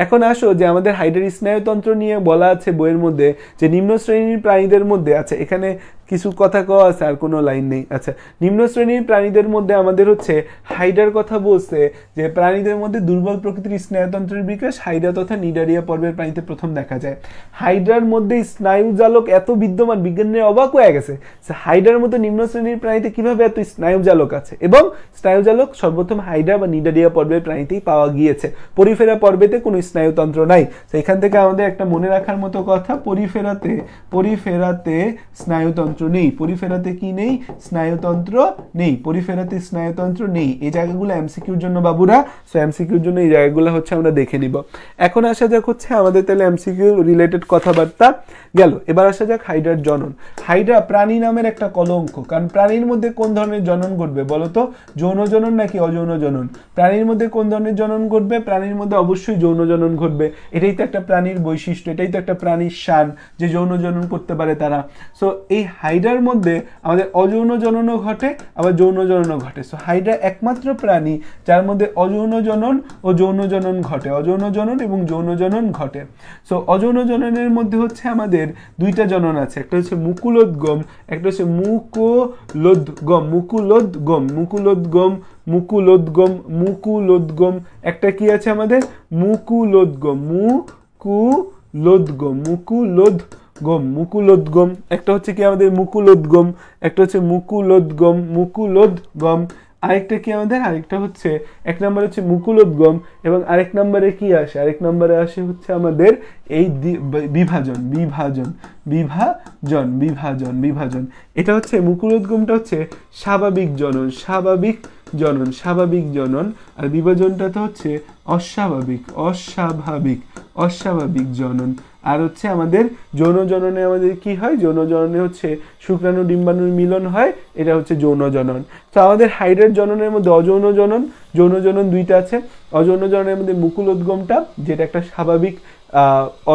এখন আসো যে আমাদের হাইড্রের স্নায়ুতন্ত্র নিয়ে বলা আছে বইয়ের মধ্যে যে নিম্ন শ্রেণীর প্রাণীদের মধ্যে আছে এখানে কিছু কথা কওয়া আচ্ছা, আছে আর কোনো লাইন নেই আচ্ছা নিম্ন শ্রেণীর প্রাণীদের মধ্যে আমাদের হচ্ছে হাইডার কথা বলছে যে প্রাণীদের মধ্যে দুর্বল প্রকৃতির স্নায়ুতন্ত্রের বিকাশ হাইডা তথা নিডারিয়া পর্বের প্রাণীতে প্রথম দেখা যায় হাইড্রার মধ্যে স্নায়ু জালক এত বিদ্যমান বিজ্ঞানের অবাক হয়ে গেছে হাইডার মধ্যে নিম্ন শ্রেণীর প্রাণীতে কিভাবে এত স্নায়ু জালক আছে এবং স্নায়ু জালক সর্বপ্রথম হাইডা বা নিডারিয়া পর্বের প্রাণীতেই পাওয়া গিয়েছে পরিফেরা পর্বেতে কোনো স্নায়ুতন্ত্র নাই সেখান এখান থেকে আমাদের একটা মনে রাখার মতো কথা পরিফেরাতে পরিফেরাতে স্নায়ুতন্ত্র স্নায়ুতন্ত্র নেই পরিফেরাতে কি নেই স্নায়ুতন্ত্র নেই পরিফেরাতে স্নায়ুতন্ত্র নেই এই জায়গাগুলো এমসিকিউর জন্য বাবুরা সো এমসিকিউর জন্য এই জায়গাগুলো হচ্ছে আমরা দেখে নিব এখন আসা যাক হচ্ছে আমাদের তাহলে এমসিকিউ রিলেটেড কথাবার্তা গেল এবার আসা যাক হাইড্রার জনন হাইড্রা প্রাণী নামের একটা কলঙ্ক কারণ প্রাণীর মধ্যে কোন ধরনের জনন ঘটবে বলো তো যৌন জনন নাকি অযৌন জনন প্রাণীর মধ্যে কোন ধরনের জনন ঘটবে প্রাণীর মধ্যে অবশ্যই যৌন জনন ঘটবে এটাই তো একটা প্রাণীর বৈশিষ্ট্য এটাই তো একটা প্রাণীর শান যে যৌন জনন করতে পারে তারা সো এই হাইড্রার মধ্যে আমাদের অযৌন জনন ঘটে আবার যৌন জনন ঘটে সো হাইড্রা একমাত্র প্রাণী যার মধ্যে অযৌন জনন ও যৌন জনন ঘটে অযৌন জনন এবং যৌন জনন ঘটে সো অযৌন জননের মধ্যে হচ্ছে আমাদের দুইটা জনন আছে একটা হচ্ছে মুকুলোদ্গম একটা হচ্ছে মুকুলোদ্গম মুকুলোদ্গম মুকুলোদ্গম মুকুলোদ্গম মুকুলোদ্গম একটা কি আছে আমাদের মুকুলোদ্গম মুকুলোদ্গম মুকুলোদ্গম মুকুল মুকুলোদ্গম একটা হচ্ছে কি আমাদের মুকুলোদ্গম একটা হচ্ছে মুকুলোদ্গম মুকুলোদ্গম আরেকটা কি আমাদের আরেকটা হচ্ছে এক নম্বর হচ্ছে মুকুলোদ্গম এবং আরেক নম্বরে কি আসে আরেক নম্বরে আসে হচ্ছে আমাদের এই বিভাজন বিভাজন বিভাজন বিভাজন বিভাজন এটা হচ্ছে মুকুলোদ্গমটা হচ্ছে স্বাভাবিক জনন স্বাভাবিক জনন স্বাভাবিক জনন আর বিভাজনটা তো হচ্ছে অস্বাভাবিক অস্বাভাবিক অস্বাভাবিক জনন আর হচ্ছে আমাদের যৌন জননে আমাদের কি হয় যৌন জননে হচ্ছে শুক্রাণু ডিম্বাণুর মিলন হয় এটা হচ্ছে যৌন জনন তো আমাদের হাইড্রেট জননের মধ্যে অযৌন জনন যৌন জনন দুইটা আছে অযৌন জননের মধ্যে মুকুল উদ্গমটা যেটা একটা স্বাভাবিক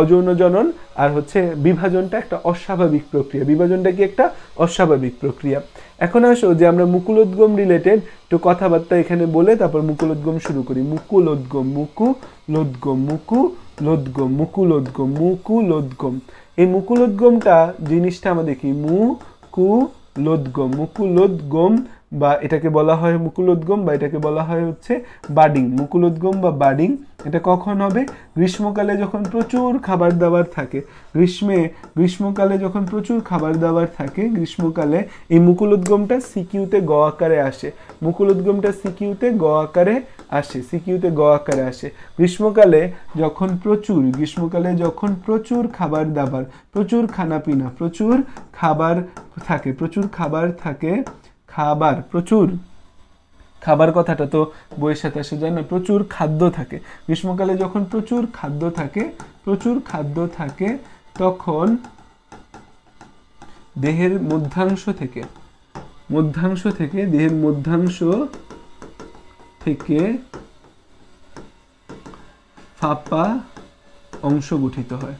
অযৌন জনন আর হচ্ছে বিভাজনটা একটা অস্বাভাবিক প্রক্রিয়া বিভাজনটা কি একটা অস্বাভাবিক প্রক্রিয়া এখন আসো যে আমরা মুকুল উদ্গম রিলেটেড একটু কথাবার্তা এখানে বলে তারপর মুকুল উদ্গম শুরু করি মুকুল উদ্গম মুকু লোদ্গম মুকু লোদগম মুকুলোদ্গম মুকুলোদ্গম এই মুকুলোদ্গমটা জিনিসটা আমাদের কি মু কু লোদগম মুকুলোদ্গম বা এটাকে বলা হয় মুকুলোদ্গম বা এটাকে বলা হয় হচ্ছে বাডিং মুকুলোদ্গম বা বাডিং এটা কখন হবে গ্রীষ্মকালে যখন প্রচুর খাবার দাবার থাকে গ্রীষ্মে গ্রীষ্মকালে যখন প্রচুর খাবার দাবার থাকে গ্রীষ্মকালে এই মুকুলোদ্গমটা সিকিউতে গ আকারে আসে মুকুলোদ্গমটা সিকিউতে গ আকারে আসে সিকিউতে গ আকারে আসে গ্রীষ্মকালে যখন প্রচুর গ্রীষ্মকালে যখন প্রচুর খাবার দাবার প্রচুর খানাপিনা প্রচুর খাবার থাকে প্রচুর খাবার থাকে খাবার প্রচুর খাবার কথাটা তো বইয়ের সাথে আসে যায় না প্রচুর খাদ্য থাকে গ্রীষ্মকালে যখন প্রচুর খাদ্য থাকে প্রচুর খাদ্য থাকে তখন দেহের মধ্যাংশ থেকে মধ্যাংশ থেকে দেহের মধ্যাংশ থেকে ফাপা অংশ গঠিত হয়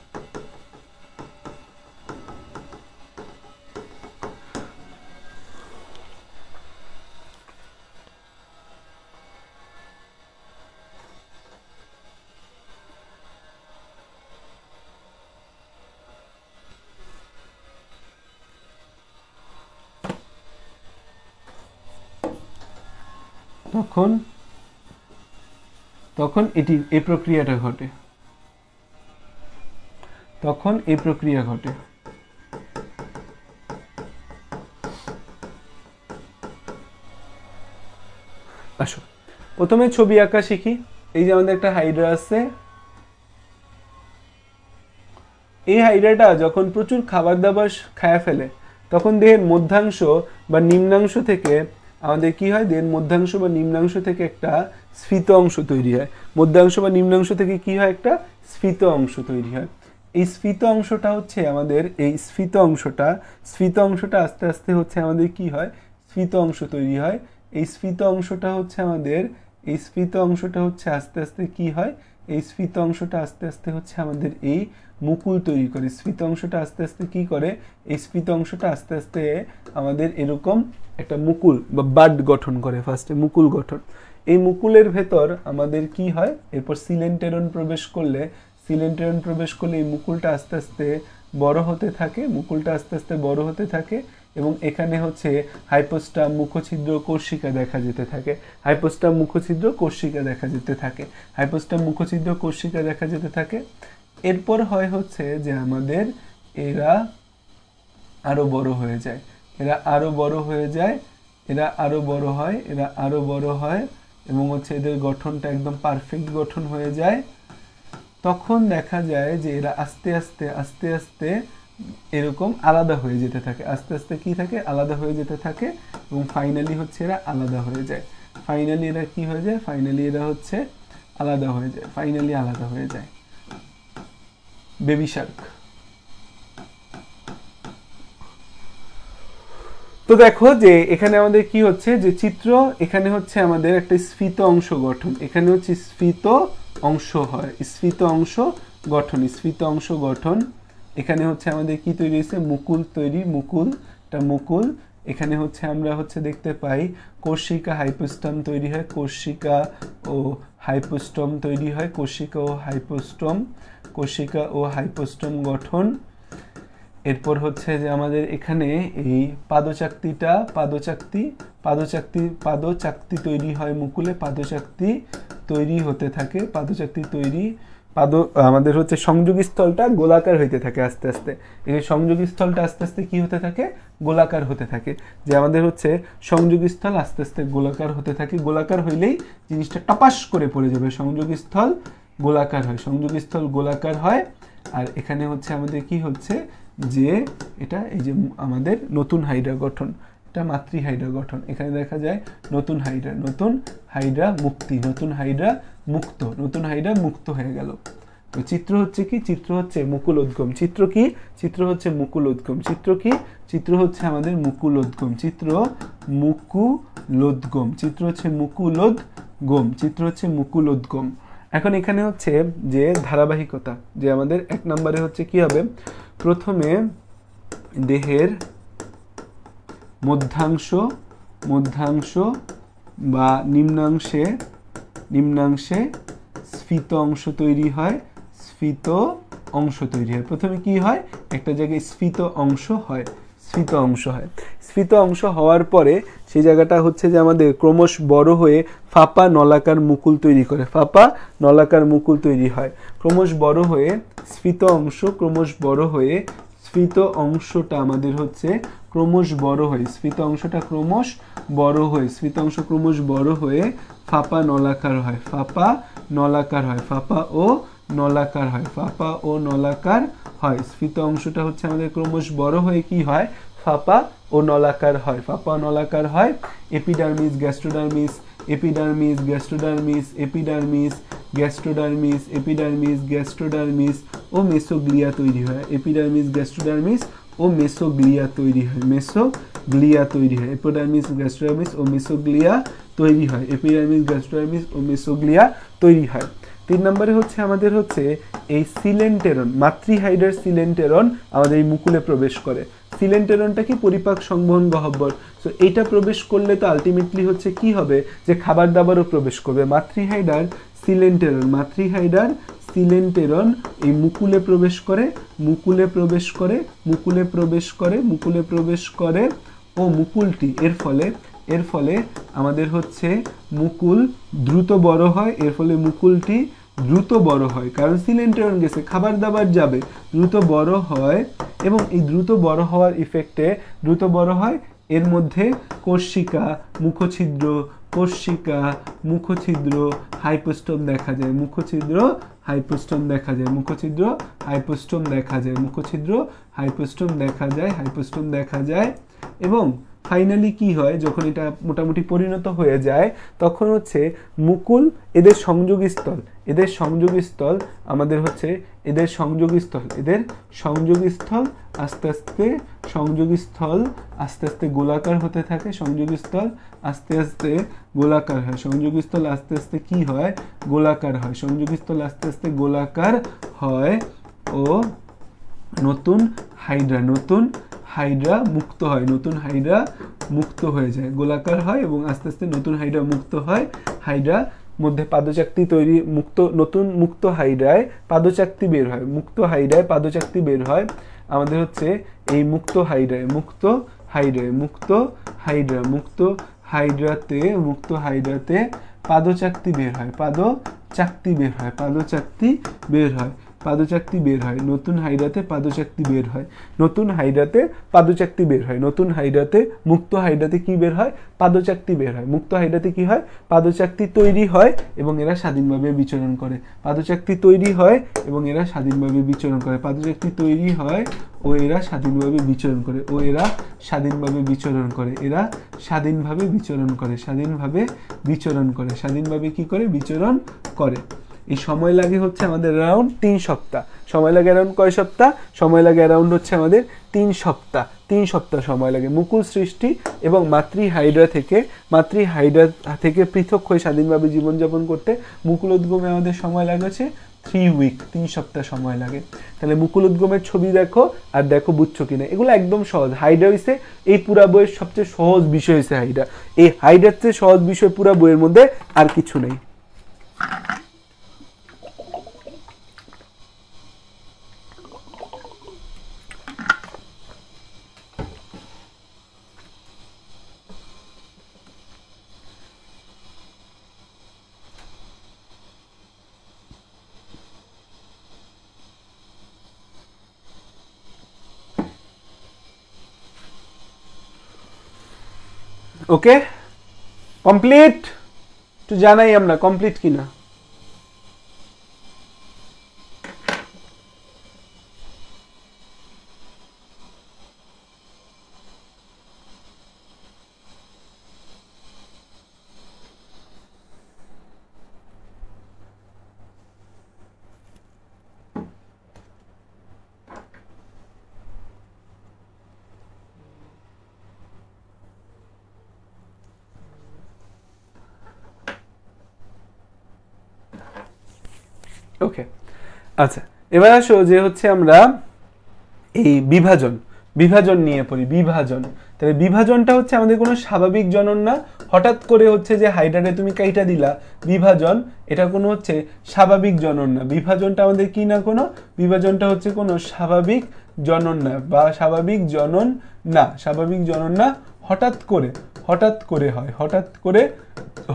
তখন তখন এটি এই প্রক্রিয়াটা ঘটে তখন এই প্রক্রিয়া ঘটে আসো প্রথমে ছবি আঁকা শিখি এই যে আমাদের একটা হাইড্রা আছে এই হাইড্রাটা যখন প্রচুর খাবার দাবার খায়া ফেলে তখন দেহের মধ্যাংশ বা নিম্নাংশ থেকে আমাদের কি হয় দেন মধ্যাংশ বা নিম্নাংশ থেকে একটা স্ফীত অংশ তৈরি হয় মধ্যাংশ বা নিম্নাংশ থেকে কি হয় একটা স্ফীত অংশ তৈরি হয় এই স্ফীত অংশটা হচ্ছে আমাদের এই স্ফীত অংশটা স্ফীত অংশটা আস্তে আস্তে হচ্ছে আমাদের কি হয় স্ফীত অংশ তৈরি হয় এই স্ফীত অংশটা হচ্ছে আমাদের এই স্ফীত অংশটা হচ্ছে আস্তে আস্তে কি হয় এই স্ফীত অংশটা আস্তে আস্তে হচ্ছে আমাদের এই মুকুল তৈরি করে স্ফীত অংশটা আস্তে আস্তে কি করে এই স্ফীত অংশটা আস্তে আস্তে আমাদের এরকম একটা মুকুল বা বাড গঠন করে ফার্স্টে মুকুল গঠন এই মুকুলের ভেতর আমাদের কি হয় এরপর সিলেন্টেরন প্রবেশ করলে সিলেন্টেরন প্রবেশ করলে এই মুকুলটা আস্তে আস্তে বড় হতে থাকে মুকুলটা আস্তে আস্তে বড় হতে থাকে এবং এখানে হচ্ছে হাইপোস্টা মুখছিদ্র কোষিকা দেখা যেতে থাকে হাইপোস্টা মুখছিদ্র কোষিকা দেখা যেতে থাকে হাইপোস্টা মুখছিদ্র কোষিকা দেখা যেতে থাকে এরপর হয় হচ্ছে যে আমাদের এরা আরও বড় হয়ে যায় এরা আরও বড় হয়ে যায় এরা আরও বড় হয় এরা আরও বড় হয় এবং হচ্ছে এদের গঠনটা একদম পারফেক্ট গঠন হয়ে যায় তখন দেখা যায় যে এরা আস্তে আস্তে আস্তে আস্তে এরকম আলাদা হয়ে যেতে থাকে আস্তে আস্তে কি থাকে আলাদা হয়ে যেতে থাকে এবং ফাইনালি হচ্ছে এরা আলাদা হয়ে যায় ফাইনালি এরা কি হয়ে যায় ফাইনালি এরা হচ্ছে আলাদা হয়ে যায় ফাইনালি আলাদা হয়ে যায় বেবি শার্ক তো দেখো যে এখানে আমাদের কি হচ্ছে যে চিত্র এখানে হচ্ছে আমাদের একটা স্ফীত অংশ গঠন এখানে হচ্ছে স্ফীত অংশ হয় স্ফীত অংশ গঠন স্ফীত অংশ গঠন এখানে হচ্ছে আমাদের কি তৈরি হয়েছে মুকুল তৈরি মুকুলটা মুকুল এখানে হচ্ছে আমরা হচ্ছে দেখতে পাই কোষিকা হাইপোস্টম তৈরি হয় কোষিকা ও হাইপোস্টম তৈরি হয় কোষিকা ও হাইপোস্টম কোষিকা ও হাইপোস্টম গঠন এরপর হচ্ছে যে আমাদের এখানে এই পাদচাকতিটা পাদচাকতি পাদচাকতি পাদচাকতি তৈরি হয় মুকুলে পাদচাকতি তৈরি হতে থাকে পাদচাকতি তৈরি পাদ আমাদের হচ্ছে স্থলটা গোলাকার হইতে থাকে আস্তে আস্তে এই স্থলটা আস্তে আস্তে কি হতে থাকে গোলাকার হতে থাকে যে আমাদের হচ্ছে স্থল আস্তে আস্তে গোলাকার হতে থাকে গোলাকার হইলেই জিনিসটা টপাস করে পড়ে যাবে সংযোগস্থল গোলাকার হয় সংযোগস্থল গোলাকার হয় আর এখানে হচ্ছে আমাদের কি হচ্ছে যে এটা এই যে আমাদের নতুন হাইড্রা গঠন এটা মাতৃ হাইড্রা গঠন এখানে দেখা যায় নতুন হাইড্রা নতুন হাইড্রা মুক্তি নতুন হাইড্রা মুক্ত নতুন হাইড্রা মুক্ত হয়ে গেল তো চিত্র হচ্ছে কি চিত্র হচ্ছে মুকুল উদ্গম চিত্র কি চিত্র হচ্ছে মুকুল উদ্গম চিত্র কি চিত্র হচ্ছে আমাদের মুকুল উদ্গম চিত্র মুকুলোদ্গম চিত্র হচ্ছে মুকুলোদ্গম চিত্র হচ্ছে মুকুলোদ্গম এখন এখানে হচ্ছে যে ধারাবাহিকতা যে আমাদের এক নম্বরে হচ্ছে কি হবে প্রথমে দেহের মধ্যাংশ মধ্যাংশ বা নিম্নাংশে নিম্নাংশে স্ফীত অংশ তৈরি হয় স্ফীত অংশ তৈরি হয় প্রথমে কি হয় একটা জায়গায় স্ফীত অংশ হয় স্ফীত অংশ হয় স্ফীত অংশ হওয়ার পরে সেই জায়গাটা হচ্ছে যে আমাদের ক্রমশ বড় হয়ে ফাঁপা নলাকার মুকুল তৈরি করে ফাঁপা নলাকার মুকুল তৈরি হয় ক্রমশ বড় হয়ে স্ফীত অংশ ক্রমশ বড় হয়ে স্ফীত অংশটা আমাদের হচ্ছে ক্রমশ বড় হয়ে স্ফীত অংশটা ক্রমশ বড় হয়ে স্ফীত অংশ ক্রমশ বড় হয়ে ফাঁপা নলাকার হয় ফাঁপা নলাকার হয় ফাঁপা ও নলাকার হয় ফাঁপা ও নলাকার হয় স্ফীত অংশটা হচ্ছে আমাদের ক্রমশ বড় হয়ে কি হয় ফাঁপা ও নলাকার হয় ফাঁপা নলাকার হয় epidermis gastrodermis epidermis gastrodermis epidermis gastrodermis epidermis gastrodermis ও মেসোগ্লিয়া তৈরি হয় এপিডার্মিস গ্যাস্ট্রোডার্মিস ও মেসোগ্লিয়া তৈরি হয় মেসোগ্লিয়া তৈরি হয় এপিডার্মিস গ্যাস্ট্রোডার্মিস ও মেসোগ্লিয়া তৈরি হয় এপিডার্মিস গ্যাস্ট্রোডার্মিস ও মেসোগ্লিয়া তৈরি হয় তিন নম্বরে হচ্ছে আমাদের হচ্ছে এই সিলেন্টেরন মাতৃহাইডার সিলেন্টেরন আমাদের এই মুকুলে প্রবেশ করে সিলেন্টেরনটা কি পরিপাক সংবহন গহব্বর সো এটা প্রবেশ করলে তো আলটিমেটলি হচ্ছে কি হবে যে খাবার দাবারও প্রবেশ করবে মাতৃহাইডার সিলেন্টেরন মাতৃহাইডার সিলেন্টেরন এই মুকুলে প্রবেশ করে মুকুলে প্রবেশ করে মুকুলে প্রবেশ করে মুকুলে প্রবেশ করে ও মুকুলটি এর ফলে এর ফলে আমাদের হচ্ছে মুকুল দ্রুত বড় হয় এর ফলে মুকুলটি দ্রুত বড় হয় কারণ সিলেন্টেরন গেছে খাবার দাবার যাবে দ্রুত বড় হয় এবং এই দ্রুত বড় হওয়ার ইফেক্টে দ্রুত বড় হয় এর মধ্যে কোষিকা মুখছিদ্র কোষিকা মুখছিদ্র হাইপোস্টম দেখা যায় মুখছিদ্র হাইপোস্টম দেখা যায় মুখছিদ্র হাইপোস্টম দেখা যায় মুখছিদ্র হাইপোস্টম দেখা যায় হাইপোস্টম দেখা যায় এবং ফাইনালি কি হয় যখন এটা মোটামুটি পরিণত হয়ে যায় তখন হচ্ছে মুকুল এদের সংযোগস্থল এদের সংযোগস্থল আমাদের হচ্ছে এদের সংযোগস্থল এদের সংযোগস্থল আস্তে আস্তে সংযোগস্থল আস্তে আস্তে গোলাকার হতে থাকে সংযোগস্থল আস্তে আস্তে গোলাকার হয় সংযোগস্থল আস্তে আস্তে কি হয় গোলাকার হয় সংযোগস্থল আস্তে আস্তে গোলাকার হয় ও নতুন হাইড্রা নতুন হাইড্রা মুক্ত হয় নতুন হাইড্রা মুক্ত হয়ে যায় গোলাকার হয় এবং আস্তে আস্তে নতুন হাইড্রা মুক্ত হয় হাইড্রা মধ্যে পাদচাকতি তৈরি মুক্ত নতুন মুক্ত হাইড্রায় পাদচাকতি বের হয় মুক্ত হাইড্রায় পাদচাকতি বের হয় আমাদের হচ্ছে এই মুক্ত হাইড্রায় মুক্ত হাইড্রায় মুক্ত হাইড্রা মুক্ত হাইড্রাতে মুক্ত হাইড্রাতে পাদচাকতি বের হয় পাদ চাকতি বের হয় পাদচাকতি বের হয় পাদচাকতি বের হয় নতুন হাইড্রাতে পাদচাকতি বের হয় নতুন হাইড্রাতে পাদচাকতি বের হয় নতুন হাইড্রাতে মুক্ত হাইড্রাতে কি বের হয় পাদচাকতি বের হয় মুক্ত হাইড্রাতে কি হয় পাদচাকতি তৈরি হয় এবং এরা স্বাধীনভাবে বিচরণ করে পাদচাকতি তৈরি হয় এবং এরা স্বাধীনভাবে বিচরণ করে পাদচাকতি তৈরি হয় ও এরা স্বাধীনভাবে বিচরণ করে ও এরা স্বাধীনভাবে বিচরণ করে এরা স্বাধীনভাবে বিচরণ করে স্বাধীনভাবে বিচরণ করে স্বাধীনভাবে কি করে বিচরণ করে এই সময় লাগে হচ্ছে আমাদের অ্যারাউন্ড তিন সপ্তাহ সময় লাগে অ্যারাউন্ড কয় সপ্তাহ সময় লাগে অ্যারাউন্ড হচ্ছে আমাদের তিন সপ্তাহ তিন সপ্তাহ সময় লাগে মুকুল সৃষ্টি এবং মাতৃ হাইড্রা থেকে মাতৃ হাইড্রা থেকে পৃথক হয়ে স্বাধীনভাবে জীবনযাপন করতে মুকুল উদ্গমে আমাদের সময় লাগেছে থ্রি উইক তিন সপ্তাহ সময় লাগে তাহলে মুকুল উদ্গমের ছবি দেখো আর দেখো বুঝছো কিনা এগুলো একদম সহজ হাইড্রা হয়েছে এই পুরা বইয়ের সবচেয়ে সহজ বিষয় হয়েছে হাইড্রা এই হাইড্রার চেয়ে সহজ বিষয় পুরা বইয়ের মধ্যে আর কিছু নেই ओके कम्प्लीट तो जाना ही हमने कम्प्लीट की ना আচ্ছা এবার আসো যে হচ্ছে আমরা এই বিভাজন বিভাজন নিয়ে পড়ি বিভাজন তাহলে বিভাজনটা হচ্ছে আমাদের কোনো স্বাভাবিক জনন না হঠাৎ করে হচ্ছে যে হাইড্রাটে তুমি কাইটা দিলা বিভাজন এটা কোনো হচ্ছে স্বাভাবিক জনন না বিভাজনটা আমাদের কি না কোনো বিভাজনটা হচ্ছে কোনো স্বাভাবিক জনন না বা স্বাভাবিক জনন না স্বাভাবিক জনন না হঠাৎ করে হঠাৎ করে হয় হঠাৎ করে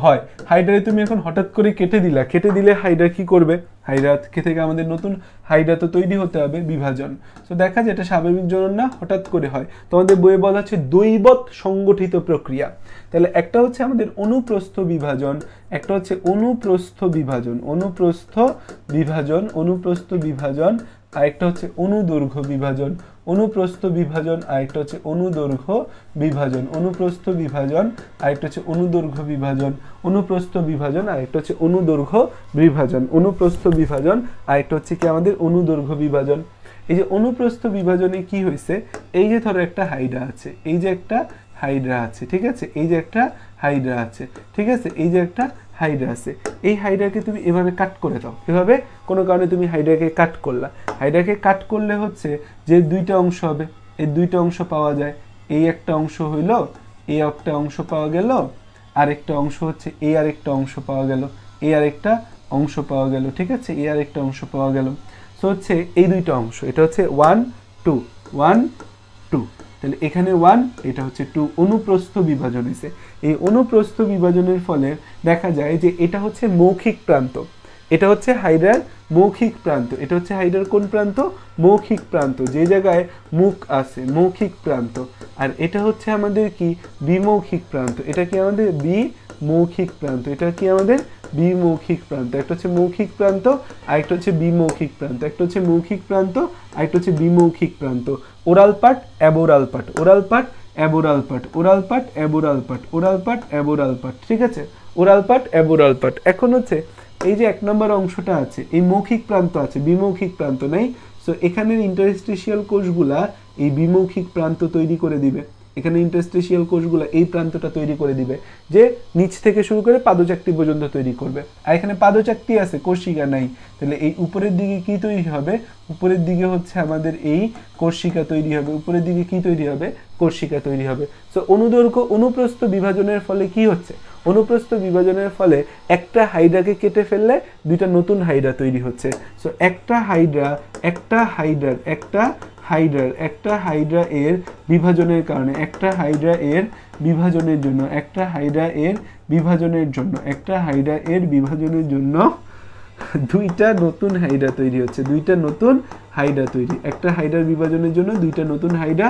হয় হাইড্রাই তুমি এখন হঠাৎ করে কেটে দিলা কেটে দিলে হাইড্রা কি করবে হাইড্রা থেকে আমাদের নতুন হাইড্রা তো তৈরি হতে হবে বিভাজন তো দেখা যায় এটা স্বাভাবিক জনন না হঠাৎ করে হয় তোমাদের বইয়ে বলা হচ্ছে দৈবত সংগঠিত প্রক্রিয়া তাহলে একটা হচ্ছে আমাদের অনুপ্রস্থ বিভাজন একটা হচ্ছে অনুপ্রস্থ বিভাজন অনুপ্রস্থ বিভাজন অনুপ্রস্থ বিভাজন আরেকটা হচ্ছে অনুদৈর্ঘ্য বিভাজন অনুপ্রস্থ বিভাজন আরেকটা হচ্ছে অনুদৈর্ঘ্য বিভাজন অনুপ্রস্থ বিভাজন আরেকটা হচ্ছে অনুদৈর্ঘ্য বিভাজন অনুপ্রস্থ বিভাজন আরেকটা হচ্ছে অনুদৈর্ঘ্য বিভাজন অনুপ্রস্থ বিভাজন আরেকটা হচ্ছে কি আমাদের অনুদৈর্ঘ্য বিভাজন এই যে অনুপ্রস্থ বিভাজনে কি হয়েছে এই যে ধরো একটা হাইড্রা আছে এই যে একটা হাইড্রা আছে ঠিক আছে এই যে একটা হাইড্রা আছে ঠিক আছে এই যে একটা হাইড্রা আছে এই হাইড্রাকে তুমি এভাবে কাট করে দাও এভাবে কোনো কারণে তুমি হাইড্রাকে কাট করলা হাইড্রাকে কাট করলে হচ্ছে যে দুইটা অংশ হবে এই দুইটা অংশ পাওয়া যায় এই একটা অংশ হইল এই একটা অংশ পাওয়া গেল আরেকটা অংশ হচ্ছে এই আরেকটা অংশ পাওয়া গেল এই আরেকটা অংশ পাওয়া গেল ঠিক আছে এই আরেকটা অংশ পাওয়া গেল সো হচ্ছে এই দুইটা অংশ এটা হচ্ছে ওয়ান টু ওয়ান টু তাহলে এখানে ওয়ান এটা হচ্ছে টু অনুপ্রস্থ বিভাজন হয়েছে এই অনুপ্রস্থ বিভাজনের ফলে দেখা যায় যে এটা হচ্ছে মৌখিক প্রান্ত এটা হচ্ছে হাইড্রার মৌখিক প্রান্ত এটা হচ্ছে হাইড্রার কোন প্রান্ত মৌখিক প্রান্ত যে জায়গায় মুখ আছে মৌখিক প্রান্ত আর এটা হচ্ছে আমাদের কি বিমৌখিক প্রান্ত এটা কি আমাদের বি মৌখিক প্রান্ত এটা কি আমাদের বিমৌখিক প্রান্ত একটা হচ্ছে মৌখিক প্রান্ত আর একটা হচ্ছে বিমৌখিক প্রান্ত একটা হচ্ছে মৌখিক প্রান্ত আরেকটা হচ্ছে বিমৌখিক প্রান্ত oral part aboral part oral part aboral part oral part aboral part oral part aboral part ঠিক আছে ওরাল পার্ট অ্যাবোরাল পার্ট এখন হচ্ছে এই যে এক নম্বর অংশটা আছে এই মৌখিক প্রান্ত আছে বিমৌখিক প্রান্ত নেই সো এখানের ইন্টারস্টিশিয়াল কোষগুলা এই বিমৌখিক প্রান্ত তৈরি করে দিবে এখানে ইন্টারস্টেশিয়াল কোষগুলো এই প্রান্তটা তৈরি করে দিবে যে নিচ থেকে শুরু করে পাদচাকটি পর্যন্ত তৈরি করবে আর এখানে পাদচাকটি আছে কোষিকা নাই তাহলে এই উপরের দিকে কি তৈরি হবে উপরের দিকে হচ্ছে আমাদের এই কোষিকা তৈরি হবে উপরের দিকে কি তৈরি হবে কোষিকা তৈরি হবে সো অনুদৈর্ঘ্য অনুপ্রস্থ বিভাজনের ফলে কি হচ্ছে অনুপ্রস্থ বিভাজনের ফলে একটা হাইড্রাকে কেটে ফেললে দুইটা নতুন হাইড্রা তৈরি হচ্ছে সো একটা হাইড্রা একটা হাইড্রার একটা হাইড্রার একটা হাইড্রা এর বিভাজনের কারণে একটা হাইড্রা এর বিভাজনের জন্য একটা হাইড্রা এর বিভাজনের জন্য একটা হাইড্রা এর বিভাজনের জন্য দুইটা নতুন হাইড্রা তৈরি হচ্ছে দুইটা নতুন হাইড্রা তৈরি একটা হাইড্রার বিভাজনের জন্য দুইটা নতুন হাইড্রা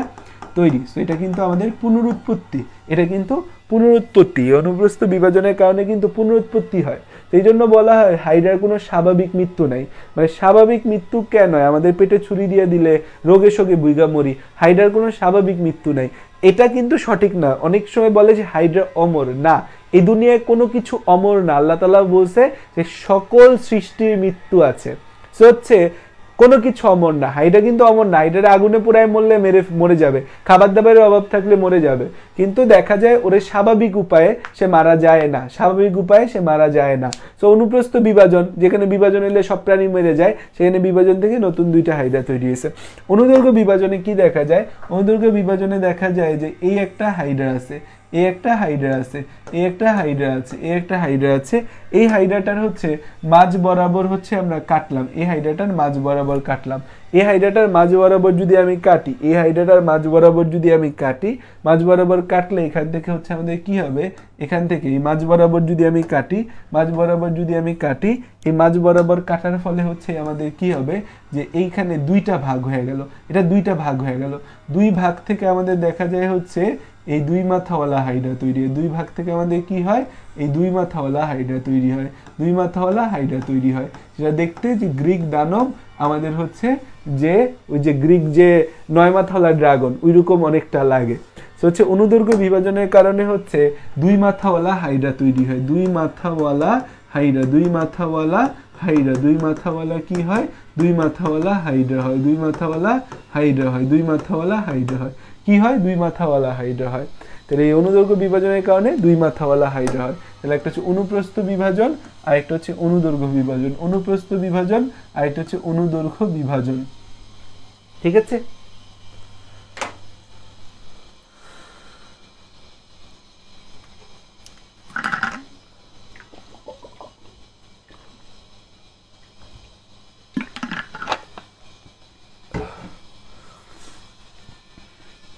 তৈরি সো এটা কিন্তু আমাদের পুনরুৎপত্তি এটা কিন্তু পুনরুৎপত্তি অনুপ্রস্থ বিভাজনের কারণে কিন্তু পুনরুৎপত্তি হয় সেই জন্য বলা হয় হাইড্রার কোনো স্বাভাবিক মৃত্যু নাই মানে স্বাভাবিক মৃত্যু কেন হয় আমাদের পেটে ছুরি দিয়ে দিলে রোগে শোকে বুইগা মরি হাইড্রার কোনো স্বাভাবিক মৃত্যু নাই এটা কিন্তু সঠিক না অনেক সময় বলে যে হাইড্রা অমর না এই দুনিয়ায় কোনো কিছু অমর না আল্লাহ তালা বলছে যে সকল সৃষ্টির মৃত্যু আছে সে হচ্ছে কোনো কিছু অমর না হাইডা কিন্তু অমর না হাইটারে আগুনে পুরায় মরলে মেরে মরে যাবে খাবার দাবারের অভাব থাকলে মরে যাবে কিন্তু দেখা যায় ওরে স্বাভাবিক উপায়ে সে মারা যায় না স্বাভাবিক উপায়ে সে মারা যায় না তো অনুপ্রস্থ বিভাজন যেখানে বিভাজন এলে সব প্রাণী মেরে যায় সেখানে বিভাজন থেকে নতুন দুইটা হাইডা তৈরি হয়েছে অনুদৈর্ঘ্য বিভাজনে কি দেখা যায় অনুদৈর্ঘ্য বিভাজনে দেখা যায় যে এই একটা হাইডা আছে এ একটা হাইড্রা আছে এ একটা হাইড্রা আছে এ একটা হাইড্রা আছে এই হাইড্রাটার হচ্ছে মাঝ বরাবর হচ্ছে আমরা কাটলাম এই হাইড্রাটার মাঝ বরাবর কাটলাম এই হাইড্রাটার মাঝ বরাবর যদি আমি কাটি এই হাইড্রাটার মাঝ বরাবর যদি আমি কাটি মাঝ বরাবর কাটলে এখান থেকে হচ্ছে আমাদের কি হবে এখান থেকে এই মাঝ বরাবর যদি আমি কাটি মাঝ বরাবর যদি আমি কাটি এই মাঝ বরাবর কাটার ফলে হচ্ছে আমাদের কি হবে যে এইখানে দুইটা ভাগ হয়ে গেল এটা দুইটা ভাগ হয়ে গেল দুই ভাগ থেকে আমাদের দেখা যায় হচ্ছে এই দুই মাথাওয়ালা হাইড্রা তৈরি হয় দুই ভাগ থেকে আমাদের কি হয় এই দুই মাথাওয়ালা হাইড্রা তৈরি হয় দুই মাথাওয়ালা হাইড্রা তৈরি হয় সেটা দেখতে যে গ্রিক দানব আমাদের হচ্ছে যে ওই যে গ্রিক যে নয় মাথাওয়ালা ড্রাগন ওইরকম অনেকটা লাগে সে হচ্ছে অনুদৈর্ঘ্য বিভাজনের কারণে হচ্ছে দুই মাথাওয়ালা হাইড্রা তৈরি হয় দুই মাথাওয়ালা হাইড্রা দুই মাথাওয়ালা হাইড্রা দুই মাথাওয়ালা কি হয় দুই মাথাওয়ালা হাইড্রা হয় দুই মাথাওয়ালা হাইড্রা হয় দুই মাথাওয়ালা হাইড্রা হয় কি হয় দুই মাথাওয়ালা হাইড্রা হয় তাহলে এই অনুদৈর্ঘ্য বিভাজনের কারণে দুই মাথাওয়ালা হাইড্রা হয় তাহলে একটা হচ্ছে অনুপ্রস্থ বিভাজন আর একটা হচ্ছে অনুদৈর্ঘ্য বিভাজন অনুপ্রস্থ বিভাজন আর একটা হচ্ছে অনুদৈর্ঘ্য বিভাজন ঠিক আছে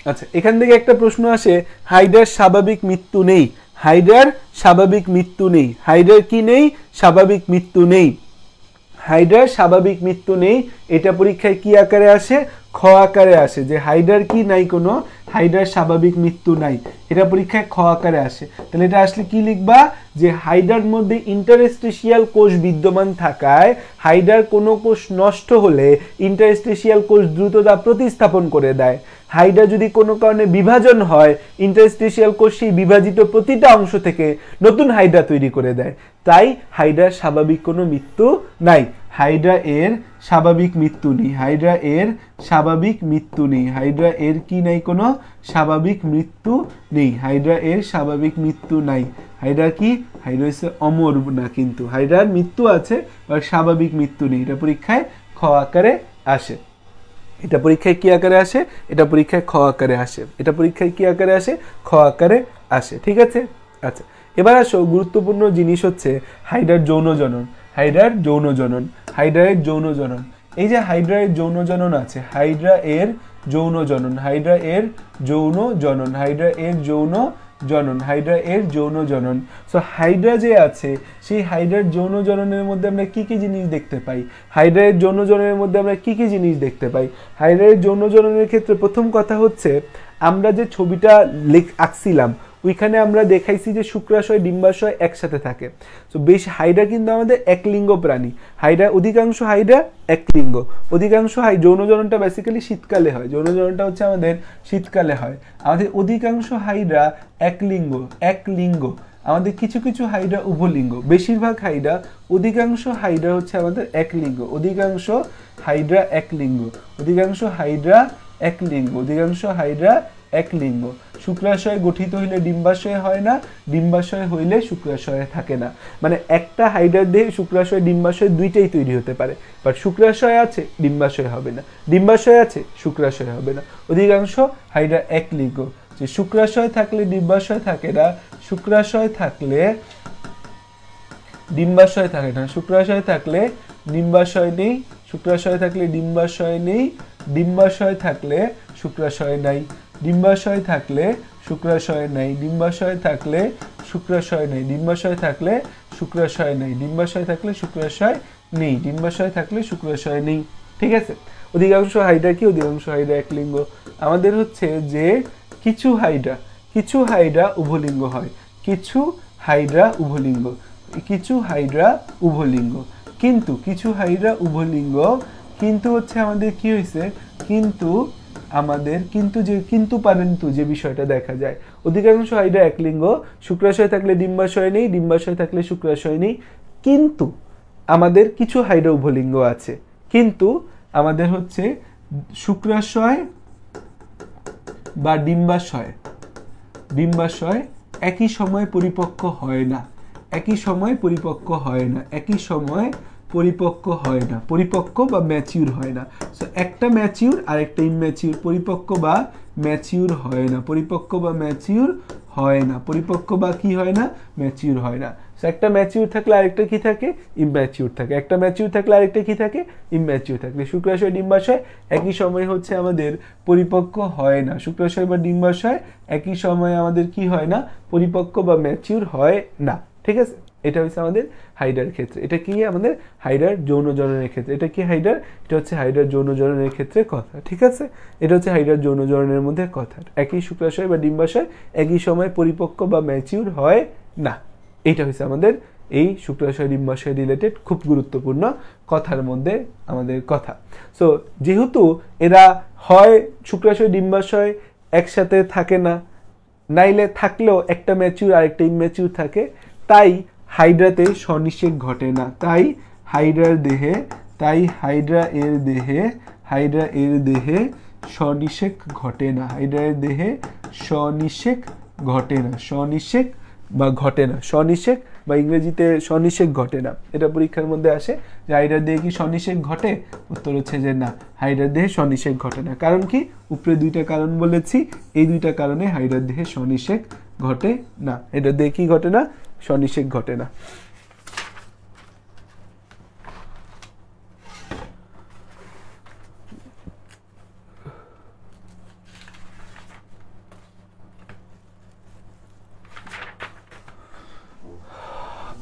আচ্ছা এখান থেকে একটা প্রশ্ন আসে হাইডার স্বাভাবিক মৃত্যু নেই হাইডার স্বাভাবিক মৃত্যু নেই হাইডার কি নেই স্বাভাবিক মৃত্যু নেই হাইডার স্বাভাবিক মৃত্যু নেই এটা পরীক্ষায় কি আকারে আসে খ আকারে আসে যে হাইডার কি নাই কোনো হাইডার স্বাভাবিক মৃত্যু নাই এটা পরীক্ষায় খ আকারে আসে তাহলে এটা আসলে কি লিখবা যে হাইডার মধ্যে ইন্টারেস্টেশিয়াল কোষ বিদ্যমান থাকায় হাইডার কোনো কোষ নষ্ট হলে ইন্টারস্টেশিয়াল কোষ দ্রুত তা প্রতিস্থাপন করে দেয় হাইডা যদি কোনো কারণে বিভাজন হয় ইন্টারস্টেশিয়াল কোষ সেই বিভাজিত প্রতিটা অংশ থেকে নতুন হাইড্রা তৈরি করে দেয় তাই হাইড্রার স্বাভাবিক কোনো মৃত্যু নাই হাইড্রা এর স্বাভাবিক মৃত্যু নেই হাইড্রা এর স্বাভাবিক মৃত্যু নেই হাইড্রা এর কি নাই কোনো স্বাভাবিক মৃত্যু নেই হাইড্রা এর স্বাভাবিক মৃত্যু নাই হাইড্রা কি হাইড্রা হচ্ছে অমর না কিন্তু হাইড্রার মৃত্যু আছে বা স্বাভাবিক মৃত্যু নেই এটা পরীক্ষায় খ আকারে আসে এটা পরীক্ষায় কী আকারে আসে এটা পরীক্ষায় খ আকারে আসে এটা পরীক্ষায় কী আকারে আসে খ আকারে আসে ঠিক আছে আচ্ছা এবার আসো গুরুত্বপূর্ণ জিনিস হচ্ছে হাইড্রার যৌন জনন হাইড্রার যৌন জনন হাইড্রায়ের যৌন জনন এই যে হাইড্রা এর যৌন জনন আছে হাইড্রা এর যৌন জনন হাইড্রা এর যৌন জনন হাইড্রা এর যৌন জনন হাইড্রা এর যৌন জনন সো হাইড্রা যে আছে সেই হাইড্রার যৌন জননের মধ্যে আমরা কী কী জিনিস দেখতে পাই হাইড্রা এর যৌন জননের মধ্যে আমরা কী কী জিনিস দেখতে পাই হাইড্রা এর যৌন জননের ক্ষেত্রে প্রথম কথা হচ্ছে আমরা যে ছবিটা লেখ আঁকছিলাম ওইখানে আমরা দেখাইছি যে শুক্রাশয় ডিম্বাশয় একসাথে থাকে তো বেশ হাইড্রা কিন্তু আমাদের একলিঙ্গ প্রাণী হাইড্রা অধিকাংশ হাইড্রা একলিঙ্গ অধিকাংশ হাই যৌনজননটা বেসিক্যালি শীতকালে হয় যৌনজননটা হচ্ছে আমাদের শীতকালে হয় আমাদের অধিকাংশ হাইড্রা একলিঙ্গ একলিঙ্গ আমাদের কিছু কিছু হাইড্রা উভলিঙ্গ বেশিরভাগ হাইড্রা অধিকাংশ হাইড্রা হচ্ছে আমাদের একলিঙ্গ অধিকাংশ হাইড্রা একলিঙ্গ অধিকাংশ হাইড্রা একলিঙ্গ অধিকাংশ হাইড্রা একলিঙ্গ শুক্রাশয় গঠিত হইলে ডিম্বাশয় হয় না ডিম্বাশয় হইলে শুক্রাশয়ে থাকে না মানে একটা হাইড্রার দেহে শুক্রাশয় ডিম্বাশয় দুইটাই তৈরি হতে পারে বাট শুক্রাশয় আছে ডিম্বাশয় হবে না ডিম্বাশয় আছে শুক্রাশয় হবে না অধিকাংশ হাইড্রা এক লিঙ্গ যে শুক্রাশয় থাকলে ডিম্বাশয় থাকে না শুক্রাশয় থাকলে ডিম্বাশয় থাকে না শুক্রাশয় থাকলে ডিম্বাশয় নেই শুক্রাশয় থাকলে ডিম্বাশয় নেই ডিম্বাশয় থাকলে শুক্রাশয় নাই ডিম্বাশয় থাকলে শুক্রাশয় নাই ডিম্বাশয় থাকলে শুক্রাশয় নাই ডিম্বাশয় থাকলে শুক্রাশয় নাই ডিম্বাশয় থাকলে শুক্রাশয় নেই ডিম্বাশয় থাকলে শুক্রাশয় নেই ঠিক আছে অধিকাংশ হাইড্রা কি অধিকাংশ হাইড্রা লিঙ্গ আমাদের হচ্ছে যে কিছু হাইড্রা কিছু হাইড্রা উভলিঙ্গ হয় কিছু হাইড্রা উভলিঙ্গ কিছু হাইড্রা উভলিঙ্গ কিন্তু কিছু হাইড্রা উভলিঙ্গ কিন্তু হচ্ছে আমাদের কি হয়েছে কিন্তু আমাদের কিন্তু যে কিন্তু পারেন্তু যে বিষয়টা দেখা যায় অধিকাংশ হাইড্রা একলিঙ্গ শুক্রাশয় থাকলে ডিম্বাশয় নেই ডিম্বাশয় থাকলে শুক্রাশয় নেই কিন্তু আমাদের কিছু হাইড্রা উভলিঙ্গ আছে কিন্তু আমাদের হচ্ছে শুক্রাশয় বা ডিম্বাশয় ডিম্বাশয় একই সময় পরিপক্ক হয় না একই সময় পরিপক্ক হয় না একই সময় পরিপক্ক হয় না পরিপক্ক বা ম্যাচিউর হয় না সো একটা ম্যাচিউর আর একটা ইম্যাচিউর পরিপক্ক বা ম্যাচিউর হয় না পরিপক্ক বা ম্যাচিউর হয় না পরিপক্ক বা কি হয় না ম্যাচিউর হয় না সো একটা ম্যাচিউর থাকলে আরেকটা কি থাকে ইম্যাচিউর থাকে একটা ম্যাচিউর থাকলে আরেকটা কি থাকে ইম্যাচিউর থাকে শুক্রাশয় ডিম্বাশয় একই সময় হচ্ছে আমাদের পরিপক্ক হয় না শুক্রাশয় বা ডিম্বাশয় একই সময় আমাদের কি হয় না পরিপক্ক বা ম্যাচিউর হয় না ঠিক আছে এটা হচ্ছে আমাদের হাইডার ক্ষেত্রে এটা কি আমাদের হাইডার যৌন জননের ক্ষেত্রে এটা কি হাইডার এটা হচ্ছে হাইডার যৌন জননের ক্ষেত্রে কথা ঠিক আছে এটা হচ্ছে হাইডার যৌন জননের মধ্যে কথা একই শুক্রাশয় বা ডিম্বাশয় একই সময় পরিপক্ক বা ম্যাচিউর হয় না এটা হচ্ছে আমাদের এই শুক্রাশয় ডিম্বাশয় রিলেটেড খুব গুরুত্বপূর্ণ কথার মধ্যে আমাদের কথা সো যেহেতু এরা হয় শুক্রাশয় ডিম্বাশয় একসাথে থাকে না নাইলে থাকলেও একটা ম্যাচিউর আরেকটা ইম্যাচিউর থাকে তাই হাইড্রাতে সনিষেক ঘটে না তাই হাইড্রার দেহে তাই হাইড্রা এর দেহে হাইড্রা এর দেহে সনিষেক ঘটে না হাইড্রা এর দেহে সনিষেক ঘটে না সনিষেক বা ঘটে না সনিষেক বা ইংরেজিতে সনিষেক ঘটে না এটা পরীক্ষার মধ্যে আসে যে হাইড্রার দেহে কি সনিষেক ঘটে উত্তর হচ্ছে যে না হাইড্রার দেহে সনিষেক ঘটে না কারণ কি উপরে দুইটা কারণ বলেছি এই দুইটা কারণে হাইড্রার দেহে সনিষেক ঘটে না এটা দেহে কি ঘটে না সনিষেক ঘটে না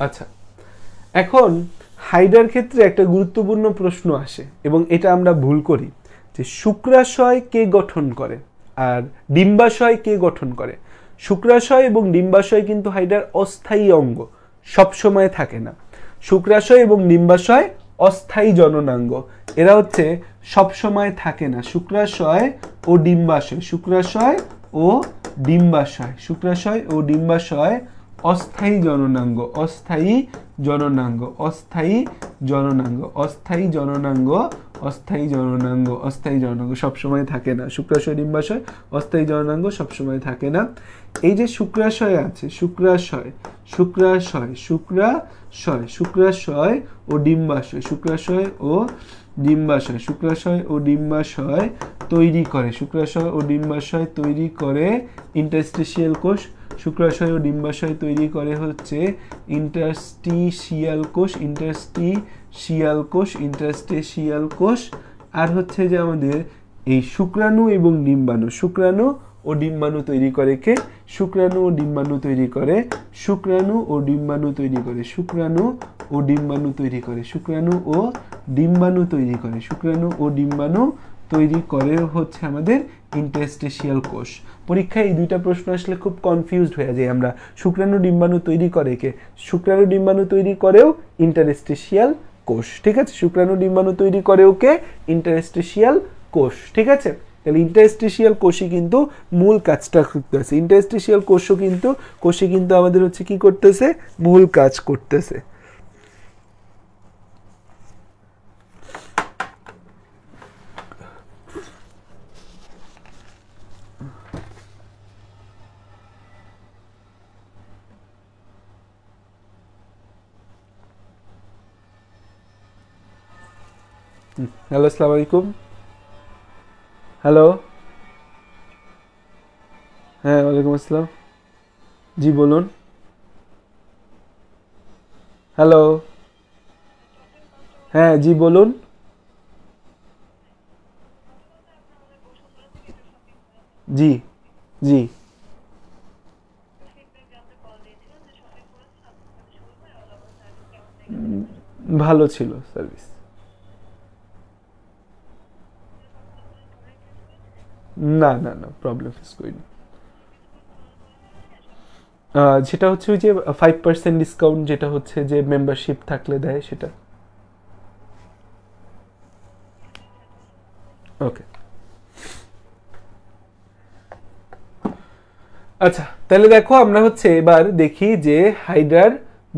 আচ্ছা এখন হাইডার ক্ষেত্রে একটা গুরুত্বপূর্ণ প্রশ্ন আসে এবং এটা আমরা ভুল করি যে শুক্রাশয় কে গঠন করে আর ডিম্বাশয় কে গঠন করে শুক্রাশয় এবং ডিম্বাশয় কিন্তু হাইডার অস্থায়ী অঙ্গ সবসময় থাকে না শুক্রাশয় এবং ডিম্বাশয় অস্থায়ী জননাঙ্গ এরা হচ্ছে সবসময় থাকে না শুক্রাশয় ও ডিম্বাশয় শুক্রাশয় ও ডিম্বাশয় শুক্রাশয় ও ডিম্বাশয় অস্থায়ী জননাঙ্গ অস্থায়ী জননাঙ্গ অস্থায়ী জননাঙ্গ অস্থায়ী জননাঙ্গ অস্থায়ী জননাঙ্গ অস্থায়ী জননাঙ্গ সবসময় থাকে না শুক্রাশয় ডিম্বাশয় অস্থায়ী জননাঙ্গ সবসময় থাকে না এই যে শুক্রাশয় আছে শুক্রাশয় শুক্রাশয় শুক্রাশয় শুক্রাশয় ও ডিম্বাশয় শুক্রাশয় ও ডিম্বাশয় শুক্রাশয় ও ডিম্বাশয় তৈরি করে শুক্রাশয় ও ডিম্বাশয় তৈরি করে ইন্টারস্টিশিয়াল কোষ শুক্রাশয় ও ডিম্বাশয় তৈরি করে হচ্ছে ইন্টারস্টিশিয়াল কোষ ইন্টারস্টিশিয়াল কোষ ইন্টারস্টেশিয়াল কোষ আর হচ্ছে যে আমাদের এই শুক্রাণু এবং ডিম্বাণু শুক্রাণু ও ডিম্বাণু তৈরি করে কে শুক্রাণু ও ডিম্বাণু তৈরি করে শুক্রাণু ও ডিম্বাণু তৈরি করে শুক্রাণু ও ডিম্বাণু তৈরি করে শুক্রাণু ও ডিম্বাণু তৈরি করে শুক্রাণু ও ডিম্বাণু তৈরি করে হচ্ছে আমাদের ইন্টারস্টেশিয়াল কোষ পরীক্ষায় এই দুইটা প্রশ্ন আসলে খুব কনফিউজড হয়ে যায় আমরা শুক্রাণু ডিম্বাণু তৈরি করে কে শুক্রাণু ডিম্বাণু তৈরি করেও ইন্টারস্টেশিয়াল কোষ ঠিক আছে শুক্রাণু ডিম্বাণু তৈরি করেও কে ইন্টারস্টেশিয়াল কোষ ঠিক আছে তাহলে ইন্টারস্টিশিয়াল কোষে কিন্তু মূল কাজটা করতেছে ইন্টারস্টিশিয়াল কোষও কিন্তু কোষে কিন্তু আমাদের হচ্ছে কি করতেছে মূল কাজ করতেছে হ্যালো আসসালামু আলাইকুম হ্যালো হ্যাঁ ওয়ালাইকুম আসসালাম জি বলুন হ্যালো হ্যাঁ জি বলুন জি জি ভালো ছিল সার্ভিস না না না প্রবলেম ফেস করিনি যেটা হচ্ছে ওই যে ফাইভ পার্সেন্ট ডিসকাউন্ট যেটা হচ্ছে যে মেম্বারশিপ থাকলে দেয় সেটা ওকে আচ্ছা তাহলে দেখো আমরা হচ্ছে এবার দেখি যে হাইড্রার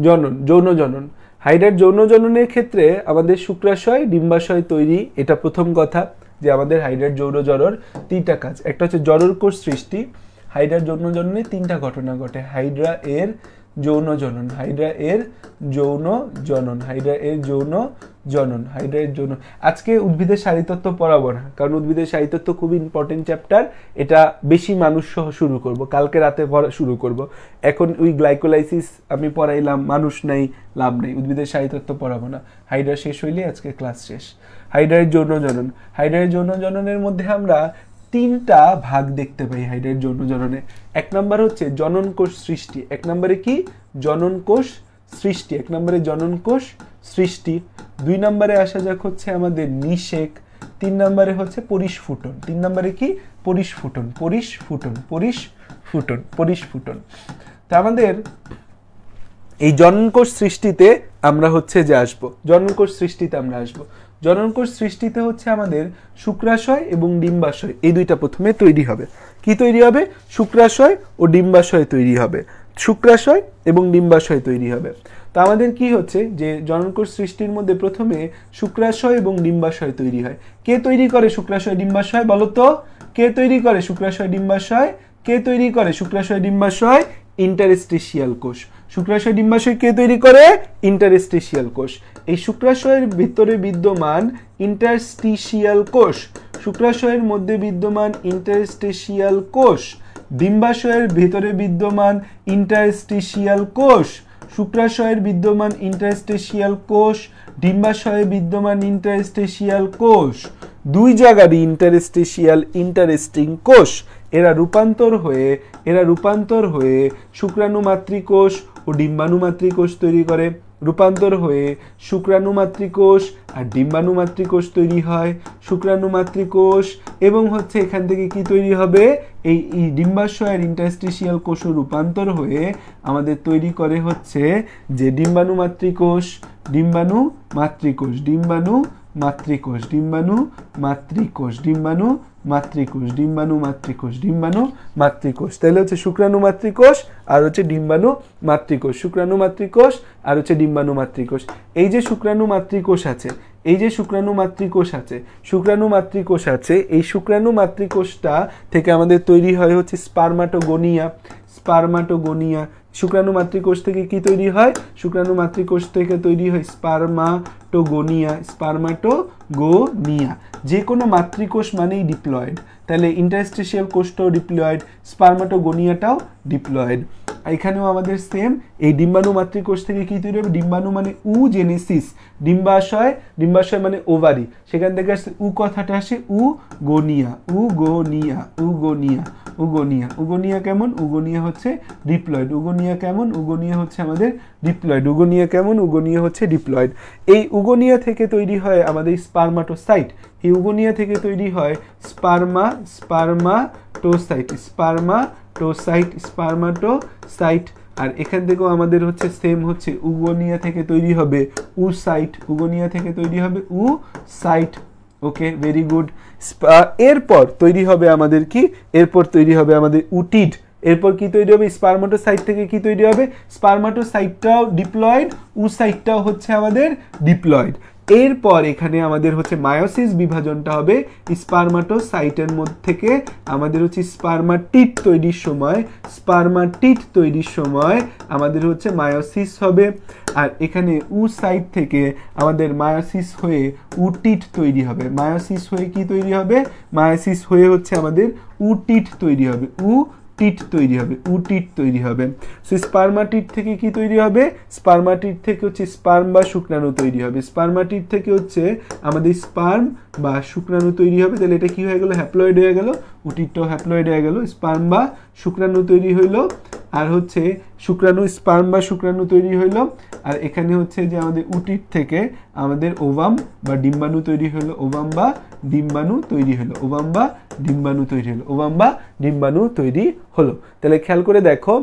জনন যৌন জনন হাইড্রার যৌন জননের ক্ষেত্রে আমাদের শুক্রাশয় ডিম্বাশয় তৈরি এটা প্রথম কথা যে আমাদের হাইডার যৌন জ্বরর তিনটা কাজ একটা হচ্ছে জড়র কোষ সৃষ্টি হাইড্রার যৌন জননে তিনটা ঘটনা ঘটে হাইড্রা এর যৌন জনন হাইড্রা এর যৌন জনন হাইড্রা এর যৌন জনন হাইড্রাইট জনন আজকে উদ্ভিদের সারিতত্ত্ব পড়াবো না কারণ উদ্ভিদের সারিতত্ত্ব খুব ইম্পর্টেন্ট চ্যাপ্টার এটা বেশি মানুষ সহ শুরু করব কালকে রাতে পড়া শুরু করব এখন ওই গ্লাইকোলাইসিস আমি পড়াইলাম মানুষ নাই লাভ নেই উদ্ভিদের সারিতত্ত্ব পড়াবো না হাইড্রা শেষ হইলে আজকে ক্লাস শেষ হাইড্রাইট যৌন জনন হাইড্রাইট যৌন জননের মধ্যে আমরা তিনটা ভাগ দেখতে পাই হাইড্রাইট যৌন জননে এক নম্বর হচ্ছে জনন কোষ সৃষ্টি এক নম্বরে কি জনন কোষ সৃষ্টি এক নম্বরে জননকোষ সৃষ্টি দুই নম্বরে আসা যাক হচ্ছে আমাদের নিষেক তিন নম্বরে হচ্ছে পরিস্ফুটন তিন নম্বরে কি পরিস্ফুটন পরিস্ফুটন পরিস্ফুটন পরিস্ফুটন তা আমাদের এই জননকোষ সৃষ্টিতে আমরা হচ্ছে যে আসবো জননকোষ সৃষ্টিতে আমরা আসবো জননকোষ সৃষ্টিতে হচ্ছে আমাদের শুক্রাশয় এবং ডিম্বাশয় এই দুইটা প্রথমে তৈরি হবে কি তৈরি হবে শুক্রাশয় ও ডিম্বাশয় তৈরি হবে শুক্রাশয় এবং ডিম্বাশয় তৈরি হবে তো আমাদের কি হচ্ছে যে জননকোষ সৃষ্টির মধ্যে প্রথমে শুক্রাশয় এবং ডিম্বাশয় তৈরি হয় কে তৈরি করে শুক্রাশয় ডিম্বাশয় বলো তো কে তৈরি করে শুক্রাশয় ডিম্বাশয় কে তৈরি করে শুক্রাশয় ডিম্বাশয় ইন্টারেস্টেশিয়াল কোষ শুক্রাশয় ডিম্বাশয় কে তৈরি করে ইন্টারেস্টেশিয়াল কোষ এই শুক্রাশয়ের ভিতরে বিদ্যমান ইন্টারস্টিশিয়াল কোষ শুক্রাশয়ের মধ্যে বিদ্যমান ইন্টারস্টিশিয়াল কোষ ডিম্বাশয়ের ভেতরে বিদ্যমান ইন্টারস্টিশিয়াল কোষ শুক্রাশয়ের বিদ্যমান ইন্টারস্টেশিয়াল কোষ ডিম্বাশয়ে বিদ্যমান ইন্টারস্টেশিয়াল কোষ দুই জায়গারই ইন্টারস্টেশিয়াল ইন্টারেস্টিং কোষ এরা রূপান্তর হয়ে এরা রূপান্তর হয়ে শুক্রাণু মাতৃকোষ ও ডিম্বাণু মাতৃকোষ তৈরি করে রূপান্তর হয়ে শুক্রাণু মাতৃকোষ আর ডিম্বাণু মাতৃকোষ তৈরি হয় শুক্রাণু মাতৃকোষ এবং হচ্ছে এখান থেকে কি তৈরি হবে এই ডিম্বাশয়ের ইন্টারস্টিশিয়াল কোষ রূপান্তর হয়ে আমাদের তৈরি করে হচ্ছে যে ডিম্বাণু মাতৃকোষ ডিম্বাণু মাতৃকোষ ডিম্বাণু মাতৃকোষ ডিম্বাণু মাতৃকোষ ডিম্বাণু মাতৃকোষ ডিম্বাণু মাতৃকোষ ডিম্বাণু মাতৃকোষ তাহলে হচ্ছে শুক্রাণু মাতৃকোষ আর হচ্ছে ডিম্বাণু মাতৃকোষ শুক্রাণু মাতৃকোষ আর হচ্ছে ডিম্বাণু মাতৃকোষ এই যে শুক্রাণু মাতৃকোষ আছে এই যে শুক্রাণু মাতৃকোষ আছে শুক্রাণু মাতৃকোষ আছে এই শুক্রাণু মাতৃকোষটা থেকে আমাদের তৈরি হয় হচ্ছে স্পারমাটোগোনিয়া স্পার্মাটোগোনিয়া শুক্রাণু মাতৃকোষ থেকে কি তৈরি হয় শুক্রাণু মাতৃকোষ থেকে তৈরি হয় স্পার্মাটোগোনিয়া স্পার্মাটোগোনিয়া যে কোনো মাতৃকোষ মানেই ডিপ্লয়েড তাহলে ইন্টারস্টেশিয়াল কোষটাও ডিপ্লয়েড স্পার্মাটোগোনিয়াটাও ডিপ্লয়েড এখানেও আমাদের সেম এই ডিম্বাণু মাতৃকোষ থেকে কী তৈরি হবে ডিম্বাণু মানে উ জেনেসিস ডিম্বাশয় ডিম্বাশয় মানে ওভারি সেখান থেকে আসছে উ কথাটা আসে উ গোনিয়া উ গোনিয়া উ গোনিয়া উগোনিয়া উগোনিয়া কেমন উগোনিয়া হচ্ছে ডিপ্লয়েড উগোনিয়া কেমন উগোনিয়া হচ্ছে আমাদের ডিপ্লয়েড উগোনিয়া কেমন উগোনিয়া হচ্ছে ডিপ্লয়েড এই উগোনিয়া থেকে তৈরি হয় আমাদের স্পার্মাটোসাইট এই উগোনিয়া থেকে তৈরি হয় স্পার্মা স্পার্মাটোসাইট স্পার্মাটোসাইট স্পার্মাটোসাইট আর এখান থেকেও আমাদের হচ্ছে সেম হচ্ছে উগোনিয়া থেকে তৈরি হবে উ সাইট উগোনিয়া থেকে তৈরি হবে oocyte okay very good এরপর তৈরি হবে আমাদের কি এরপর তৈরি হবে আমাদের উটিড এরপর কি তৈরি হবে সাইট থেকে কি তৈরি হবে সাইটটাও ডিপ্লয়েড উ সাইটটাও হচ্ছে আমাদের ডিপ্লয়েড এরপর এখানে আমাদের হচ্ছে মায়োসিস বিভাজনটা হবে স্পার্মাটোসাইটের মধ্যে থেকে আমাদের হচ্ছে স্পার্মাটিট তৈরির সময় স্পার্মাটিট তৈরির সময় আমাদের হচ্ছে মায়োসিস হবে আর এখানে উ সাইট থেকে আমাদের মায়োসিস হয়ে উটিট তৈরি হবে মায়োসিস হয়ে কি তৈরি হবে মায়োসিস হয়ে হচ্ছে আমাদের উটিট তৈরি হবে উ টিট তৈরি হবে উটিট তৈরি হবে সো স্পার্মাটিট থেকে কি তৈরি হবে স্পার্মাটিট থেকে হচ্ছে স্পার্ম বা শুক্রাণু তৈরি হবে স্পার্মাটিট থেকে হচ্ছে আমাদের স্পার্ম বা শুক্রাণু তৈরি হবে তাহলে এটা কি হয়ে গেল হ্যাপ্লয়েড হয়ে গেল উটিটটাও হ্যাপ্লয়েড হয়ে গেল স্পার্ম বা শুক্রাণু তৈরি হইলো আর হচ্ছে শুক্রাণু স্পার্ম বা শুক্রাণু তৈরি হইলো আর এখানে হচ্ছে যে আমাদের উটির থেকে আমাদের ওভাম বা ডিম্বাণু তৈরি হলো ওভাম বা ডিম্বাণু তৈরি হলো ওবাম্বা ডিম্বাণু তৈরি হলো ওবাম্বা ডিম্বাণু তৈরি হলো তাহলে খেয়াল করে দেখো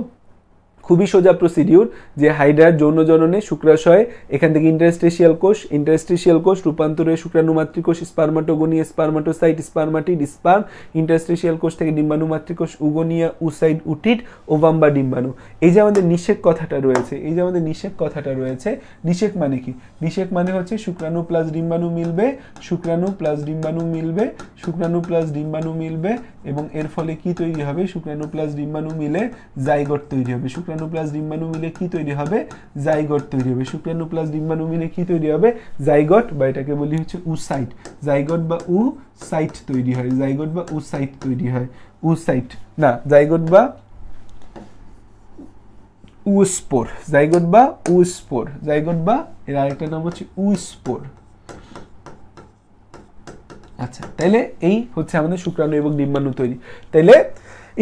খুবই সোজা প্রসিডিউর যে হাইড্রার যৌন জননে শুক্রাশয় এখান থেকে ইন্টারস্টেশিয়াল কোষ ইন্টারস্টেশিয়াল কোষ রূপান্তরে মাতৃকোষ spermatogonia spermatocyte spermatid sperm interstitial কোষ থেকে মাতৃকোষ উগোনিয়া উসাইড উটিট ওভাম্বা ডিম্বাণু এই যে আমাদের নিষেক কথাটা রয়েছে এই যে আমাদের নিষেক কথাটা রয়েছে নিষেক মানে কি নিষেক মানে হচ্ছে শুক্রাণু প্লাস ডিম্বাণু মিলবে শুক্রাণু প্লাস ডিম্বাণু মিলবে শুক্রাণু প্লাস ডিম্বাণু মিলবে এবং এর ফলে কি তৈরি হবে শুক্রাণু প্লাস ডিম্বাণু মিলে জাইগট তৈরি হবে শুক্রাণু প্লাস ডিম্বাণু মিলে কি তৈরি হবে জাইগট তৈরি হবে শুক্রাণু প্লাস ডিম্বাণু মিলে কি তৈরি হবে জাইগট বা এটাকে বলি হচ্ছে উসাইট জাইগট বা উ সাইট তৈরি হয় জাইগট বা উসাইট তৈরি হয় উসাইট না জাইগট বা উস্পোর জাইগট বা উস্পোর জাইগট বা এর আরেকটা নাম হচ্ছে উস্পোর আচ্ছা তাইলে এই হচ্ছে আমাদের শুক্রাণু এবং ডিম্বাণু তৈরি তাইলে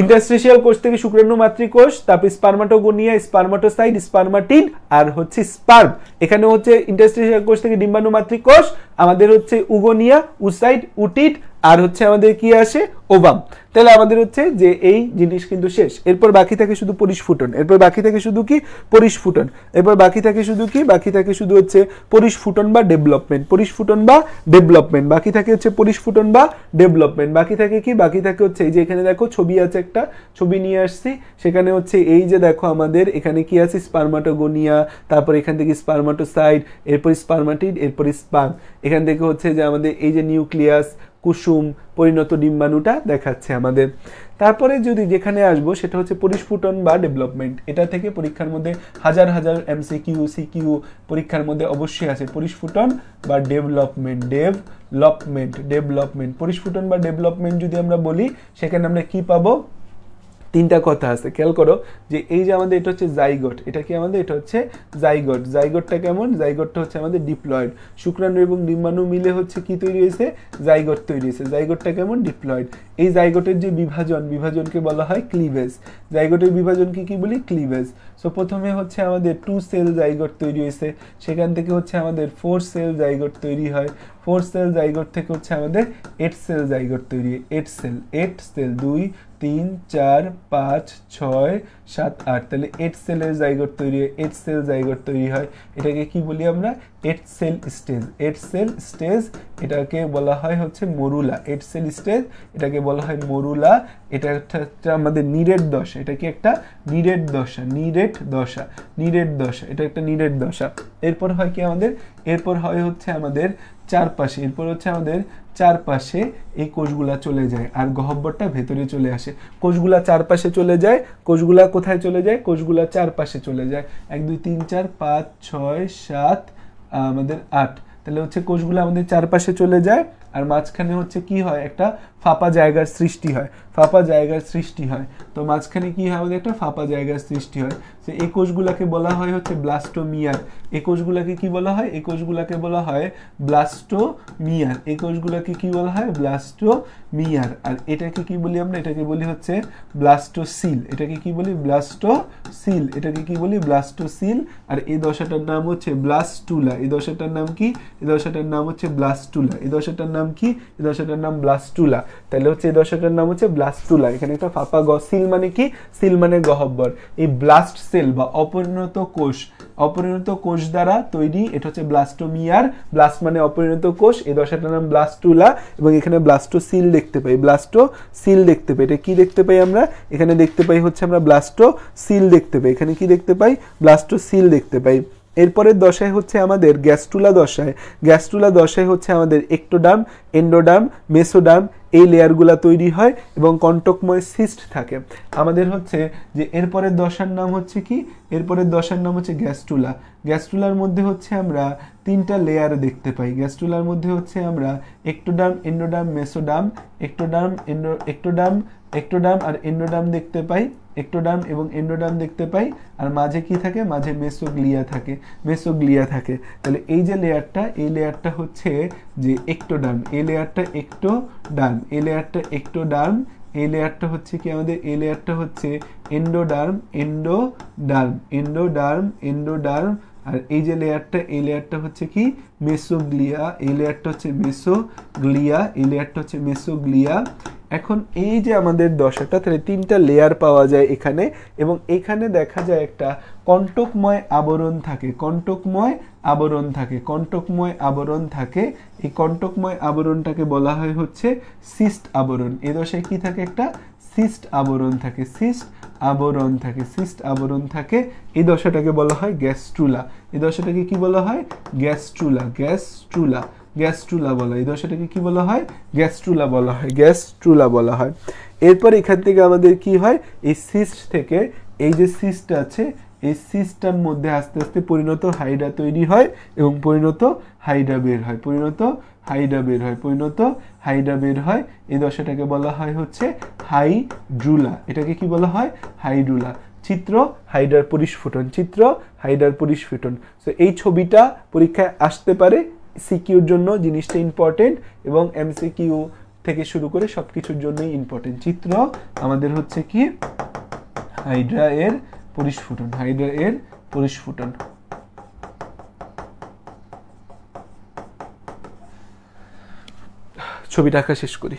ইন্টারস্টেশিয়াল কোষ থেকে শুক্রাণু মাতৃকোষ তারপর স্পার্মাটোগোনিয়া স্পার্মাটোসাইড স্পার্মাটিন আর হচ্ছে স্পার্ম এখানে হচ্ছে ইন্টারস্টেশিয়াল কোষ থেকে ডিম্বাণু মাতৃকোষ আমাদের হচ্ছে উগোনিয়া উসাইড উটিট আর হচ্ছে আমাদের কি আসে ওবাম তাহলে আমাদের হচ্ছে যে এই জিনিস কিন্তু শেষ এরপর বাকি থাকে শুধু পরিস্ফুটন এরপর বাকি থাকে শুধু কি পরিস্ফুটন এরপর বাকি থাকে শুধু কি বাকি থাকে শুধু হচ্ছে পরিস্ফুটন বা ডেভেলপমেন্ট পরিস্ফুটন বা ডেভেলপমেন্ট বাকি থাকে হচ্ছে পরিস্ফুটন বা ডেভেলপমেন্ট বাকি থাকে কি বাকি থাকে হচ্ছে এই যে এখানে দেখো ছবি আছে একটা ছবি নিয়ে আসছি সেখানে হচ্ছে এই যে দেখো আমাদের এখানে কি আছে স্পার্মাটোগোনিয়া তারপর এখান থেকে স্পার্মাটোসাইড এরপর স্পার্মাটিড এরপর স্পাম এখান থেকে হচ্ছে যে আমাদের এই যে নিউক্লিয়াস কুসুম পরিণত ডিম্বাণুটা দেখাচ্ছে আমাদের তারপরে যদি যেখানে আসবো সেটা হচ্ছে পরিস্ফুটন বা ডেভেলপমেন্ট এটা থেকে পরীক্ষার মধ্যে হাজার হাজার এমসিকিউ সিকিউ পরীক্ষার মধ্যে অবশ্যই আছে পরিস্ফুটন বা ডেভেলপমেন্ট ডেভেলপমেন্ট ডেভেলপমেন্ট পরিস্ফুটন বা ডেভেলপমেন্ট যদি আমরা বলি সেখানে আমরা কি পাবো তিনটা কথা আছে খেয়াল করো যে এই যে আমাদের এটা হচ্ছে জাইগট এটা কি আমাদের এটা হচ্ছে জাইগট জাইগটটা কেমন জাইগটটা হচ্ছে আমাদের ডিপ্লয়েড শুক্রাণু এবং ডিম্বাণু মিলে হচ্ছে কি তৈরি হয়েছে জাইগট তৈরি হয়েছে জাইগটটা কেমন ডিপ্লয়েড এই জাইগটের যে বিভাজন বিভাজনকে বলা হয় ক্লিভেজ জাইগটের বিভাজনকে কি বলি ক্লিভেজ সো প্রথমে হচ্ছে আমাদের টু সেল জাইগট তৈরি হয়েছে সেখান থেকে হচ্ছে আমাদের ফোর সেল জাইগট তৈরি হয় ফোর সেল জাইগট থেকে হচ্ছে আমাদের এইট সেল জাইগট তৈরি এইট সেল এইট সেল দুই তিন চার পাঁচ ছয় সাত আট তাহলে এট সেলের জায়গর তৈরি হয় এট সেল জায়গর তৈরি হয় এটাকে কি বলি আমরা eight cell stage eight cell stage এটাকে বলা হয় হচ্ছে মরুলা এট সেল স্টেজ এটাকে বলা হয় মরুলা এটা একটা আমাদের নিরেট দশা এটা কি একটা নিরেট দশা নিরেট দশা নিরেট দশা এটা একটা নিরেট দশা এরপর হয় কি আমাদের এরপর হয় হচ্ছে আমাদের চারপাশে এরপর হচ্ছে আমাদের চারপাশে এই কোষগুলা চলে যায় আর গহব্বরটা ভেতরে চলে আসে কোষগুলা চারপাশে চলে যায় কোষগুলা কোথায় চলে যায় কোষগুলা চারপাশে চলে যায় এক দুই তিন চার পাঁচ ছয় সাত আমাদের আট তাহলে হচ্ছে কোষগুলো আমাদের চারপাশে চলে যায় আর মাঝখানে হচ্ছে কি হয় একটা ফাঁপা জায়গার সৃষ্টি হয় ফাঁপা জায়গার সৃষ্টি হয় তো মাঝখানে কি হয় আমাদের একটা ফাঁপা জায়গার সৃষ্টি হয় সে এই বলা হয় হচ্ছে ব্লাস্টোমিয়ার এই কি বলা হয় এই বলা হয় ব্লাস্টোমিয়ার এই কোষগুলাকে কি বলা হয় ব্লাস্টোমিয়ার আর এটাকে কি বলি আমরা এটাকে বলি হচ্ছে ব্লাস্টোসিল এটাকে কি বলি ব্লাস্টোসিল এটাকে কি বলি ব্লাস্টোসিল আর এই দশাটার নাম হচ্ছে ব্লাস্টুলা এই দশাটার নাম কি এই দশাটার নাম হচ্ছে ব্লাস্টুলা এই দশাটার নাম নাম কি এ দশাটার নাম ব্লাস্টুলা তাহলে হচ্ছে এই দশাটার নাম হচ্ছে ব্লাস্টুলা এখানে একটা ফাঁপা গ সিল মানে কি সিল মানে গহব্বর এই ব্লাস্ট সেল বা অপরিণত কোষ অপরিণত কোষ দ্বারা তৈরি এটা হচ্ছে ব্লাস্টোমিয়ার ব্লাস্ট মানে অপরিণত কোষ এই দশাটার নাম ব্লাস্টুলা এবং এখানে ব্লাস্টো সিল দেখতে পাই ব্লাস্টো সিল দেখতে পাই এটা কি দেখতে পাই আমরা এখানে দেখতে পাই হচ্ছে আমরা ব্লাস্টো সিল দেখতে পাই এখানে কি দেখতে পাই ব্লাস্টো সিল দেখতে পাই এরপরের দশায় হচ্ছে আমাদের গ্যাস্ট্রুলা দশায় গ্যাস্ট্রুলা দশায় হচ্ছে আমাদের একটোডাম এন্ডোডাম মেসোডাম এই লেয়ারগুলা তৈরি হয় এবং কণ্টকময় সিস্ট থাকে আমাদের হচ্ছে যে এরপরের দশার নাম হচ্ছে কি এরপরের দশার নাম হচ্ছে গ্যাস্ট্রুলা গ্যাস্ট্রুলার মধ্যে হচ্ছে আমরা তিনটা লেয়ার দেখতে পাই গ্যাস্ট্রুলার মধ্যে হচ্ছে আমরা ectoderm endoderm mesoderm ectoderm endo ectoderm ectoderm আর এন্ডোডাম দেখতে পাই এক্টোডার্ম এবং এন্ডোডার্ম দেখতে পাই আর মাঝে কি থাকে মাঝে মেসোগ্লিয়া থাকে মেসোগ্লিয়া থাকে তাহলে এই যে লেয়ারটা এই লেয়ারটা হচ্ছে যে একটোডার্ম এ লেয়ারটা একটোডার্ম এ লেয়ারটা একটোডার্ম এই লেয়ারটা হচ্ছে কি আমাদের এ লেয়ারটা হচ্ছে এন্ডোডার্ম এন্ডোডার্ম এন্ডোডার্ম এন্ডোডার্ম আর এই যে লেয়ারটা এই লেয়ারটা হচ্ছে কি মেসোগ্লিয়া এই লেয়ারটা হচ্ছে মেসোগ্লিয়া এই লেয়ারটা হচ্ছে মেসোগ্লিয়া এখন এই যে আমাদের দশাটা তাহলে তিনটা লেয়ার পাওয়া যায় এখানে এবং এখানে দেখা যায় একটা কণ্টকময় আবরণ থাকে কণ্টকময় আবরণ থাকে কণ্টকময় আবরণ থাকে এই কণ্টকময় আবরণটাকে বলা হয় হচ্ছে সিস্ট আবরণ এ দশায় কি থাকে একটা সিস্ট আবরণ থাকে সিস্ট আবরণ থাকে সিস্ট আবরণ থাকে এই দশাটাকে বলা হয় গ্যাস্ট্রুলা এই দশাটাকে কি বলা হয় গ্যাস্ট্রুলা গ্যাস্ট্রুলা গ্যাস্ট্রুলা বলা হয় এই দশাটাকে কি বলা হয় গ্যাস্ট্রুলা বলা হয় গ্যাস্ট্রুলা বলা হয় এরপর এখান থেকে আমাদের কি হয় এই সিস্ট থেকে এই যে সিস্ট আছে এই সিস্টার মধ্যে আস্তে আস্তে পরিণত হাইড্রা তৈরি হয় এবং পরিণত হাইড্রা বের হয় পরিণত হাইড্রা বের হয় পরিণত হাইড্রা বের হয় এই দশাটাকে বলা হয় হচ্ছে হাইড্রুলা এটাকে কি বলা হয় হাইড্রুলা চিত্র হাইডার পরিস্ফুটন চিত্র হাইডার পরিস্ফুটন সো এই ছবিটা পরীক্ষায় আসতে পারে সিকিউর জন্য জিনিসটা ইম্পর্টেন্ট এবং এমসিকিউ থেকে শুরু করে সব কিছুর জন্যই ইম্পর্টেন্ট চিত্র আমাদের হচ্ছে কি হাইড্রা এর পরিস্ফুটন হাইড্রা এর পরিস্ফুটন ছবিটা আঁকা শেষ করি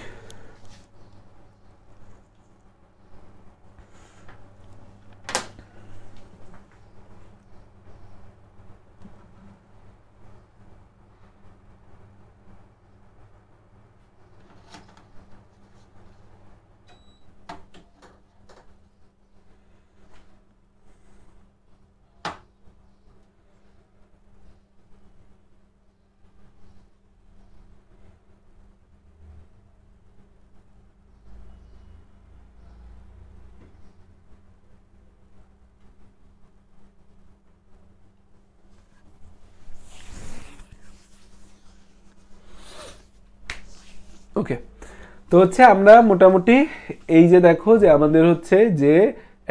ওকে তো হচ্ছে আমরা মোটামুটি এই যে দেখো যে আমাদের হচ্ছে যে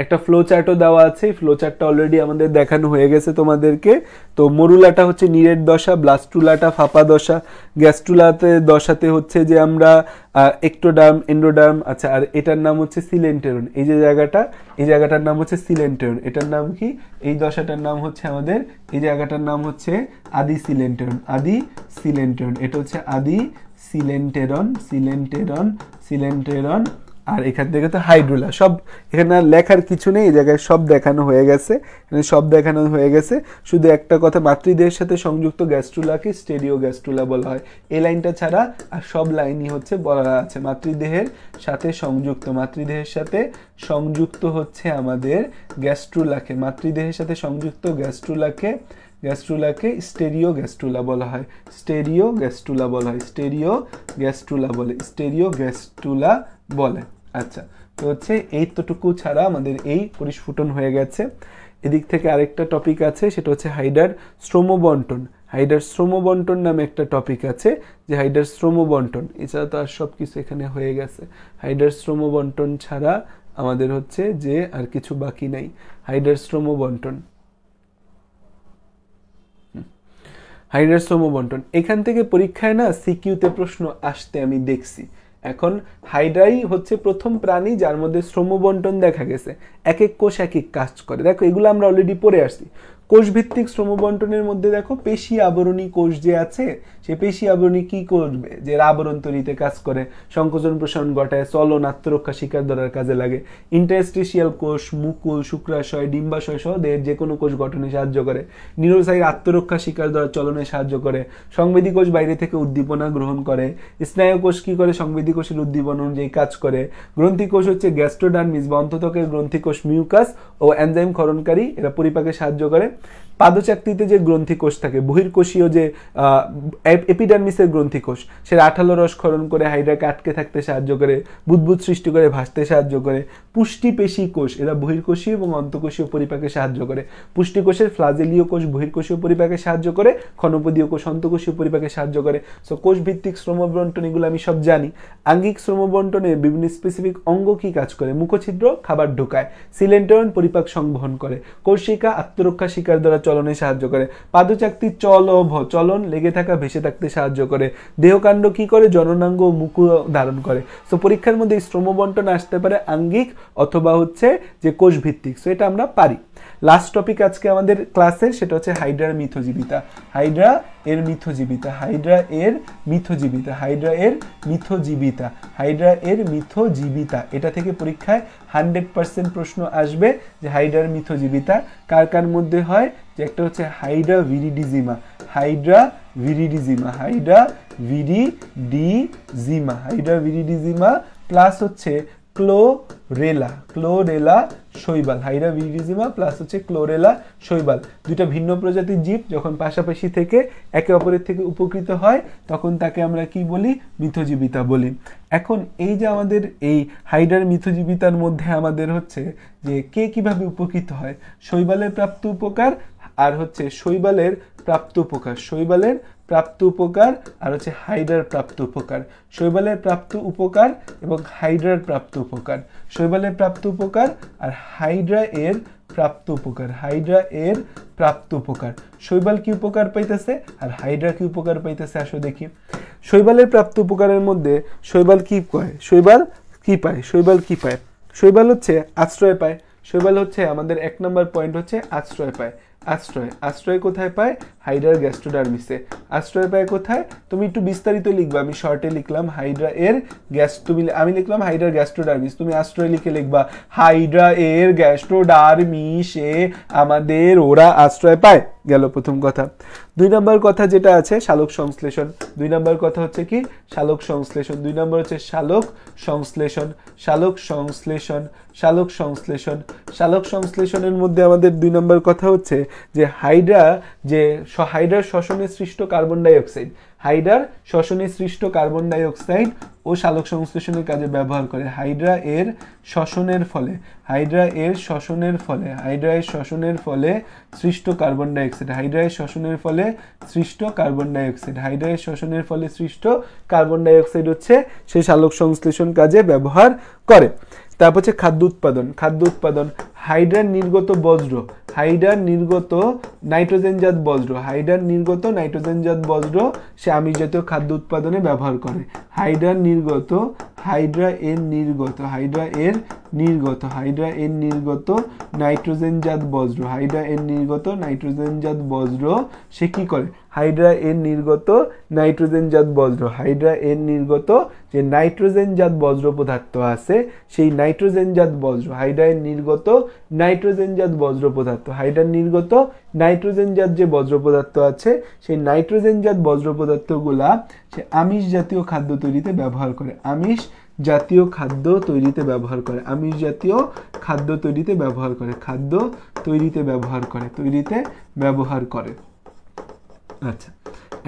একটা ফ্লো চার্টও দেওয়া আছে ফ্লো চার্টটা অলরেডি আমাদের দেখানো হয়ে গেছে তোমাদেরকে তো মরুলাটা হচ্ছে নিরেট দশা ব্লাস্টুলাটা ফাঁপা দশা গ্যাস্টুলাতে দশাতে হচ্ছে যে আমরা একটোডার্ম এন্ডোডার্ম আচ্ছা আর এটার নাম হচ্ছে সিলেন্টেরন এই যে জায়গাটা এই জায়গাটার নাম হচ্ছে সিলেন্টেরন এটার নাম কি এই দশাটার নাম হচ্ছে আমাদের এই জায়গাটার নাম হচ্ছে আদি সিলেন্টেরন আদি সিলেন্টেরন এটা হচ্ছে আদি সিলেন্টেরন সিলেন্টেরন সিলেন্টেরন আর এখান থেকে তো হাইড্রোলা সব এখানে আর লেখার কিছু নেই এই জায়গায় সব দেখানো হয়ে গেছে এখানে সব দেখানো হয়ে গেছে শুধু একটা কথা মাতৃদেহের সাথে সংযুক্ত গ্যাস্ট্রুলাকে স্টেডিও গ্যাস্ট্রুলা বলা হয় এই লাইনটা ছাড়া আর সব লাইনই হচ্ছে বলা আছে মাতৃদেহের সাথে সংযুক্ত মাতৃদেহের সাথে সংযুক্ত হচ্ছে আমাদের গ্যাস্ট্রুলাকে মাতৃদেহের সাথে সংযুক্ত গ্যাস্ট্রুলাকে গ্যাস্ট্রুলাকে স্টেরিও গ্যাস্ট্রুলা বলা হয় স্টেরিও গ্যাস্ট্রুলা বলা হয় স্টেরিও গ্যাস্ট্রুলা বলে স্টেরিও গ্যাস্ট্রুলা বলে আচ্ছা তো হচ্ছে এই তোটুকু ছাড়া আমাদের এই পরিস্ফুটন হয়ে গেছে এদিক থেকে আরেকটা টপিক আছে সেটা হচ্ছে হাইডার শ্রম বন্টন হাইডার শ্রম বন্টন নামে একটা টপিক আছে যে হাইডার শ্রম বন্টন এছাড়া তো আর সব কিছু এখানে হয়ে গেছে হাইডার শ্রম বন্টন ছাড়া আমাদের হচ্ছে যে আর কিছু বাকি নাই হাইডার শ্রম বন্টন হাইড্রের বন্টন এখান থেকে পরীক্ষায় না সিকিউতে প্রশ্ন আসতে আমি দেখছি এখন হাইড্রাই হচ্ছে প্রথম প্রাণী যার মধ্যে শ্রম বন্টন দেখা গেছে এক এক কোষ এক এক কাজ করে দেখো এগুলো আমরা অলরেডি পড়ে আসছি কোষভিত্তিক বন্টনের মধ্যে দেখো পেশি আবরণী কোষ যে আছে সে পেশি আবরণী কি করবে যে আবরণ তৈরিতে কাজ করে সংকোচন প্রসারণ ঘটায় চলন আত্মরক্ষা শিকার ধরার কাজে লাগে ইন্টারস্টেশিয়াল কোষ মুকুল শুক্রাশয় ডিম্বাশয় সহ দেহের যে কোনো কোষ গঠনে সাহায্য করে নিউরোসাইড আত্মরক্ষা শিকার ধরার চলনে সাহায্য করে সংবেদী কোষ বাইরে থেকে উদ্দীপনা গ্রহণ করে স্নায়ু কোষ কী করে সংবেদী কোষের উদ্দীপনা অনুযায়ী কাজ করে গ্রন্থি কোষ হচ্ছে গ্যাস্ট্রোডার্মিস বা অন্ততকের গ্রন্থি কোষ মিউকাস ও এনজাইম খরণকারী এরা পরিপাকে সাহায্য করে পাদচাকতিতে যে গ্রন্থি কোষ থাকে বহির্কোষীয় যে এপিডার্মিসের গ্রন্থিকোষ সে আঠালো রস ক্ষরণ করে হাইড্রাকে আটকে থাকতে সাহায্য করে বুদ্বুদ সৃষ্টি করে ভাসতে সাহায্য করে পুষ্টি পেশি কোষ এরা বহির্কোষীয় এবং অন্তকোষীয় পরিপাকে সাহায্য করে পুষ্টিকোষের ফ্লাজেলীয় কোষ বহির্কোষীয় পরিপাকে সাহায্য করে ক্ষণপদীয় কোষ অন্তকোষীয় পরিপাকে সাহায্য করে সো কোষভিত্তিক শ্রমবন্টন এগুলো আমি সব জানি আঙ্গিক শ্রমবন্টনে বিভিন্ন স্পেসিফিক অঙ্গ কি কাজ করে মুখছিদ্র খাবার ঢোকায় সিলেন্টন পরিপাক সংবহন করে কোষিকা আত্মরক্ষা শিকার দ্বারা চলনে সাহায্য করে পাদচাকতি চলভ চলন লেগে থাকা ভেসে থাকতে সাহায্য করে দেহকাণ্ড কি করে জননাঙ্গ ও মুকু ধারণ করে সো পরীক্ষার মধ্যে শ্রম বন্টন আসতে পারে আঙ্গিক অথবা হচ্ছে যে কোষ ভিত্তিক সো এটা আমরা পারি লাস্ট টপিক আজকে আমাদের ক্লাসের সেটা হচ্ছে হাইড্রার মিথজীবিতা হাইড্রা এর মিথজীবিতা হাইড্রা এর মিথজীবিতা হাইড্রা এর মিথজীবিতা হাইড্রা এর মিথজীবিতা এটা থেকে পরীক্ষায় হান্ড্রেড পার্সেন্ট প্রশ্ন আসবে যে হাইড্রার মিথজীবিতা কার কার মধ্যে হয় যে একটা হচ্ছে Hydra viridissima Hydra viridissima Hydra viridissima Hydra viridissima plus হচ্ছে ক্লোরেলা ক্লোরেলা শৈবাল হাইড্রা ভিরিডিজিমা প্লাস হচ্ছে ক্লোরেলা শৈবাল দুটা ভিন্ন প্রজাতির জীব যখন পাশাপাশি থেকে একে অপরের থেকে উপকৃত হয় তখন তাকে আমরা কি বলি মিথজীবিতা বলি এখন এই যে আমাদের এই হাইড্রার মিথজীবিতার মধ্যে আমাদের হচ্ছে যে কে কিভাবে উপকৃত হয় শৈবালের প্রাপ্ত উপকার আর হচ্ছে শৈবালের প্রাপ্ত উপকার শৈবালের প্রাপ্ত উপকার আর হচ্ছে হাইড্রার প্রাপ্ত উপকার শৈবালের প্রাপ্ত উপকার এবং হাইড্রার প্রাপ্ত উপকার শৈবালের প্রাপ্ত উপকার আর হাইড্রা এর প্রাপ্ত উপকার হাইড্রা এর প্রাপ্ত উপকার শৈবাল কি উপকার পাইতেছে আর হাইড্রা কি উপকার পাইতেছে আসো দেখি শৈবালের প্রাপ্ত উপকারের মধ্যে শৈবাল কি কয় শৈবাল কি পায় শৈবাল কি পায় শৈবাল হচ্ছে আশ্রয় পায় শৈবাল হচ্ছে আমাদের এক নম্বর পয়েন্ট হচ্ছে আশ্রয় পায় আশ্রয় আশ্রয় কোথায় পায় হাইড্রার গ্যাস্ট্রোডার্মিসে আশ্রয় পায় কোথায় তুমি একটু বিস্তারিত লিখবা আমি শর্টে লিখলাম হাইড্রা এর গ্যাস তুমি আমি লিখলাম হাইড্রার গ্যাস্ট্রোডার্মিস তুমি আশ্রয় লিখে লিখবা হাইড্রা এর গ্যাস্ট্রোডার্মিসে আমাদের ওরা আশ্রয় পায় গেল প্রথম কথা দুই নম্বর কথা যেটা আছে শালক সংশ্লেষণ দুই নম্বর কথা হচ্ছে কি শালক সংশ্লেষণ দুই নম্বর হচ্ছে শালক সংশ্লেষণ শালক সংশ্লেষণ শালক সংশ্লেষণ শালক সংশ্লেষণের মধ্যে আমাদের দুই নম্বর কথা হচ্ছে যে হাইড্রা যে হাইড্রার শ্বসনে সৃষ্ট কার্বন ডাইঅক্সাইড হাইড্রার শ্বসনে সৃষ্ট কার্বন ডাইঅক্সাইড ও শালক সংশ্লেষণের কাজে ব্যবহার করে হাইড্রা এর শ্বসনের ফলে হাইড্রা এর শ্বসনের ফলে হাইড্রা এর শ্বসনের ফলে সৃষ্ট কার্বন ডাইঅক্সাইড হাইড্রা এর শ্বসনের ফলে সৃষ্ট কার্বন ডাইঅক্সাইড হাইড্রা এর শ্বসনের ফলে সৃষ্ট কার্বন ডাইঅক্সাইড হচ্ছে সেই শালক সংশ্লেষণ কাজে ব্যবহার করে তারপর হচ্ছে খাদ্য উৎপাদন খাদ্য উৎপাদন হাইড্রার নির্গত বজ্র হাইড্রার নির্গত নাইট্রোজেনজাত বজ্র হাইড্রার নির্গত নাইট্রোজেনজাত বজ্র সে আমি জাতীয় খাদ্য উৎপাদনে ব্যবহার করে হাইড্রার নির্গত হাইড্রা এর নির্গত হাইড্রা এর নির্গত হাইড্রা এর নির্গত নাইট্রোজেনজাত বজ্র হাইড্রা এর নির্গত নাইট্রোজেনজাত বজ্র সে কী করে হাইড্রা এর নির্গত নাইট্রোজেনজাত বজ্র হাইড্রা এর নির্গত যে নাইট্রোজেনজাত বজ্র পদার্থ আছে সেই নাইট্রোজেনজাত বজ্র হাইড্রা এর নির্গত নাইট্রোজেনজাত বজ্র পদার্থ হাইড্রার নির্গত নাইট্রোজেনজাত যে বজ্র পদার্থ আছে সেই নাইট্রোজেনজাত বজ্র পদার্থগুলা সে আমিষ জাতীয় খাদ্য তৈরিতে ব্যবহার করে আমিষ জাতীয় খাদ্য তৈরিতে ব্যবহার করে আমিষ জাতীয় খাদ্য তৈরিতে ব্যবহার করে খাদ্য তৈরিতে ব্যবহার করে তৈরিতে ব্যবহার করে আচ্ছা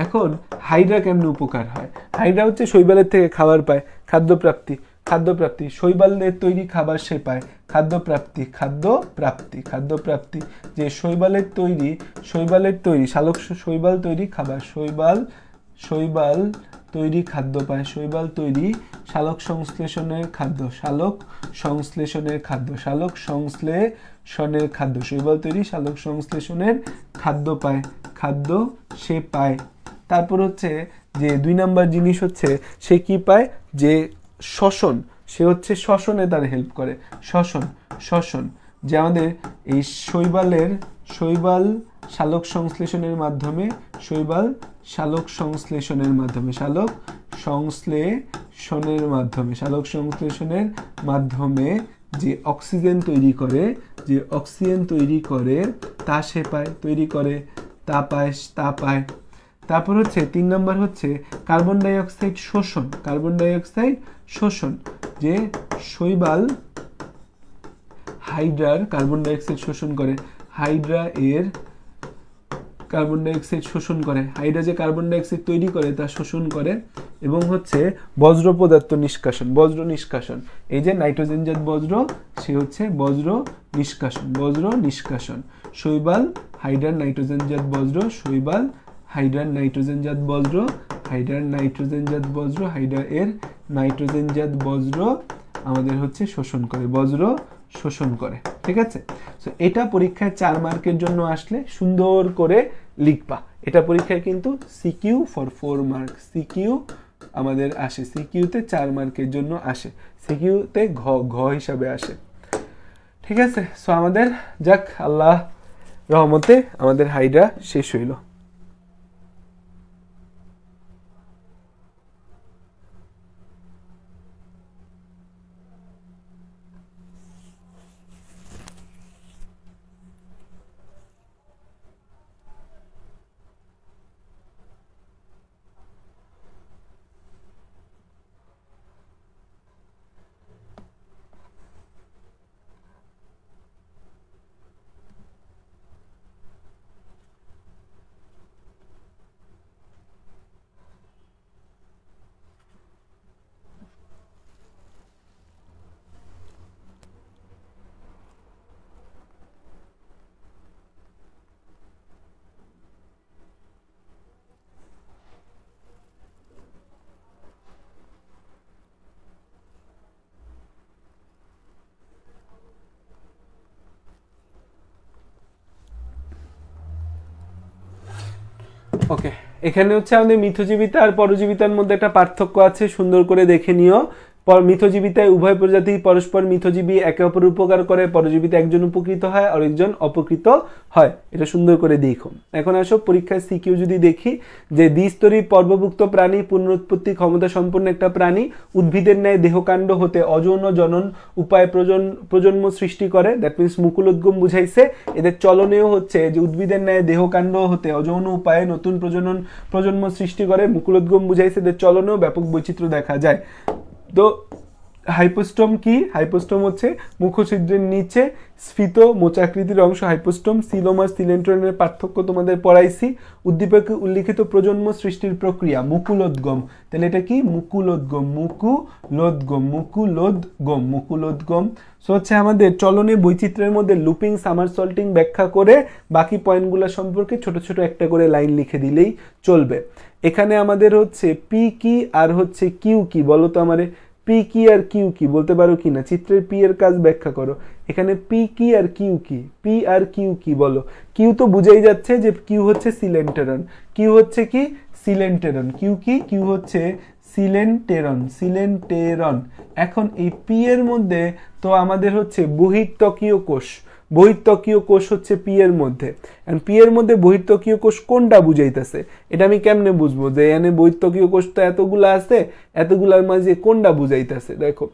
এখন হাইড্রা কেমন উপকার হয় হাইড্রা হচ্ছে শৈবালের থেকে খাবার পায় খাদ্যপ্রাপ্তি খাদ্যপ্রাপ্তি শৈবালদের তৈরি খাবার সে পায় খাদ্যপ্রাপ্তি খাদ্য প্রাপ্তি খাদ্যপ্রাপ্তি যে শৈবালের তৈরি শৈবালের তৈরি শালক শৈবাল তৈরি খাবার শৈবাল শৈবাল তৈরি খাদ্য পায় শৈবাল তৈরি শালক সংশ্লেষণের খাদ্য শালক সংশ্লেষণের খাদ্য শালক সংশ্লে স্বর্ণের খাদ্য শৈবাল তৈরি সালোক সংশ্লেষণের খাদ্য পায় খাদ্য সে পায় তারপর হচ্ছে যে দুই নাম্বার জিনিস হচ্ছে সে কি পায় যে শ্বসন সে হচ্ছে শ্বসনে তার হেল্প করে শ্বসন শ্বসন যে আমাদের এই শৈবালের শৈবাল শালক সংশ্লেষণের মাধ্যমে শৈবাল শালক সংশ্লেষণের মাধ্যমে শালক সংশ্লেষণের মাধ্যমে শালক সংশ্লেষণের মাধ্যমে যে অক্সিজেন তৈরি করে যে অক্সিজেন তৈরি করে তা সে পায় তৈরি করে তা পায় তা পায় তারপর হচ্ছে তিন নম্বর হচ্ছে কার্বন ডাইঅক্সাইড শোষণ কার্বন ডাইঅক্সাইড শোষণ যে শৈবাল হাইড্রার কার্বন ডাইঅক্সাইড শোষণ করে হাইড্রা এর কার্বন ডাইঅক্সাইড শোষণ করে হাইড্রা যে কার্বন ডাইঅক্সাইড তৈরি করে তা শোষণ করে এবং হচ্ছে বজ্র পদার্থ নিষ্কাশন বজ্র নিষ্কাশন এই যে নাইট্রোজেনজাত বজ্র সে হচ্ছে বজ্র নিষ্কাশন বজ্র নিষ্কাশন শৈবাল হাইড্রান নাইট্রোজেনজাত বজ্র শৈবাল হাইড্রান নাইট্রোজেনজাত বজ্র হাইড্রান নাইট্রোজেনজাত বজ্র হাইড্রা এর নাইট্রোজেনজাত বজ্র আমাদের হচ্ছে শোষণ করে বজ্র শোষণ করে ঠিক আছে তো এটা পরীক্ষায় চার মার্কের জন্য আসলে সুন্দর করে লিখবা এটা পরীক্ষায় কিন্তু CQ for four mark CQ আমাদের আসে সিকিউতে চার মার্কের জন্য আসে সিকিউতে ঘ ঘ হিসাবে আসে ঠিক আছে সো আমাদের যাক আল্লাহ রহমতে আমাদের হাইড্রা শেষ হইল এখানে হচ্ছে আমাদের মিথজীবিতা আর পরজীবিতার মধ্যে একটা পার্থক্য আছে সুন্দর করে দেখে নিও মিথজীবিতায় উভয় প্রজাতি পরস্পর মিথজীবী একে অপর উপকার করে পরজীবিতে একজন উপকৃত হয় আর একজন অপকৃত হয় এটা সুন্দর করে দেখো এখন আসো পরীক্ষায় সিকিউ যদি দেখি যে দ্বিস্তরী পর্বভুক্ত প্রাণী পুনরুৎপত্তি ক্ষমতা সম্পন্ন একটা প্রাণী উদ্ভিদের ন্যায় দেহকাণ্ড হতে অযৌন জনন উপায় প্রজন প্রজন্ম সৃষ্টি করে দ্যাট মিনস মুকুলোদ্গম বুঝাইছে এদের চলনেও হচ্ছে যে উদ্ভিদের ন্যায় দেহকাণ্ড হতে অযৌন উপায়ে নতুন প্রজনন প্রজন্ম সৃষ্টি করে মুকুলোদ্গম বুঝাইছে এদের চলনেও ব্যাপক বৈচিত্র্য দেখা যায় তো হাইপোস্টম কি হাইপোস্টম হচ্ছে মুখছিদ্রের নিচে স্ফীত মোচাকৃতির অংশ হাইপোস্টম সিলোমা সিলেন্ট্রনের পার্থক্য তোমাদের পড়াইছি উদ্দীপকে উল্লিখিত প্রজন্ম সৃষ্টির প্রক্রিয়া মুকুলোদ্গম তাহলে এটা কি মুকুলোদ্গম মুকুলোদ্গম মুকুলোদ্গম মুকুলোদ্গম সো হচ্ছে আমাদের চলনে বৈচিত্র্যের মধ্যে লুপিং সামারসল্টিং ব্যাখ্যা করে বাকি পয়েন্টগুলো সম্পর্কে ছোট ছোট একটা করে লাইন লিখে দিলেই চলবে এখানে আমাদের হচ্ছে পি কি আর হচ্ছে কিউ কি বলো তো আমারে পি কি আর কিউ কি বলতে পারো কি না চিত্রের পি এর কাজ ব্যাখ্যা করো এখানে পি কি আর কিউ কি পি আর কিউ কি বলো কিউ তো বুঝেই যাচ্ছে যে কিউ হচ্ছে সিলেন্টেরন কিউ হচ্ছে কি সিলেন্টেরন কিউ কি কিউ হচ্ছে সিলেন্টেরন সিলেন্টেরন এখন এই পি এর মধ্যে তো আমাদের হচ্ছে বহির্ত্বকীয় কোষ বহিত্বকীয় কোষ হচ্ছে পি এর মধ্যে অ্যান্ড পি এর মধ্যে বহিত্বকীয় কোষ কোনটা বুঝাইতেছে এটা আমি কেমনে বুঝবো যে এনে বহিত্বকীয় কোষ তো এতগুলো আছে এতগুলার মাঝে কোনটা বুঝাইতেছে দেখো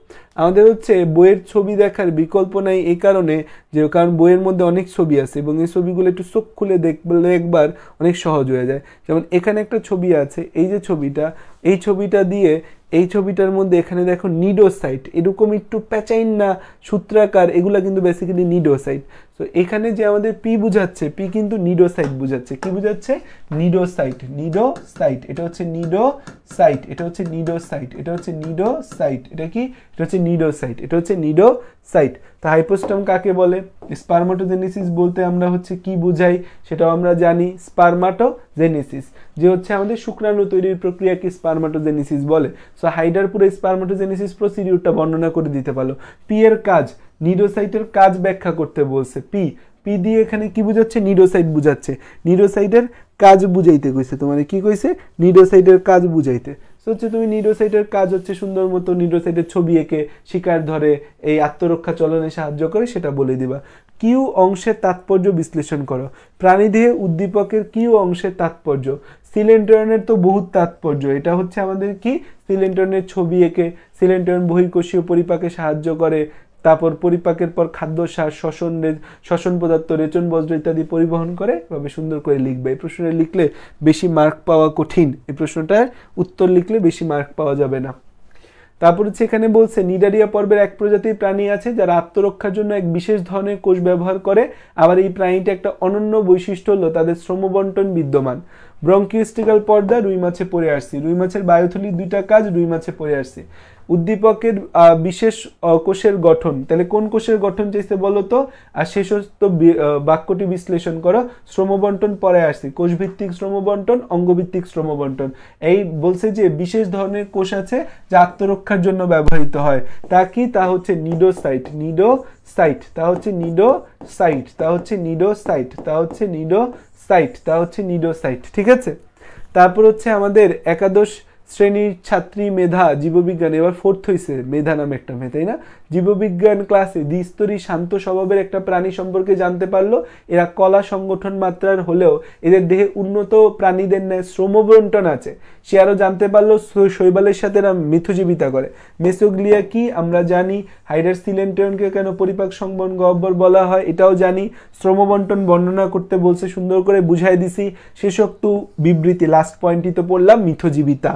আমাদের হচ্ছে বইয়ের ছবি দেখার বিকল্প নাই এই কারণে যে কারণ বইয়ের মধ্যে অনেক ছবি আছে এবং এই ছবিগুলো একটু চোখ খুলে দেখলে একবার অনেক সহজ হয়ে যায় যেমন এখানে একটা ছবি আছে এই যে ছবিটা এই ছবিটা দিয়ে এই ছবিটার মধ্যে এখানে দেখো নিডোসাইট এরকম একটু প্যাচাইন না সূত্রাকার এগুলো কিন্তু বেসিক্যালি নিডোসাইট তো এখানে যে আমাদের পি বুঝাচ্ছে পি কিন্তু নিডোসাইট বুঝাচ্ছে কি বুঝাচ্ছে নিডোসাইট নিডোসাইট এটা হচ্ছে নিডোসাইট এটা হচ্ছে নিডোসাইট এটা হচ্ছে নিডোসাইট এটা কি এটা হচ্ছে নিডোসাইট এটা হচ্ছে নিডোসাইট তো হাইপোস্টম কাকে বলে স্পার্মাটোজেনেসিস বলতে আমরা হচ্ছে কি বুঝাই সেটাও আমরা জানি স্পার্মাটোজেনেসিস যে হচ্ছে আমাদের শুক্রাণু তৈরির প্রক্রিয়াকে স্পার্মাটোজেনেসিস বলে সো হাইডার পুরো স্পার্মাটোজেনেসিস প্রসিডিউরটা বর্ণনা করে দিতে পারলো পি এর কাজ নিডোসাইটের কাজ ব্যাখ্যা করতে বলছে পি পি দিয়ে এখানে কি বুঝাচ্ছে নিডোসাইট বুঝাচ্ছে নিডোসাইটের কাজ বুঝাইতে কইছে তোমাদের কি কইছে নিডোসাইটের কাজ বুঝাইতে সো হচ্ছে তুমি নিডোসাইটের কাজ হচ্ছে সুন্দর মতো নিডোসাইটের ছবি এঁকে শিকার ধরে এই আত্মরক্ষা চলনে সাহায্য করে সেটা বলে দিবা কিউ অংশের তাৎপর্য বিশ্লেষণ করো প্রাণীদেহে উদ্দীপকের কিউ অংশের তাৎপর্য সিলেন্টনের তো বহুত তাৎপর্য এটা হচ্ছে আমাদের কি সিলেন্টনের ছবি এঁকে সিলেন্টন বহিকোষীয় পরিপাকে সাহায্য করে তারপর পরিপাকের পর খাদ্য সার শ্বসন শ্বসন পদার্থ রেচন বজ্র ইত্যাদি পরিবহন করে এভাবে সুন্দর করে লিখবে এই প্রশ্নটা লিখলে বেশি মার্ক পাওয়া কঠিন এই প্রশ্নটার উত্তর লিখলে বেশি মার্ক পাওয়া যাবে না তারপর হচ্ছে এখানে বলছে নিডারিয়া পর্বের এক প্রজাতির প্রাণী আছে যারা আত্মরক্ষার জন্য এক বিশেষ ধরনের কোষ ব্যবহার করে আবার এই প্রাণীটা একটা অনন্য বৈশিষ্ট্য হলো তাদের শ্রমবন্টন বিদ্যমান ব্রঙ্কিউস্টিক্যাল পর্দা রুই মাছে পরে আসছি রুই মাছের বায়োথলি দুইটা কাজ রুই মাছে পরে আসছে উদ্দীপকের বিশেষ কোষের গঠন তাহলে কোন কোষের গঠন চাইছে বলো তো আর শেষস্থ বাক্যটি বিশ্লেষণ করো শ্রমবন্টন পরে আসছি কোষভিত্তিক শ্রমবন্টন অঙ্গভিত্তিক শ্রমবন্টন এই বলছে যে বিশেষ ধরনের কোষ আছে যা আত্মরক্ষার জন্য ব্যবহৃত হয় তা কি তা হচ্ছে নিডোসাইট নিডো সাইট তা হচ্ছে নিডো সাইট তা হচ্ছে নিডো সাইট তা হচ্ছে নিডো সাইট তা হচ্ছে নিডো সাইট ঠিক আছে তারপর হচ্ছে আমাদের একাদশ শ্রেণীর ছাত্রী মেধা জীববিজ্ঞান এবার ফোর্থ হয়েছে মেধা নামে একটা মেয়ে তাই না জীববিজ্ঞান ক্লাসে দ্বিস্তরী শান্ত স্বভাবের একটা প্রাণী সম্পর্কে জানতে পারলো এরা কলা সংগঠন মাত্রার হলেও এদের দেহে উন্নত প্রাণীদের ন্যায় শ্রমবন্টন আছে সে আরও জানতে পারলো শৈবালের সাথে এরা মিথুজীবিতা করে মেসোগ্লিয়া কি আমরা জানি হাইডার সিলেন্টনকে কেন পরিপাক সংবন গহ্বর বলা হয় এটাও জানি শ্রমবন্টন বর্ণনা করতে বলছে সুন্দর করে বুঝাই দিছি শেষোক্ত বিবৃতি লাস্ট পয়েন্টটি তো পড়লাম মিথজীবিতা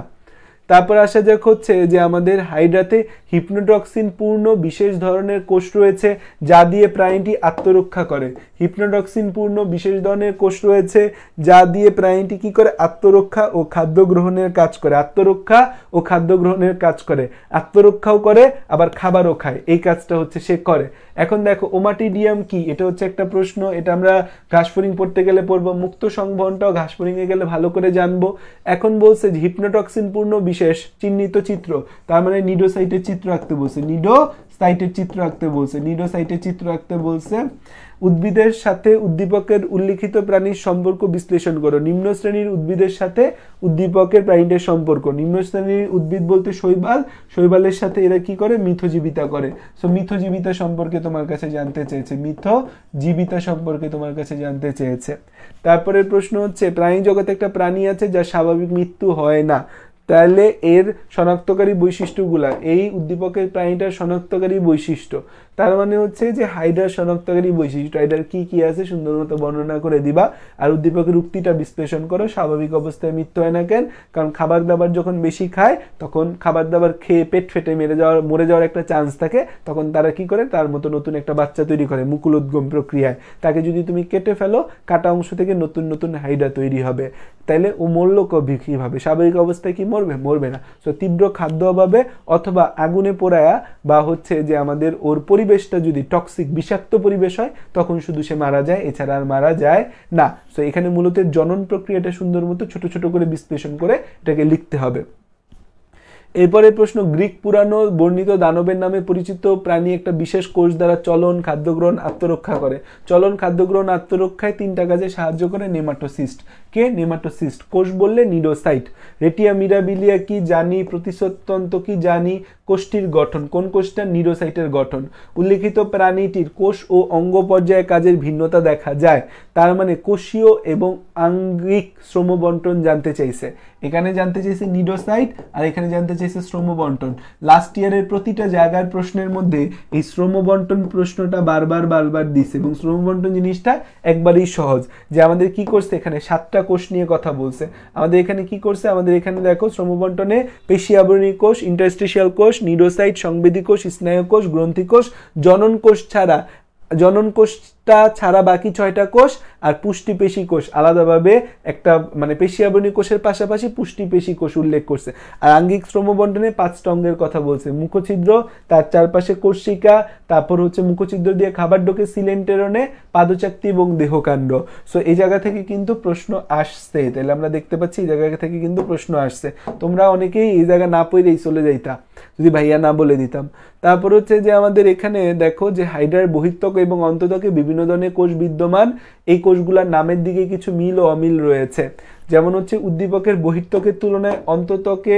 তারপর আসা যাক হচ্ছে যে আমাদের হাইড্রাতে হিপনোটক্সিন পূর্ণ বিশেষ ধরনের কোষ রয়েছে যা দিয়ে প্রাণীটি আত্মরক্ষা করে হিপনোটক্সিন পূর্ণ বিশেষ ধরনের কোষ রয়েছে যা দিয়ে প্রাণীটি কি করে আত্মরক্ষা ও খাদ্য গ্রহণের কাজ করে আত্মরক্ষা ও খাদ্য গ্রহণের কাজ করে আত্মরক্ষাও করে আবার খাবারও খায় এই কাজটা হচ্ছে সে করে এখন দেখো ওমাটিডিয়াম কি এটা হচ্ছে একটা প্রশ্ন এটা আমরা ফরিং পড়তে গেলে পড়বো মুক্ত সংবহনটাও ফরিংয়ে গেলে ভালো করে জানবো এখন বলছে হিপনোটক্সিন পূর্ণ বিশেষ চিহ্নিত চিত্র তার মানে নিডোসাইটের চিত্র আঁকতে বলছে নিডো সাইটের চিত্র আঁকতে বলছে নিডোসাইটের চিত্র আঁকতে বলছে উদ্ভিদের সাথে উদ্দীপকের উল্লিখিত প্রাণীর সম্পর্ক বিশ্লেষণ করো নিম্ন শ্রেণীর উদ্ভিদের সাথে উদ্দীপকের প্রাণীদের সম্পর্ক নিম্ন শ্রেণীর উদ্ভিদ বলতে শৈবাল শৈবালের সাথে এরা কি করে মিথজীবিতা করে সো মিথজীবিতা সম্পর্কে তোমার কাছে জানতে চেয়েছে মিথ জীবিতা সম্পর্কে তোমার কাছে জানতে চেয়েছে তারপরে প্রশ্ন হচ্ছে প্রাণী জগতে একটা প্রাণী আছে যা স্বাভাবিক মৃত্যু হয় না তাহলে এর শনাক্তকারী বৈশিষ্ট্যগুলা এই উদ্দীপকের প্রাণীটার শনাক্তকারী বৈশিষ্ট্য তার মানে হচ্ছে যে হাইড্রার শনাক্তকারী বৈশিষ্ট্য এটার কি কি আছে সুন্দর মতো বর্ণনা করে দিবা আর উদ্দীপকের উক্তিটা বিশ্লেষণ করো স্বাভাবিক অবস্থায় মৃত্যু হয় না কেন কারণ খাবার দাবার যখন বেশি খায় তখন খাবার দাবার খেয়ে পেট ফেটে মেরে যাওয়ার মরে যাওয়ার একটা চান্স থাকে তখন তারা কি করে তার মতো নতুন একটা বাচ্চা তৈরি করে মুকুল উদ্গম প্রক্রিয়ায় তাকে যদি তুমি কেটে ফেলো কাটা অংশ থেকে নতুন নতুন হাইড্রা তৈরি হবে তাইলে ও মরল কীভাবে স্বাভাবিক অবস্থায় কি মরবে মরবে না তো তীব্র খাদ্য অভাবে অথবা আগুনে পোড়ায়া বা হচ্ছে যে আমাদের ওর পরি পরিবেশটা যদি টক্সিক বিষাক্ত পরিবেশ হয় তখন শুধু সে মারা যায় এছাড়া আর মারা যায় না তো এখানে মূলত জনন প্রক্রিয়াটা সুন্দর মতো ছোট ছোট করে বিশ্লেষণ করে এটাকে লিখতে হবে এরপরে প্রশ্ন গ্রিক পুরাণ বর্ণিত দানবের নামে পরিচিত প্রাণী একটা বিশেষ কোষ দ্বারা চলন খাদ্যগ্রহণ আত্মরক্ষা করে চলন খাদ্যগ্রহণ আত্মরক্ষায় তিনটা কাজে সাহায্য করে নেমাটোসিস্ট কে নেমাটোসিস্ট কোষ বললে নিডোসাইট রেটিয়া মিরাবিলিয়া কি জানি প্রতিসত্যন্ত কি জানি কোষটির গঠন কোন কোষটা নিডোসাইটের গঠন উল্লেখিত প্রাণীটির কোষ ও অঙ্গ পর্যায়ে কাজের ভিন্নতা দেখা যায় তার মানে কোষীয় এবং আঙ্গিক শ্রম বন্টন জানতে চাইছে এখানে জানতে চাইছে নিডোসাইট আর এখানে জানতে চাইছে শ্রম বন্টন লাস্ট ইয়ারের প্রতিটা জায়গার প্রশ্নের মধ্যে এই শ্রম বন্টন প্রশ্নটা বারবার বারবার দিছে এবং শ্রম বন্টন জিনিসটা একবারেই সহজ যে আমাদের কি করছে এখানে সাতটা কোষ নিয়ে কথা বলছে আমাদের এখানে কি করছে আমাদের এখানে দেখো শ্রমবন্টনে পেশি আবরণী কোষ ইন্টারস্টেশিয়াল কোষ নিডোসাইট সংবেদী কোষ স্নায়ু কোষ গ্রন্থি কোষ জনন কোষ ছাড়া জনন কোষটা ছাড়া বাকি ছয়টা কোষ আর পুষ্টি পেশি কোষ আলাদাভাবে একটা মানে পেশিয়াবনী কোষের পাশাপাশি পুষ্টি পেশি কোষ উল্লেখ করছে আর আঙ্গিক শ্রমবন্টনে পাঁচটা অঙ্গের কথা বলছে মুখছিদ্র তার চারপাশে কোষিকা তারপর হচ্ছে মুখছিদ্র দিয়ে খাবার ঢোকে সিলেন্টেরনে পাদচাক্তি এবং দেহকাণ্ড সো এই জায়গা থেকে কিন্তু প্রশ্ন আসছে তাহলে আমরা দেখতে পাচ্ছি এই জায়গা থেকে কিন্তু প্রশ্ন আসছে তোমরা অনেকেই এই জায়গা না পড়েই চলে যাইতা যদি ভাইয়া না বলে দিতাম তারপর হচ্ছে যে আমাদের এখানে দেখো যে হাইড্রার বহিত্বক এবং অন্তদকে বিভিন্ন ধরনের কোষ বিদ্যমান এই কোষগুলোর নামের দিকে কিছু মিল ও অমিল রয়েছে যেমন হচ্ছে উদ্দীপকের বহিত্বকের তুলনায় অন্ততকে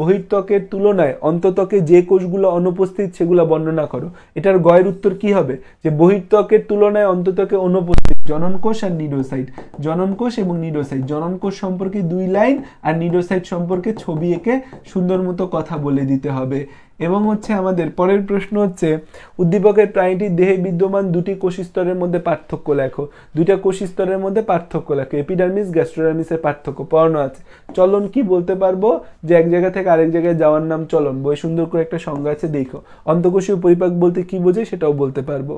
বহির্ত্বকের তুলনায় অন্ততকে যে কোষগুলো অনুপস্থিত সেগুলো বর্ণনা করো এটার গয়ের উত্তর কি হবে যে বহির্ত্বকের তুলনায় অন্ততকে অনুপস্থিত জনন কোষ আর নিডোসাইট জনন কোষ এবং নিডোসাইট জনন কোষ সম্পর্কে দুই লাইন আর নিডোসাইট সম্পর্কে ছবি এঁকে সুন্দর মতো কথা বলে দিতে হবে এবং হচ্ছে আমাদের পরের প্রশ্ন হচ্ছে উদ্দীপকের প্রাণীটির দেহে বিদ্যমান দুটি কোষস্তরের মধ্যে পার্থক্য লেখো দুইটা কোষস্তরের মধ্যে পার্থক্য লেখো এপিডার্মিস গ্যাস্ট্রোডার্মিসের পার্থক্য পড়ানো আছে চলন কি বলতে পারবো যে এক জায়গা থেকে আরেক জায়গায় যাওয়ার নাম চলন বই সুন্দর করে একটা সংজ্ঞা আছে দেখো অন্তকোষীয় পরিপাক বলতে কি বোঝে সেটাও বলতে পারবো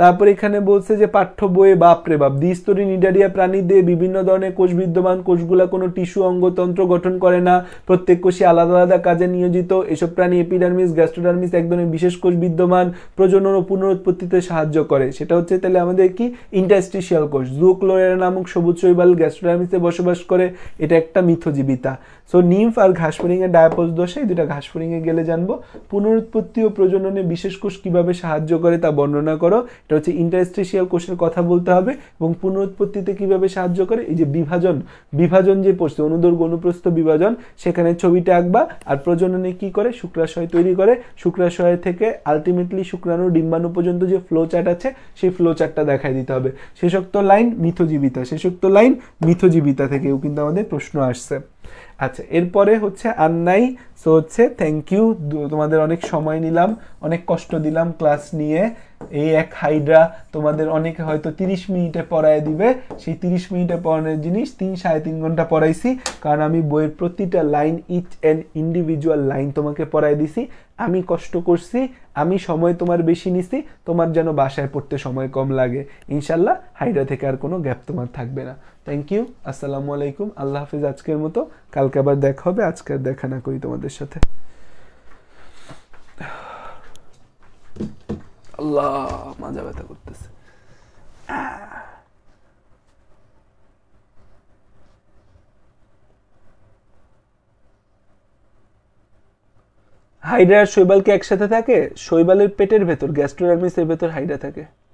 তারপর এখানে বলছে যে পাঠ্য বইয়ে বাপরে বাপ দ্বিস্তরি নিডারিয়া প্রাণীদের বিভিন্ন ধরনের কোষ বিদ্যমান কোষগুলা কোনো টিস্যু অঙ্গতন্ত্র গঠন করে না প্রত্যেক কোষে আলাদা আলাদা কাজে নিয়োজিত এসব প্রাণী এপিডার্মিস গ্যাস্ট্রোডার্মিস এক ধরনের বিশেষ কোষ বিদ্যমান প্রজনন ও পুনরুৎপত্তিতে সাহায্য করে সেটা হচ্ছে তাহলে আমাদের কি ইন্টাস্টিশিয়াল কোষ জুক্লোরেরা নামক সবুজ শৈবাল গ্যাস্ট্রোডার্মিসে বসবাস করে এটা একটা মিথজীবিতা সো নিম্ফ আর ঘাসফড়িংয়ের ডায়াপোজ দোষে এই দুটা ঘাসফড়িংয়ে গেলে জানবো পুনরুৎপত্তি ও প্রজননে বিশেষ কোষ কীভাবে সাহায্য করে তা বর্ণনা করো এটা হচ্ছে ইন্টারস্টেশিয়াল কোষের কথা বলতে হবে এবং পুনরুৎপত্তিতে কিভাবে সাহায্য করে এই যে বিভাজন বিভাজন যে পড়ছে অনুদর্গ অনুপ্রস্থ বিভাজন সেখানে ছবিটা আঁকবা আর প্রজননে কি করে শুক্রাশয় তৈরি করে শুক্রাশয় থেকে আলটিমেটলি শুক্রাণু ডিম্বাণু পর্যন্ত যে ফ্লো চার্ট আছে সেই ফ্লো চার্টটা দেখাই দিতে হবে শেষোক্ত লাইন মিথজীবিতা শেষোক্ত লাইন মিথজীবিতা থেকেও কিন্তু আমাদের প্রশ্ন আসছে আচ্ছা এরপরে হচ্ছে আর নাই সো হচ্ছে থ্যাংক ইউ তোমাদের অনেক সময় নিলাম অনেক কষ্ট দিলাম ক্লাস নিয়ে এই এক হাইড্রা তোমাদের অনেকে হয়তো তিরিশ মিনিটে পড়ায় দিবে সেই তিরিশ মিনিটে পড়ানোর জিনিস তিন সাড়ে তিন ঘন্টা পড়াইছি কারণ আমি বইয়ের প্রতিটা line each and individual line তোমাকে পড়ায় দিছি আমি কষ্ট করছি আমি সময় তোমার বেশি নিছি তোমার যেন বাসায় পড়তে সময় কম লাগে ইনশাল্লাহ হাইড্রা থেকে আর কোনো গ্যাপ তোমার থাকবে না থ্যাংক ইউ আসসালামু আলাইকুম আল্লাহ হাফিজ আজকের মতো কালকে আবার দেখা হবে আজকে আর দেখা না করি তোমাদের সাথে আল্লাহ মাজা ব্যথা করতেছে হাইড্রা আর শৈবাল কি একসাথে থাকে শৈবালের পেটের ভেতর গ্যাস্ট্রোনামিসের ভেতর হাইড্রা থাকে